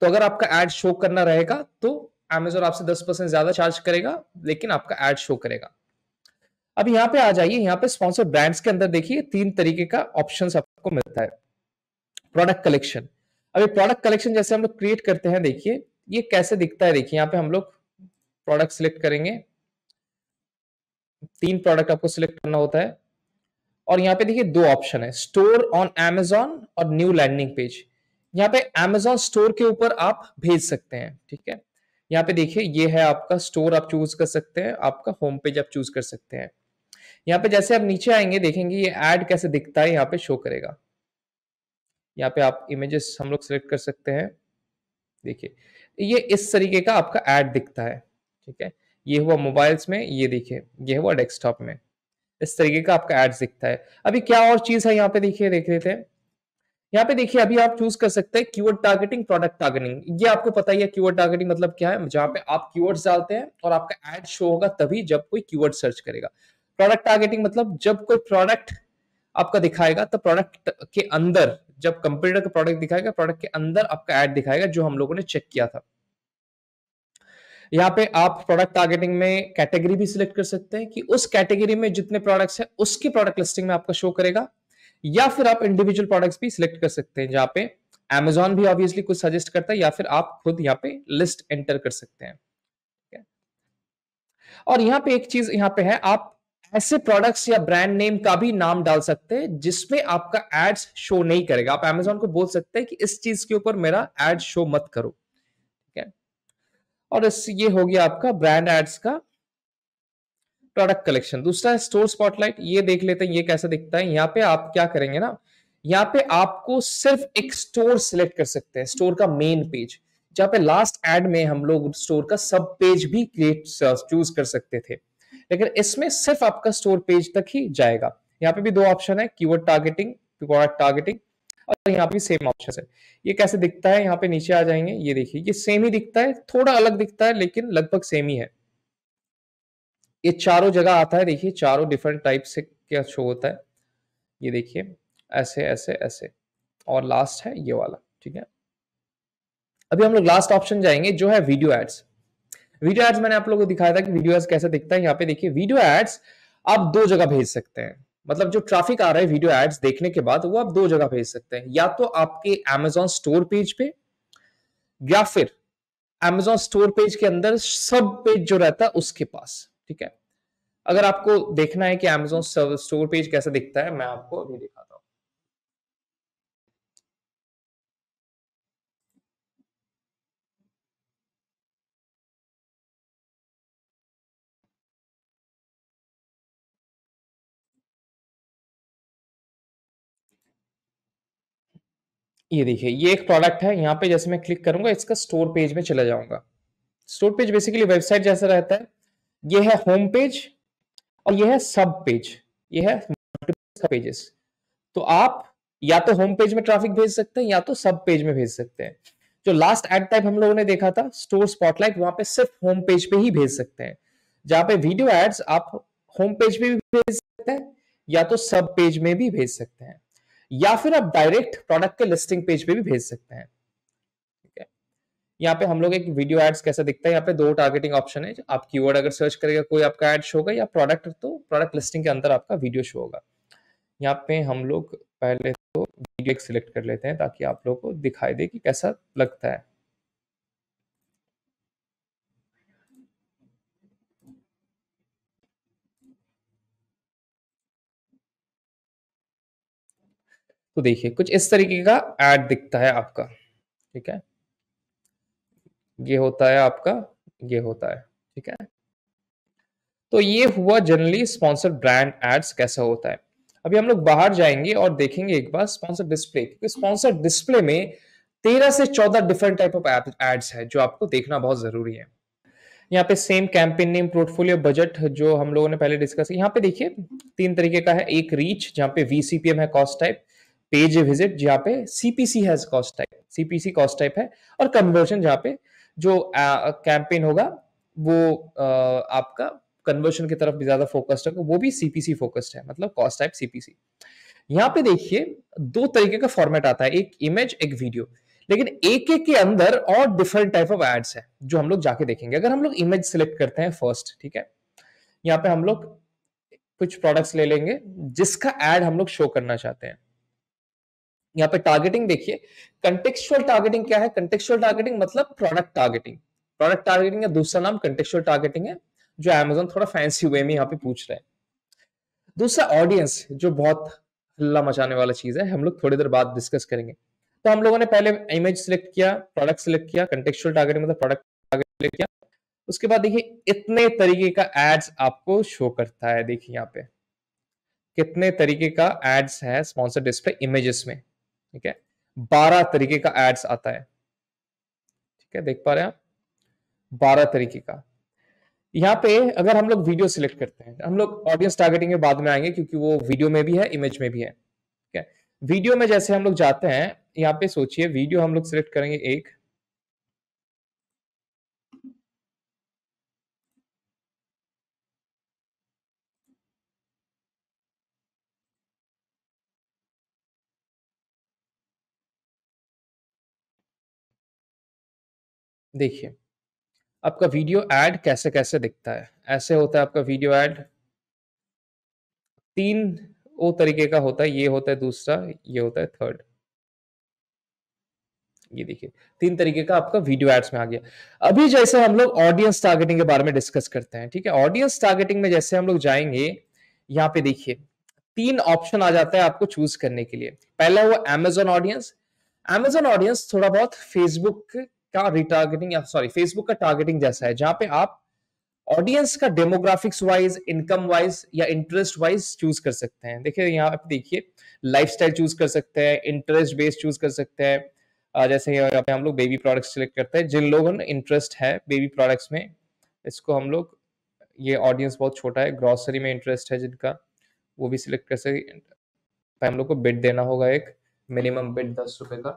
तो अगर आपका एड शो करना रहेगा तो एमेजोन आपसे दस परसेंट ज्यादा चार्ज करेगा लेकिन आपका एड शो करेगा अब यहाँ पे आ जाइए यहाँ पे स्पॉन्सर ब्रांड्स के अंदर देखिए तीन तरीके का ऑप्शन आपको मिलता है प्रोडक्ट कलेक्शन अब ये प्रोडक्ट कलेक्शन जैसे हम लोग क्रिएट करते हैं देखिए ये कैसे दिखता है देखिए यहाँ पे हम लोग प्रोडक्ट सिलेक्ट करेंगे तीन प्रोडक्ट आपको सिलेक्ट करना होता है और यहाँ पे देखिए दो ऑप्शन है स्टोर ऑन एमेजॉन और न्यू लैंडिंग पेज यहाँ पे एमेजॉन स्टोर के ऊपर आप भेज सकते हैं ठीक है यहाँ पे देखिए ये है आपका स्टोर आप चूज कर सकते हैं आपका होम पेज आप चूज कर सकते हैं यहाँ पे जैसे आप नीचे आएंगे देखेंगे ये एड कैसे दिखता है यहाँ पे शो करेगा यहाँ पे आप इमेजेस हम लोग सिलेक्ट कर सकते हैं देखिए ये इस तरीके का आपका एड दिखता है ठीक है ये हुआ मोबाइल्स में ये देखिए ये हुआ डेस्कटॉप में इस तरीके का आपका एड्स दिखता है अभी क्या और चीज है यहाँ पे देखिए देख रहे थे यहाँ पे देखिए अभी आप चूज कर सकते हैं कीवर्ड टारगेटिंग प्रोडक्ट टारगेटिंग ये आपको पता ही है कीवर्ड टारगेटिंग मतलब क्या है जहां पे आप क्यूवर्ड डालते हैं और आपका एड शो होगा तभी जब कोई क्यूवर्ड सर्च करेगा प्रोडक्ट टारगेटिंग मतलब जब कोई प्रोडक्ट आपका दिखाएगा तो प्रोडक्ट के अंदर जब कंप्यूटर का प्रोडक्ट दिखाएगा प्रोडक्ट के अंदर आपका एड दिखाएगा जो हम लोगों ने चेक किया था यहाँ पे आप प्रोडक्ट टारगेटिंग में कैटेगरी भी सिलेक्ट कर सकते हैं कि उस कैटेगरी में जितने प्रोडक्ट्स हैं उसकी प्रोडक्ट लिस्टिंग में आपका शो करेगा या फिर आप इंडिविजुअल प्रोडक्ट्स भी सिलेक्ट कर सकते हैं जहाँ पे एमेजॉन भी ऑब्वियसली कुछ सजेस्ट करता है या फिर आप खुद यहाँ पे लिस्ट एंटर कर सकते हैं और यहाँ पे एक चीज यहाँ पे है आप ऐसे प्रोडक्ट्स या ब्रांड नेम का भी नाम डाल सकते हैं जिसमें आपका एड्स शो नहीं करेगा आप एमेजोन को बोल सकते हैं कि इस चीज के ऊपर मेरा एड शो मत करो और ये हो गया आपका ब्रांड एड्स का प्रोडक्ट कलेक्शन दूसरा है स्टोर स्पॉटलाइट ये देख लेते हैं ये कैसा दिखता है यहाँ पे आप क्या करेंगे ना यहाँ पे आपको सिर्फ एक स्टोर सिलेक्ट कर सकते हैं स्टोर का मेन पेज जहाँ पे लास्ट एड में हम लोग स्टोर का सब पेज भी क्रिएट चूज कर सकते थे लेकिन इसमें सिर्फ आपका स्टोर पेज तक ही जाएगा यहाँ पे भी दो ऑप्शन है कीवर्ड टारगेटिंग प्रोडक्ट टारगेटिंग और यहाँ पे सेम ऑप्शन है ये कैसे दिखता है यहाँ पे नीचे आ जाएंगे ये देखिए ये सेम ही दिखता है थोड़ा अलग दिखता है लेकिन लगभग सेम ही है ये चारों जगह आता है देखिए चारों डिफरेंट टाइप से क्या शो होता है ये देखिए ऐसे ऐसे ऐसे और लास्ट है ये वाला ठीक है अभी हम लोग लास्ट ऑप्शन जाएंगे जो है वीडियो एड्स वीडियो एड्स मैंने आप लोगों को दिखाया था कि वीडियो एड्स कैसे दिखता है यहाँ पे देखिए वीडियो एड्स आप दो जगह भेज सकते हैं मतलब जो ट्रैफिक आ रहा है वीडियो एड्स देखने के बाद वो आप दो जगह भेज सकते हैं या तो आपके एमेजॉन स्टोर पेज पे या फिर एमेजॉन स्टोर पेज के अंदर सब पेज जो रहता है उसके पास ठीक है अगर आपको देखना है कि एमेजॉन स्टोर पेज कैसे दिखता है मैं आपको अभी दिखाता ये देखिए ये एक प्रोडक्ट है यहाँ पे जैसे मैं क्लिक करूंगा इसका स्टोर पेज में चला जाऊंगा स्टोर पेज बेसिकली वेबसाइट जैसा रहता है ये है होम पेज और ये है सब पेज ये है पेजेस तो आप या तो होम पेज में ट्रैफिक भेज सकते हैं या तो सब पेज में भेज सकते हैं जो लास्ट एड टाइप हम लोगों ने देखा था स्टोर स्पॉटलाइट वहां पे सिर्फ होम पेज पे ही भेज सकते हैं जहां पे वीडियो एड्स आप होम पेज पे भी भेज सकते हैं या तो सब पेज में भी भेज सकते हैं या फिर आप डायरेक्ट प्रोडक्ट के लिस्टिंग पेज पे भी भेज सकते हैं ठीक है यहाँ पे हम लोग एक वीडियो एड्स कैसा दिखता है यहाँ पे दो टारगेटिंग ऑप्शन है आप कीवर्ड अगर सर्च करेगा कोई आपका एड शो होगा या प्रोडक्ट तो प्रोडक्ट लिस्टिंग के अंदर आपका वीडियो शो होगा यहाँ पे हम लोग पहले तो वीडियो सिलेक्ट कर लेते हैं ताकि आप लोग को दिखाई दे कि कैसा लगता है तो देखिए कुछ इस तरीके का एड दिखता है आपका ठीक है ये होता है आपका ये होता है ठीक है तो ये हुआ जनरली स्पॉन्सर्ड ब्रांड एड्स कैसा होता है अभी हम लोग बाहर जाएंगे और देखेंगे एक बार स्पॉन्सर डिस्प्ले क्योंकि स्पॉन्सर डिस्प्ले में तेरह से चौदह डिफरेंट टाइप ऑफ एड्स है जो आपको देखना बहुत जरूरी है यहाँ पे same campaign name portfolio budget जो हम लोगों ने पहले डिस्कस किया यहाँ पे देखिए तीन तरीके का है एक रीच जहाँ पे वीसीपीएम है कॉस्ट टाइप पेज विजिट जहाँ पे CPC has cost type CPC cost type है और कन्वर्शन जहाँ पे जो कैंपेन होगा वो आ, आपका कन्वर्शन की तरफ भी ज्यादा फोकस्ड होगा वो भी सीपीसी फोकस्ड है मतलब कॉस्ट टाइप सीपीसी यहाँ पे देखिए दो तरीके का फॉर्मेट आता है एक इमेज एक वीडियो लेकिन एक एक के अंदर और डिफरेंट टाइप ऑफ एड्स है जो हम लोग जाके देखेंगे अगर हम लोग इमेज सिलेक्ट करते हैं फर्स्ट ठीक है यहाँ पे हम लोग कुछ प्रोडक्ट्स ले लेंगे जिसका एड हम लोग शो करना चाहते हैं यहाँ पे टारगेटिंग देखिए कंटेक्चुअल टारगेटिंग क्या है कंटेक्चुअल टारगेटिंग मतलब प्रोडक्ट टारगेटिंग प्रोडक्ट टारगेटिंग का दूसरा नाम कंटेक्चुअल टारगेटिंग है जो एमेजोन थोड़ा फैंसी वे में यहाँ पे पूछ रहे हैं दूसरा ऑडियंस जो बहुत हल्ला मचाने वाला चीज है हम लोग थोड़ी देर बाद डिस्कस करेंगे तो हम लोगों ने पहले इमेज सिलेक्ट किया प्रोडक्ट सिलेक्ट किया कंटेक्चुअल टारगेटिंग मतलब प्रोडक्ट टारगेट सिलेक्ट किया उसके बाद देखिए इतने तरीके का एड्स आपको शो करता है देखिए यहाँ पे कितने तरीके का एड्स है स्पॉन्सर डिस्प्ले इमेजेस में ठीक है बारह तरीके का एड्स आता है ठीक है देख पा रहे हैं आप बारह तरीके का यहाँ पे अगर हम लोग वीडियो सिलेक्ट करते हैं हम लोग ऑडियंस टारगेटिंग में बाद में आएंगे क्योंकि वो वीडियो में भी है इमेज में भी है ठीक है वीडियो में जैसे हम लोग जाते हैं यहाँ पे सोचिए वीडियो हम लोग सिलेक्ट करेंगे एक देखिए आपका वीडियो एड कैसे कैसे दिखता है ऐसे होता है आपका वीडियो एड तीन वो तरीके का होता है ये होता है दूसरा ये होता है थर्ड ये देखिए तीन तरीके का आपका वीडियो एड्स में आ गया अभी जैसे हम लोग ऑडियंस टारगेटिंग के बारे में डिस्कस करते हैं ठीक है ऑडियंस टारगेटिंग में जैसे हम लोग जाएंगे यहाँ पे देखिए तीन ऑप्शन आ जाता है आपको चूज करने के लिए पहला वो एमेजोन ऑडियंस एमेजोन ऑडियंस थोड़ा बहुत फेसबुक का रिटार्गेटिंग या सॉरी फेसबुक का टारगेटिंग जैसा है जहां पे आप ऑडियंस का डेमोग्राफिक्स वाइज इनकम वाइज या इंटरेस्ट वाइज चूज कर सकते हैं देखिए यहाँ आप देखिए लाइफ चूज कर सकते हैं इंटरेस्ट बेस्ड चूज कर सकते हैं जैसे यहाँ पे हम लोग बेबी प्रोडक्ट्स सिलेक्ट करते हैं जिन लोगों ने इंटरेस्ट है बेबी प्रोडक्ट्स में इसको हम लोग ये ऑडियंस बहुत छोटा है ग्रॉसरी में इंटरेस्ट है जिनका वो भी सिलेक्ट कर सकते हम लोग को बिट देना होगा एक मिनिमम बिट दस रुपए का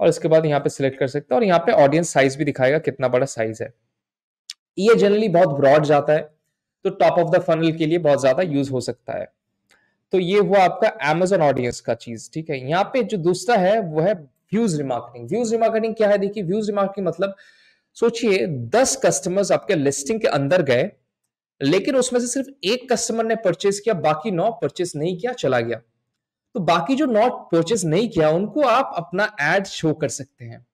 और इसके बाद यहाँ पे सिलेक्ट कर सकते हैं और यहाँ पे ऑडियंस साइज भी दिखाएगा कितना बड़ा साइज है ये जनरली बहुत ब्रॉड जाता है तो टॉप ऑफ द फनल के लिए बहुत ज्यादा यूज हो सकता है तो ये हुआ आपका एमेजोन ऑडियंस का चीज ठीक है यहाँ पे जो दूसरा है वो है व्यूज रिमार्केटिंग व्यूज रिमार्केटिंग क्या है देखिए व्यूज रिमार्केटिंग मतलब सोचिए दस कस्टमर्स आपके लिस्टिंग के अंदर गए लेकिन उसमें से सिर्फ एक कस्टमर ने परचेस किया बाकी नौ परचेस नहीं किया चला गया तो बाकी जो नॉट परचेज नहीं किया उनको आप अपना एड शो कर सकते हैं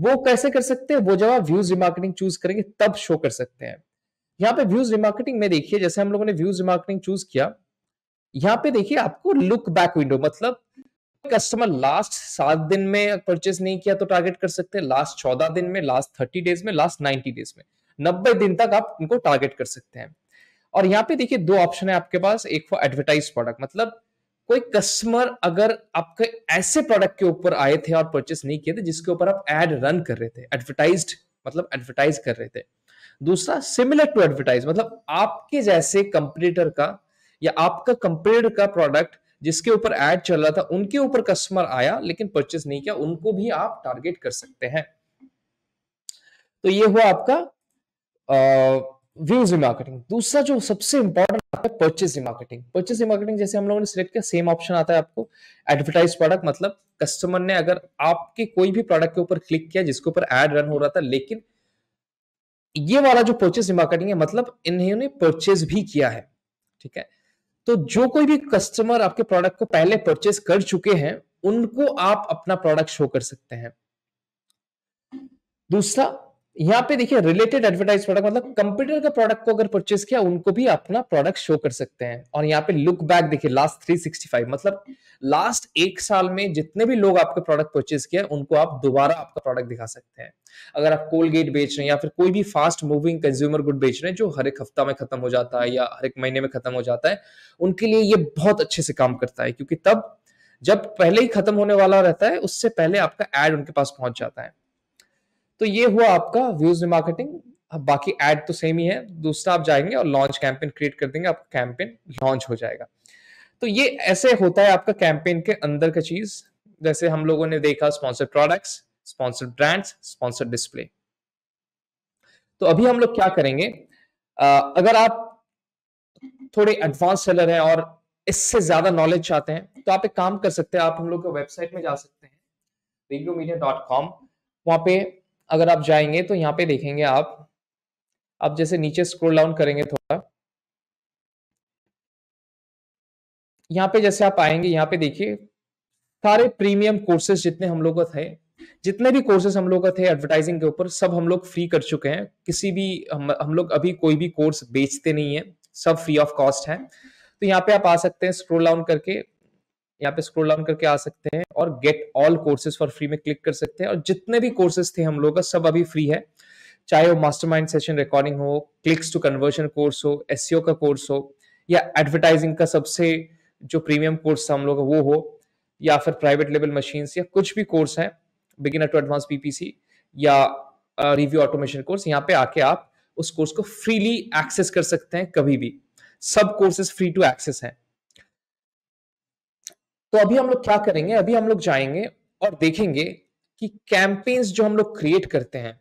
वो कैसे कर सकते हैं वो जब आप व्यूज रिमार्केटिंग चूज करेंगे तब शो कर सकते हैं यहाँ पे व्यूज रिमार्केटिंग में देखिए जैसे हम लोगों ने व्यूज रिमार्केटिंग चूज किया यहाँ पे देखिए आपको लुक बैक विंडो मतलब कस्टमर लास्ट सात दिन में परचेस नहीं किया तो टारगेट कर सकते हैं लास्ट चौदह दिन में लास्ट थर्टी डेज में लास्ट नाइन्टी डेज में नब्बे दिन तक आप उनको टारगेट कर सकते हैं और यहाँ पे देखिए दो ऑप्शन है आपके पास एक फॉर एडवर्टाइज प्रोडक्ट मतलब कोई कस्टमर अगर आपके ऐसे प्रोडक्ट के ऊपर आए थे और परचेस नहीं किए थे जिसके ऊपर आप एड रन कर रहे थे एडवर्टाइज मतलब एडवर्टाइज कर रहे थे दूसरा सिमिलर टू एडवर्टाइज मतलब आपके जैसे कंपटीटर का या आपका कंपटीटर का प्रोडक्ट जिसके ऊपर एड चल रहा था उनके ऊपर कस्टमर आया लेकिन परचेस नहीं किया उनको भी आप टारगेट कर सकते हैं तो ये हुआ आपका आ, व्यूज रिमार्केटिंग दूसरा जो सबसे इंपॉर्टेंट आता है परचेज रिमार्केटिंग परचेज रिमार्केटिंग जैसे हम लोगों ने सिलेक्ट किया सेम ऑप्शन आता है आपको एडवर्टाइज प्रोडक्ट मतलब कस्टमर ने अगर आपके कोई भी प्रोडक्ट के ऊपर क्लिक किया जिसके ऊपर एड रन हो रहा था लेकिन ये वाला जो परचेज रिमार्केटिंग है मतलब इन्होंने परचेज भी किया है ठीक है तो जो कोई भी कस्टमर आपके प्रोडक्ट को पहले परचेज कर चुके हैं उनको आप अपना प्रोडक्ट शो कर सकते हैं दूसरा यहाँ पे देखिए रिलेटेड एडवर्टाइज प्रोडक्ट मतलब कंप्यूटर का प्रोडक्ट को अगर परचेस किया उनको भी अपना प्रोडक्ट शो कर सकते हैं और यहाँ पे लुक बैक देखिए लास्ट 365 मतलब लास्ट एक साल में जितने भी लोग आपके प्रोडक्ट परचेस किया उनको आप दोबारा आपका प्रोडक्ट दिखा सकते हैं अगर आप कोलगेट बेच रहे हैं या फिर कोई भी फास्ट मूविंग कंज्यूमर गुड बेच रहे हैं जो हर एक हफ्ता में खत्म हो जाता है या हर एक महीने में खत्म हो जाता है उनके लिए ये बहुत अच्छे से काम करता है क्योंकि तब जब पहले ही खत्म होने वाला रहता है उससे पहले आपका एड उनके पास पहुंच जाता है तो ये हुआ आपका व्यूज रिमार्केटिंग अब बाकी एड तो सेम ही है दूसरा आप जाएंगे और लॉन्च कैंपेन क्रिएट कर देंगे आपका कैंपेन लॉन्च हो जाएगा तो ये ऐसे होता है आपका कैंपेन के अंदर का चीज जैसे हम लोगों ने देखा sponsored products sponsored brands sponsored display तो अभी हम लोग क्या करेंगे आ, अगर आप थोड़े एडवांस सेलर हैं और इससे ज्यादा नॉलेज चाहते हैं तो आप एक काम कर सकते हैं आप हम लोग के वेबसाइट में जा सकते हैं मीडिया डॉट कॉम वहां पे अगर आप जाएंगे तो यहाँ पे देखेंगे आप अब जैसे नीचे स्क्रोल डाउन करेंगे थोड़ा यहाँ पे जैसे आप आएंगे यहाँ पे देखिए सारे प्रीमियम कोर्सेज जितने हम लोग थे जितने भी कोर्सेज हम लोग थे एडवर्टाइजिंग के ऊपर सब हम लोग फ्री कर चुके हैं किसी भी हम, हम लोग अभी कोई भी कोर्स बेचते नहीं है सब फ्री ऑफ कॉस्ट है तो यहाँ पे आप आ सकते हैं स्क्रोल डाउन करके यहाँ पे स्क्रोल डाउन करके आ सकते हैं और get all courses for free में क्लिक कर सकते हैं और जितने भी कोर्सेज थे हम लोग का सब अभी फ्री है चाहे वो मास्टर सेशन रिकॉर्डिंग हो क्लिक्स टू कन्वर्जन कोर्स हो एस e का कोर्स हो या एडवर्टाइजिंग का सबसे जो प्रीमियम कोर्स हम लोग का वो हो या फिर प्राइवेट लेवल मशीन या कुछ भी कोर्स है बिगिनर टू एडवांस पीपीसी या रिव्यू ऑटोमेशन कोर्स यहाँ पे आके आप उस कोर्स को फ्रीली एक्सेस कर सकते हैं कभी भी सब कोर्सेज फ्री टू एक्सेस हैं तो अभी हम लोग क्या करेंगे अभी हम लोग जाएंगे और देखेंगे कि कैंपेन्स जो हम लोग क्रिएट करते हैं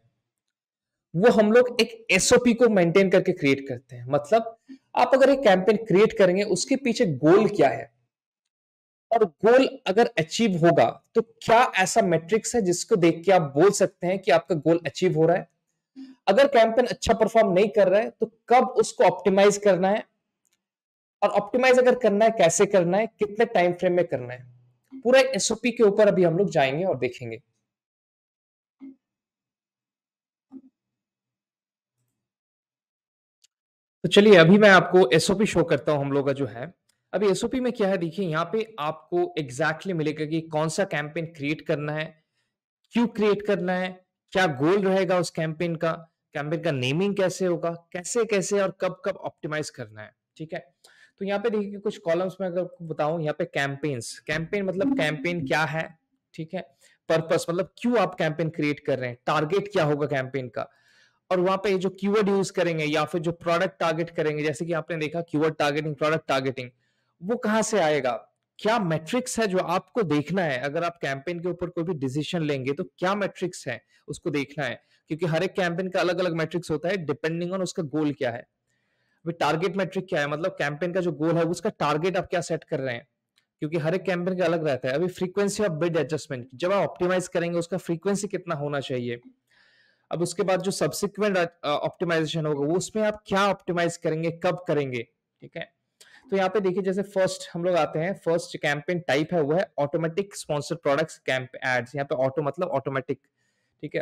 वो हम लोग एक एसओपी को मेंटेन करके क्रिएट करते हैं मतलब आप अगर एक कैंपेन क्रिएट करेंगे उसके पीछे गोल क्या है और गोल अगर अचीव होगा तो क्या ऐसा मैट्रिक्स है जिसको देख के आप बोल सकते हैं कि आपका गोल अचीव हो रहा है अगर कैंपेन अच्छा परफॉर्म नहीं कर रहा है तो कब उसको ऑप्टिमाइज करना है और ऑप्टिमाइज अगर करना है कैसे करना है कितने टाइम फ्रेम में करना है पूरा एसओपी के ऊपर अभी हम लोग जाएंगे और देखेंगे तो चलिए अभी मैं आपको एसओपी शो करता हूं हम लोग का जो है अभी एसओपी में क्या है देखिए यहाँ पे आपको एग्जैक्टली exactly मिलेगा कि कौन सा कैंपेन क्रिएट करना है क्यों क्रिएट करना है क्या गोल रहेगा उस कैंपेन का कैंपेन का नेमिंग कैसे होगा कैसे कैसे और कब कब ऑप्टिमाइज करना है ठीक है तो यहाँ पे देखिए कुछ कॉलम्स में अगर बताऊं यहाँ पे कैंपेन्स कैंपेन मतलब कैंपेन क्या है ठीक है पर्पस मतलब क्यों आप कैंपेन क्रिएट कर रहे हैं टारगेट क्या होगा कैंपेन का और वहां पे जो क्यूवर्ड यूज करेंगे या फिर जो प्रोडक्ट टारगेट करेंगे जैसे कि आपने देखा क्यूवर्ड टारगेटिंग प्रोडक्ट टारगेटिंग वो कहाँ से आएगा क्या मैट्रिक्स है जो आपको देखना है अगर आप कैंपेन के ऊपर कोई भी डिसीजन लेंगे तो क्या मैट्रिक्स है उसको देखना है क्योंकि हर एक कैंपेन का अलग अलग मैट्रिक्स होता है डिपेंडिंग ऑन उसका गोल क्या है अभी टारगेट मैट्रिक क्या है मतलब कैंपेन का जो गोल है उसका टारगेट आप क्या सेट कर रहे हैं क्योंकि हर एक कैंपेन का अलग रहता है अभी फ्रीक्वेंसी ऑफ बिड एडजस्टमेंट जब आप ऑप्टिमाइज करेंगे उसका फ्रीक्वेंसी कितना होना चाहिए अब उसके बाद जो सब्सिक्वेंट ऑप्टिमाइजेशन होगा वो उसमें आप क्या ऑप्टिमाइज करेंगे कब करेंगे ठीक है तो यहाँ पे देखिए जैसे फर्स्ट हम लोग आते हैं फर्स्ट कैंपेन टाइप है वो है automatic sponsored products camp ads यहाँ पे ऑटो मतलब ऑटोमेटिक ठीक है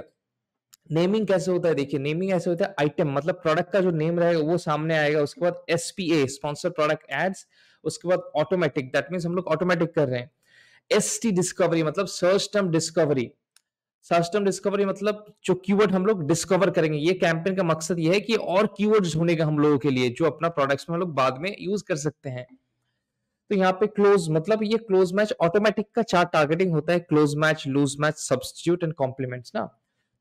नेमिंग कैसे होता है देखिए नेमिंग ऐसे होता है आइटम मतलब प्रोडक्ट का जो नेम रहेगा वो सामने आएगा उसके बाद S P A sponsor product ads उसके बाद ऑटोमेटिक दैट मीन्स हम लोग ऑटोमेटिक कर रहे हैं एस टी डिस्कवरी मतलब search term discovery search term discovery मतलब जो कीवर्ड हम लोग डिस्कवर करेंगे ये कैंपेन का मकसद ये है कि और कीवर्ड ढूंढेगा हम लोगों के लिए जो अपना प्रोडक्ट्स में हम लोग बाद में यूज कर सकते हैं तो यहाँ पे क्लोज मतलब ये क्लोज मैच ऑटोमेटिक का चार टारगेटिंग होता है close match loose match substitute and complements ना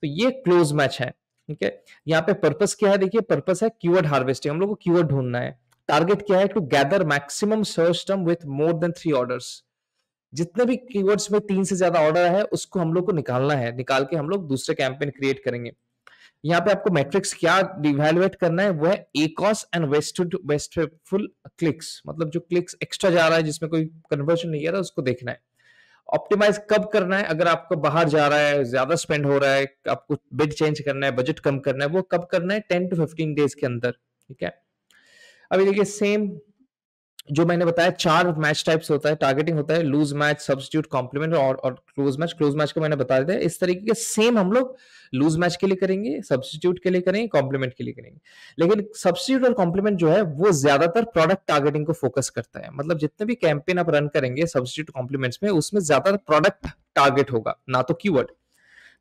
तो ये क्लोज मैच है ठीक है यहाँ पे पर्पस क्या है देखिए पर्पस है कीवर्ड हार्वेस्टिंग हम लोग को कीवर्ड ढूंढना है टारगेट क्या है to gather maximum search term with more than three order जितने भी कीवर्ड्स में तीन से ज्यादा ऑर्डर है उसको हम लोग को निकालना है निकाल के हम लोग दूसरे कैंपेन क्रिएट करेंगे यहाँ पे आपको मैट्रिक्स क्या डिवेलुएट करना है वो है ACOS and waste wasteful clicks मतलब जो क्लिक्स एक्स्ट्रा जा रहा है जिसमें कोई कन्वर्जन नहीं आ रहा उसको देखना है ऑप्टिमाइज कब करना है अगर आपको बाहर जा रहा है ज्यादा स्पेंड हो रहा है आपको बिड चेंज करना है बजट कम करना है वो कब करना है टेन टू फिफ्टीन डेज के अंदर ठीक है अभी देखिए सेम जो मैंने बताया चार मैच टाइप्स होता है टारगेटिंग होता है लूज मैच सब्सिट्यूट कॉम्प्लीमेंट और और क्लोज मैच क्लोज मैच को मैंने बता दिया इस तरीके के सेम हम लोग लूज मैच के लिए करेंगे सब्सिट्यूट के लिए करेंगे कॉम्प्लीमेंट के लिए करेंगे लेकिन सब्सिट्यूट और कॉम्प्लीमेंट जो है वो ज्यादातर प्रोडक्ट टारगेटिंग को फोकस करता है मतलब जितने भी कैंपेन आप रन करेंगे सब्सिट्यूट कॉम्प्लीमेंट्स में उसमें ज्यादातर प्रोडक्ट टारगेट होगा ना तो क्यूवर्ड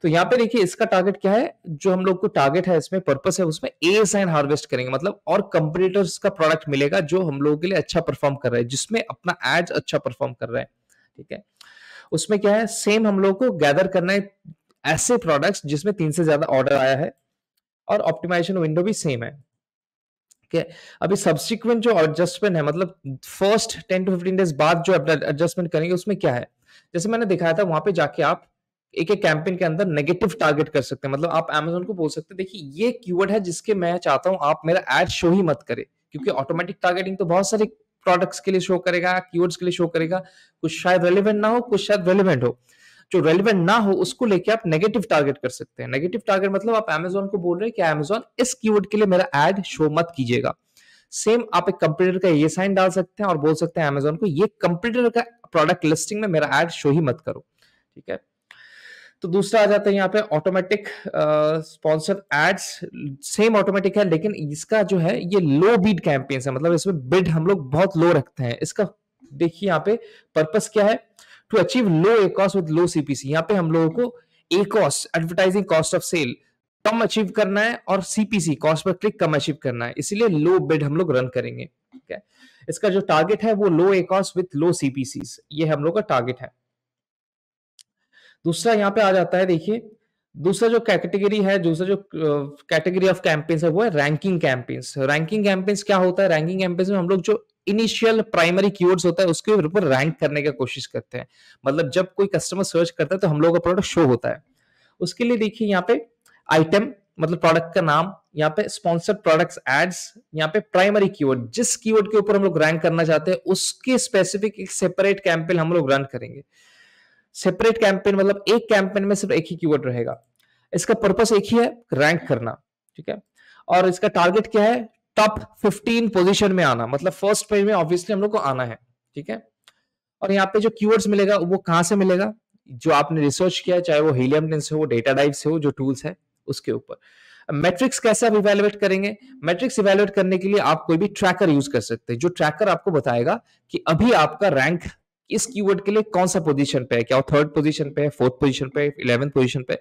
तो यहाँ पे देखिए इसका टारगेट क्या है जो हम लोग को टारगेट है इसमें पर्पस है उसमें ए साइन हार्वेस्ट करेंगे मतलब और कंपटीटर्स का प्रोडक्ट मिलेगा जो हम लोगों के लिए अच्छा परफॉर्म कर रहा है जिसमें अपना एड अच्छा परफॉर्म कर रहा है ठीक है उसमें क्या है सेम हम लोग को गैदर करना है ऐसे प्रोडक्ट्स जिसमें तीन से ज्यादा ऑर्डर आया है और ऑप्टिमाइजेशन विंडो भी सेम है के अभी सब्सिक्वेंट जो एडजस्टमेंट है मतलब first ten to fifteen days बाद जो एडजस्टमेंट करेंगे उसमें क्या है जैसे मैंने दिखाया था वहां पे जाके आप एक एक कैंपेन के अंदर नेगेटिव टारगेट कर सकते हैं मतलब आप अमेजोन को बोल सकते हैं देखिए ये कीवर्ड है जिसके मैं चाहता हूं आप मेरा एड शो ही मत करे क्योंकि ऑटोमेटिक टारगेटिंग तो बहुत सारे प्रोडक्ट्स के लिए शो करेगा कीवर्ड्स के लिए शो करेगा कुछ शायद रेलिवेंट ना हो कुछ शायद रेलिवेंट हो जो रेलिवेंट ना हो उसको लेके आप नेगेटिव टारगेट कर सकते हैं नेगेटिव टारगेट मतलब आप एमेजोन को बोल रहे हैं कि एमेजोन इस कीवर्ड के लिए मेरा एड शो मत कीजिएगा सेम आप एक कंप्यूटर का ये साइन डाल सकते हैं और बोल सकते हैं अमेजोन को ये कंप्यूटर का प्रोडक्ट लिस्टिंग में मेरा एड शो ही मत करो ठीक है तो दूसरा आ जाता है यहाँ पे automatic sponsor ads same automatic है लेकिन इसका जो है ये लो बीड कैंपेन है मतलब इसमें बिड हम लोग बहुत लो रखते हैं इसका देखिए यहाँ पे पर्पस क्या है to achieve low ACOS with low CPC यहाँ पे हम लोगों को ACOS advertising cost of sale कम अचीव करना है और सीपीसी कॉस्ट पर क्लिक कम अचीव करना है इसीलिए लो बिड हम लोग रन करेंगे ठीक है इसका जो टारगेट है वो लो एकॉस विथ लो सीपीसी ये हम लोग का टारगेट है दूसरा यहाँ पे आ जाता है देखिए दूसरा जो कैटेगरी है दूसरा जो कैटेगरी ऑफ कैंपेन्स है वो है रैंकिंग कैंपेन्स रैंकिंग कैंपेन्स क्या होता है रैंकिंग कैंपेन्स में हम लोग जो इनिशियल प्राइमरी कीवर्ड्स होता है उसके ऊपर रैंक करने की कोशिश करते हैं मतलब जब कोई कस्टमर सर्च करता है तो हम लोग का प्रोडक्ट शो होता है उसके लिए देखिए यहाँ पे आइटम मतलब प्रोडक्ट का नाम यहाँ पे स्पॉन्सर्ड प्रोडक्ट्स एड्स यहाँ पे प्राइमरी कीवर्ड जिस कीवर्ड के ऊपर हम लोग रैंक करना चाहते हैं उसके स्पेसिफिक एक सेपरेट कैंपेन हम लोग रन करेंगे सेपरेट कैंपेन मतलब एक कैंपेन में सिर्फ एक ही कीवर्ड रहेगा इसका पर्पस एक ही है रैंक करना ठीक है और इसका टारगेट क्या है टॉप फिफ्टीन पोजिशन में आना मतलब फर्स्ट पेज में ऑब्वियसली हम लोग को आना है ठीक है और यहाँ पे जो कीवर्ड्स मिलेगा वो कहां से मिलेगा जो आपने रिसर्च किया चाहे वो हीलियम से हो डेटा डाइव से हो जो टूल्स है उसके ऊपर मैट्रिक्स कैसे आप इवेलुएट करेंगे मैट्रिक्स इवेलुएट करने के लिए आप कोई भी ट्रैकर यूज कर सकते हैं जो ट्रैकर आपको बताएगा कि अभी आपका रैंक इस कीवर्ड के लिए कौन सा पोजीशन पे है क्या थर्ड पोजीशन पे है फोर्थ पोजीशन पे इलेवेंथ पोजीशन पे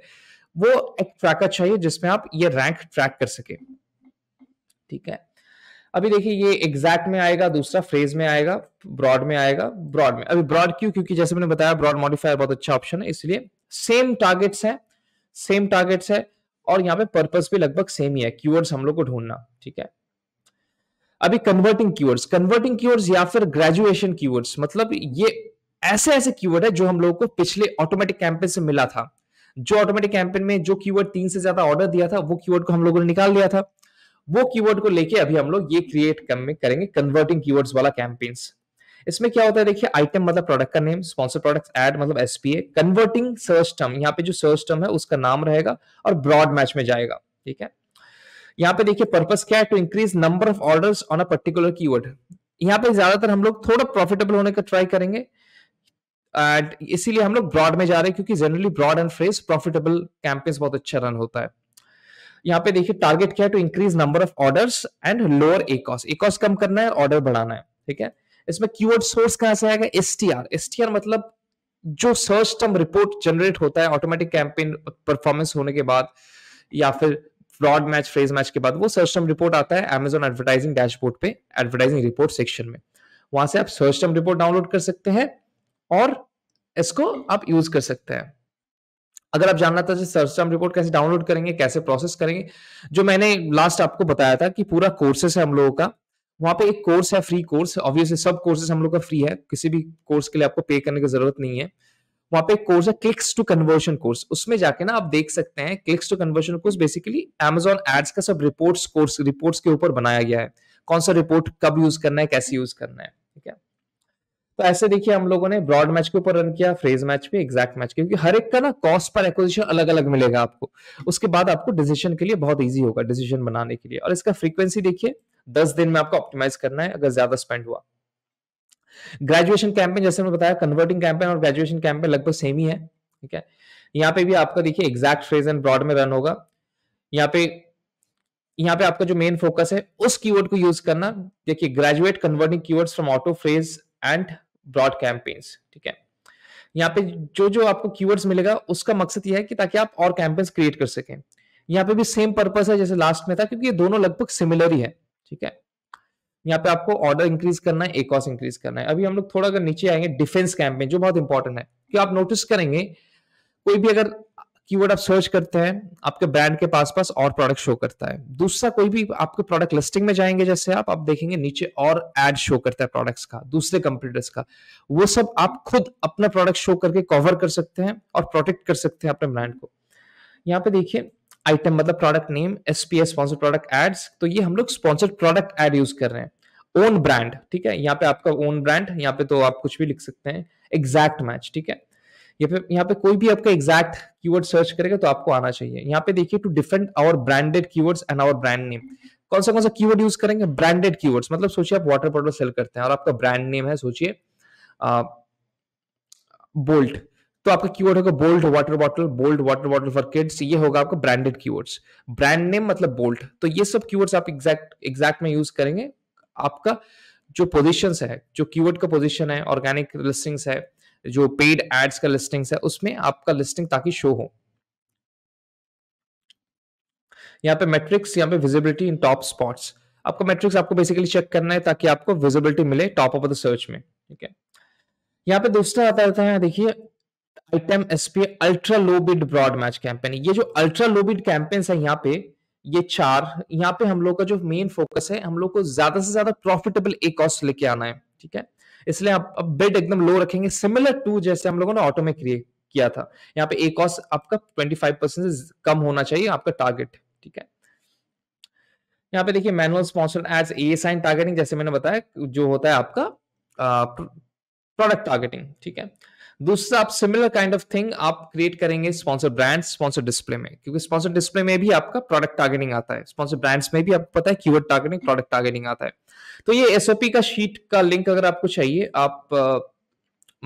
वो एक ट्रैकर चाहिए जिसमें आप ये रैंक ट्रैक कर सके ठीक है अभी देखिए ये एग्जैक्ट में आएगा दूसरा फ्रेज में आएगा ब्रॉड में आएगा ब्रॉड में अभी ब्रॉड क्यों क्योंकि जैसे मैंने बताया ब्रॉड मॉडिफायर बहुत अच्छा ऑप्शन है इसलिए सेम टारगेट्स है सेम टारगेट्स है और यहाँ पे पर्पस भी लगभग सेम ही है कीवर्ड्स हम लोग को ढूंढना ठीक है अभी कन्वर्टिंग कीवर्ड्स कन्वर्टिंग कीवर्ड्स या फिर ग्रेजुएशन कीवर्ड्स मतलब ये ऐसे ऐसे कीवर्ड है जो हम लोगों को पिछले ऑटोमेटिक कैंपेन से मिला था जो ऑटोमेटिक कैंपेन में जो कीवर्ड तीन से ज्यादा ऑर्डर दिया था वो कीवर्ड को हम लोगों ने निकाल लिया था वो कीवर्ड को लेके अभी हम लोग ये क्रिएट करेंगे कन्वर्टिंग कीवर्ड्स वाला कैंपेन्स इसमें क्या होता है देखिए आइटम मतलब प्रोडक्ट का नेम स्पॉन्सर प्रोडक्ट एड मतलब एसपीए कन्वर्टिंग सर्च टर्म यहाँ पे जो सर्च टर्म है उसका नाम रहेगा और ब्रॉड मैच में जाएगा ठीक है यहाँ पे देखिए पर्पज क्या है to increase number of order on a particular keyword यहाँ पे ज्यादातर हम लोग थोड़ा प्रॉफिटेबल होने का ट्राई करेंगे एंड इसीलिए हम लोग ब्रॉड में जा रहे हैं क्योंकि generally broad and phrase profitable campaigns बहुत अच्छा रन होता है यहाँ पे देखिए टारगेट क्या है to increase number of order and lower ACOS ACOS कम करना है ऑर्डर बढ़ाना है ठीक है इसमें कीवर्ड सोर्स कहां से आएगा S T R S T R मतलब जो सर्च टर्म रिपोर्ट जनरेट होता है ऑटोमेटिक कैंपेन परफॉर्मेंस होने के बाद या फिर फ्रॉड मैच फ्रेज मैच के बाद वो सर्च टर्म रिपोर्ट आता है एमेजोन एडवर्टाइजिंग डैशबोर्ड पे एडवर्टाइजिंग रिपोर्ट सेक्शन में वहां से आप सर्च टर्म रिपोर्ट डाउनलोड कर सकते हैं और इसको आप यूज कर सकते हैं अगर आप जानना था सर्च टर्म रिपोर्ट कैसे डाउनलोड करेंगे कैसे प्रोसेस करेंगे जो मैंने लास्ट आपको बताया था कि पूरा कोर्सेस है हम लोगों का वहां पे एक कोर्स है फ्री कोर्स ऑब्वियसली सब कोर्सेस हम लोग का फ्री है किसी भी कोर्स के लिए आपको पे करने की जरूरत नहीं है वहां पे कोर्स है क्लिक्स टू कन्वर्शन कोर्स उसमें जाके ना आप देख सकते हैं clicks to conversion course basically Amazon ads का सब रिपोर्ट कोर्स रिपोर्ट के ऊपर बनाया गया है कौन सा रिपोर्ट कब यूज करना है कैसे यूज करना है ठीक है तो ऐसे देखिए हम लोगों ने ब्रॉड मैच के ऊपर रन किया फ्रेज मैच पे एग्जैक्ट मैच क्योंकि हर एक का ना कॉस्ट पर एक्विजिशन अलग अलग मिलेगा आपको उसके बाद आपको डिसीजन के लिए बहुत ईजी होगा डिसीजन बनाने के लिए और इसका फ्रीक्वेंसी देखिए दस दिन में आपको ऑप्टिमाइज करना है अगर ज्यादा स्पेंड हुआ ग्रेजुएशन कैंपेन जैसे मैंने बताया कन्वर्टिंग कैंपेन और ग्रेजुएशन कैंपेन लगभग सेम ही है ठीक है यहाँ पे भी आपका देखिए एग्जैक्ट फ्रेज एंड ब्रॉड में रन होगा यहाँ पे यहाँ पे आपका जो मेन फोकस है उस कीवर्ड को यूज करना देखिए graduate converting keywords from auto phrase and broad campaigns ठीक है यहाँ पे जो जो आपको कीवर्ड्स मिलेगा उसका मकसद यह है कि ताकि आप और कैंपेन्स क्रिएट कर सकें यहाँ पे भी सेम पर्पस है जैसे लास्ट में था क्योंकि ये दोनों लगभग सिमिलर ही है ठीक है यहाँ पे आपको ऑर्डर इंक्रीज करना है एकॉस इंक्रीज करना है अभी हम लोग थोड़ा अगर नीचे आएंगे डिफेंस कैंप में जो बहुत इंपॉर्टेंट है कि आप नोटिस करेंगे कोई भी अगर कीवर्ड आप सर्च करते हैं आपके ब्रांड के पास पास और प्रोडक्ट शो करता है दूसरा कोई भी आपके प्रोडक्ट लिस्टिंग में जाएंगे जैसे आप आप देखेंगे नीचे और एड शो करता है प्रोडक्ट्स का दूसरे कंप्यूटर्स का वो सब आप खुद अपना प्रोडक्ट शो करके कवर कर सकते हैं और प्रोटेक्ट कर सकते हैं अपने ब्रांड को यहाँ पे देखिए आइटम मतलब product name S P S sponsor product ads तो ये हम लोग स्पॉन्सर्ड प्रोडक्ट एड यूज कर रहे हैं ओन ब्रांड ठीक है यहाँ पे आपका ओन ब्रांड यहाँ पे तो आप कुछ भी लिख सकते हैं एग्जैक्ट मैच ठीक है यहाँ पे यहाँ पे कोई भी आपका एग्जैक्ट कीवर्ड सर्च करेगा तो आपको आना चाहिए यहाँ पे देखिए to defend our branded keywords and our brand name कौन सा कौन सा कीवर्ड यूज करेंगे ब्रांडेड कीवर्ड्स मतलब सोचिए आप वाटर बॉटल सेल करते हैं और आपका ब्रांड नेम है सोचिए बोल्ट तो आपका कीवर्ड होगा bold water bottle bold water bottle for kids ये होगा आपका ब्रांडेड कीवर्ड्स ब्रांड नेम मतलब बोल्ड तो ये सब कीवर्ड्स आप एग्जैक्ट एग्जैक्ट में यूज करेंगे आपका जो पोजिशन है जो कीवर्ड का पोजिशन है ऑर्गेनिक लिस्टिंग्स है जो पेड एड्स का लिस्टिंग्स है उसमें आपका लिस्टिंग ताकि शो हो यहाँ पे मैट्रिक्स यहाँ पे विजिबिलिटी इन टॉप स्पॉट्स आपका मैट्रिक्स आपको बेसिकली चेक करना है ताकि आपको विजिबिलिटी मिले टॉप ऑफ द सर्च में ठीक है यहाँ पे दूसरा आता रहता है देखिए item SP ultra low bid broad match campaign ये जो अल्ट्रा लो बिड कैंपेन है यहाँ पे ये चार यहाँ पे हम लोग का जो मेन फोकस है हम लोग को ज्यादा से ज्यादा प्रॉफिटेबल एक कॉस्ट लेके आना है ठीक है इसलिए आप अब बेड एकदम लो रखेंगे सिमिलर टू जैसे हम लोगों ने ऑटो में क्रिएट किया था यहाँ पे एक कॉस्ट आपका 25 परसेंट से कम होना चाहिए आपका टारगेट ठीक है यहाँ पे देखिए manual sponsor as a sign targeting जैसे मैंने बताया जो होता है आपका प्रोडक्ट टारगेटिंग ठीक है दूसरा आप सिमिलर काइंड ऑफ थिंग आप क्रिएट करेंगे स्पॉन्सर ब्रांड स्पॉन्सर डिस्प्ले में क्योंकि स्पॉन्सर डिस्प्ले में भी आपका प्रोडक्ट टारगेटिंग आता है स्पॉन्सर ब्रांड्स में भी आपको पता है कीवर्ड टारगेटिंग प्रोडक्ट टारगेटिंग आता है तो ये एसओपी का शीट का लिंक अगर आपको चाहिए आप आ,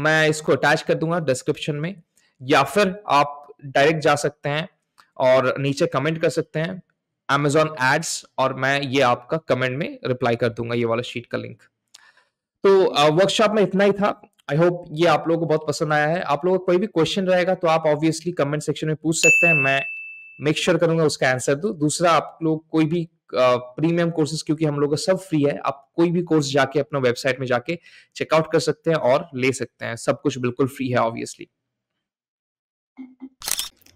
मैं इसको अटैच कर दूंगा डिस्क्रिप्शन में या फिर आप डायरेक्ट जा सकते हैं और नीचे कमेंट कर सकते हैं Amazon एड्स और मैं ये आपका कमेंट में रिप्लाई कर दूंगा ये वाला शीट का लिंक तो वर्कशॉप में इतना ही था आई होप ये आप लोगों को बहुत पसंद आया है आप लोगों का कोई भी क्वेश्चन रहेगा तो आप ऑब्वियसली कमेंट सेक्शन में पूछ सकते हैं मैं मेक श्योर sure करूंगा उसका आंसर दो तो। दूसरा आप लोग कोई भी प्रीमियम कोर्सेज क्योंकि हम लोग का सब फ्री है आप कोई भी कोर्स जाके अपना वेबसाइट में जाके चेकआउट कर सकते हैं और ले सकते हैं सब कुछ बिल्कुल फ्री है ऑब्वियसली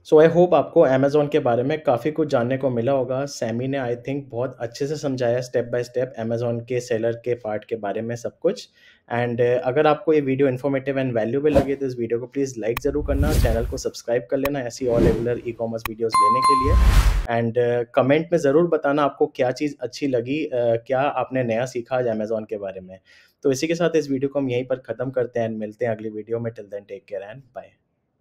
सो आई होप आपको अमेज़ोन के बारे में काफ़ी कुछ जानने को मिला होगा सैमी ने आई थिंक बहुत अच्छे से समझाया स्टेप बाय स्टेप अमेज़ोन के सेलर के पार्ट के बारे में सब कुछ एंड uh, अगर आपको ये वीडियो इन्फॉर्मेटिव एंड वैल्यूबल लगे तो इस वीडियो को प्लीज़ लाइक ज़रूर करना चैनल को सब्सक्राइब कर लेना ऐसी और रेगुलर ई कॉमर्स वीडियोज़ लेने के लिए एंड कमेंट uh, में ज़रूर बताना आपको क्या चीज़ अच्छी लगी uh, क्या आपने नया सीखा आज अमेज़ोन के बारे में तो इसी के साथ इस वीडियो को हम यहीं पर ख़त्म करते हैं एंड मिलते हैं अगली वीडियो में till then take care and bye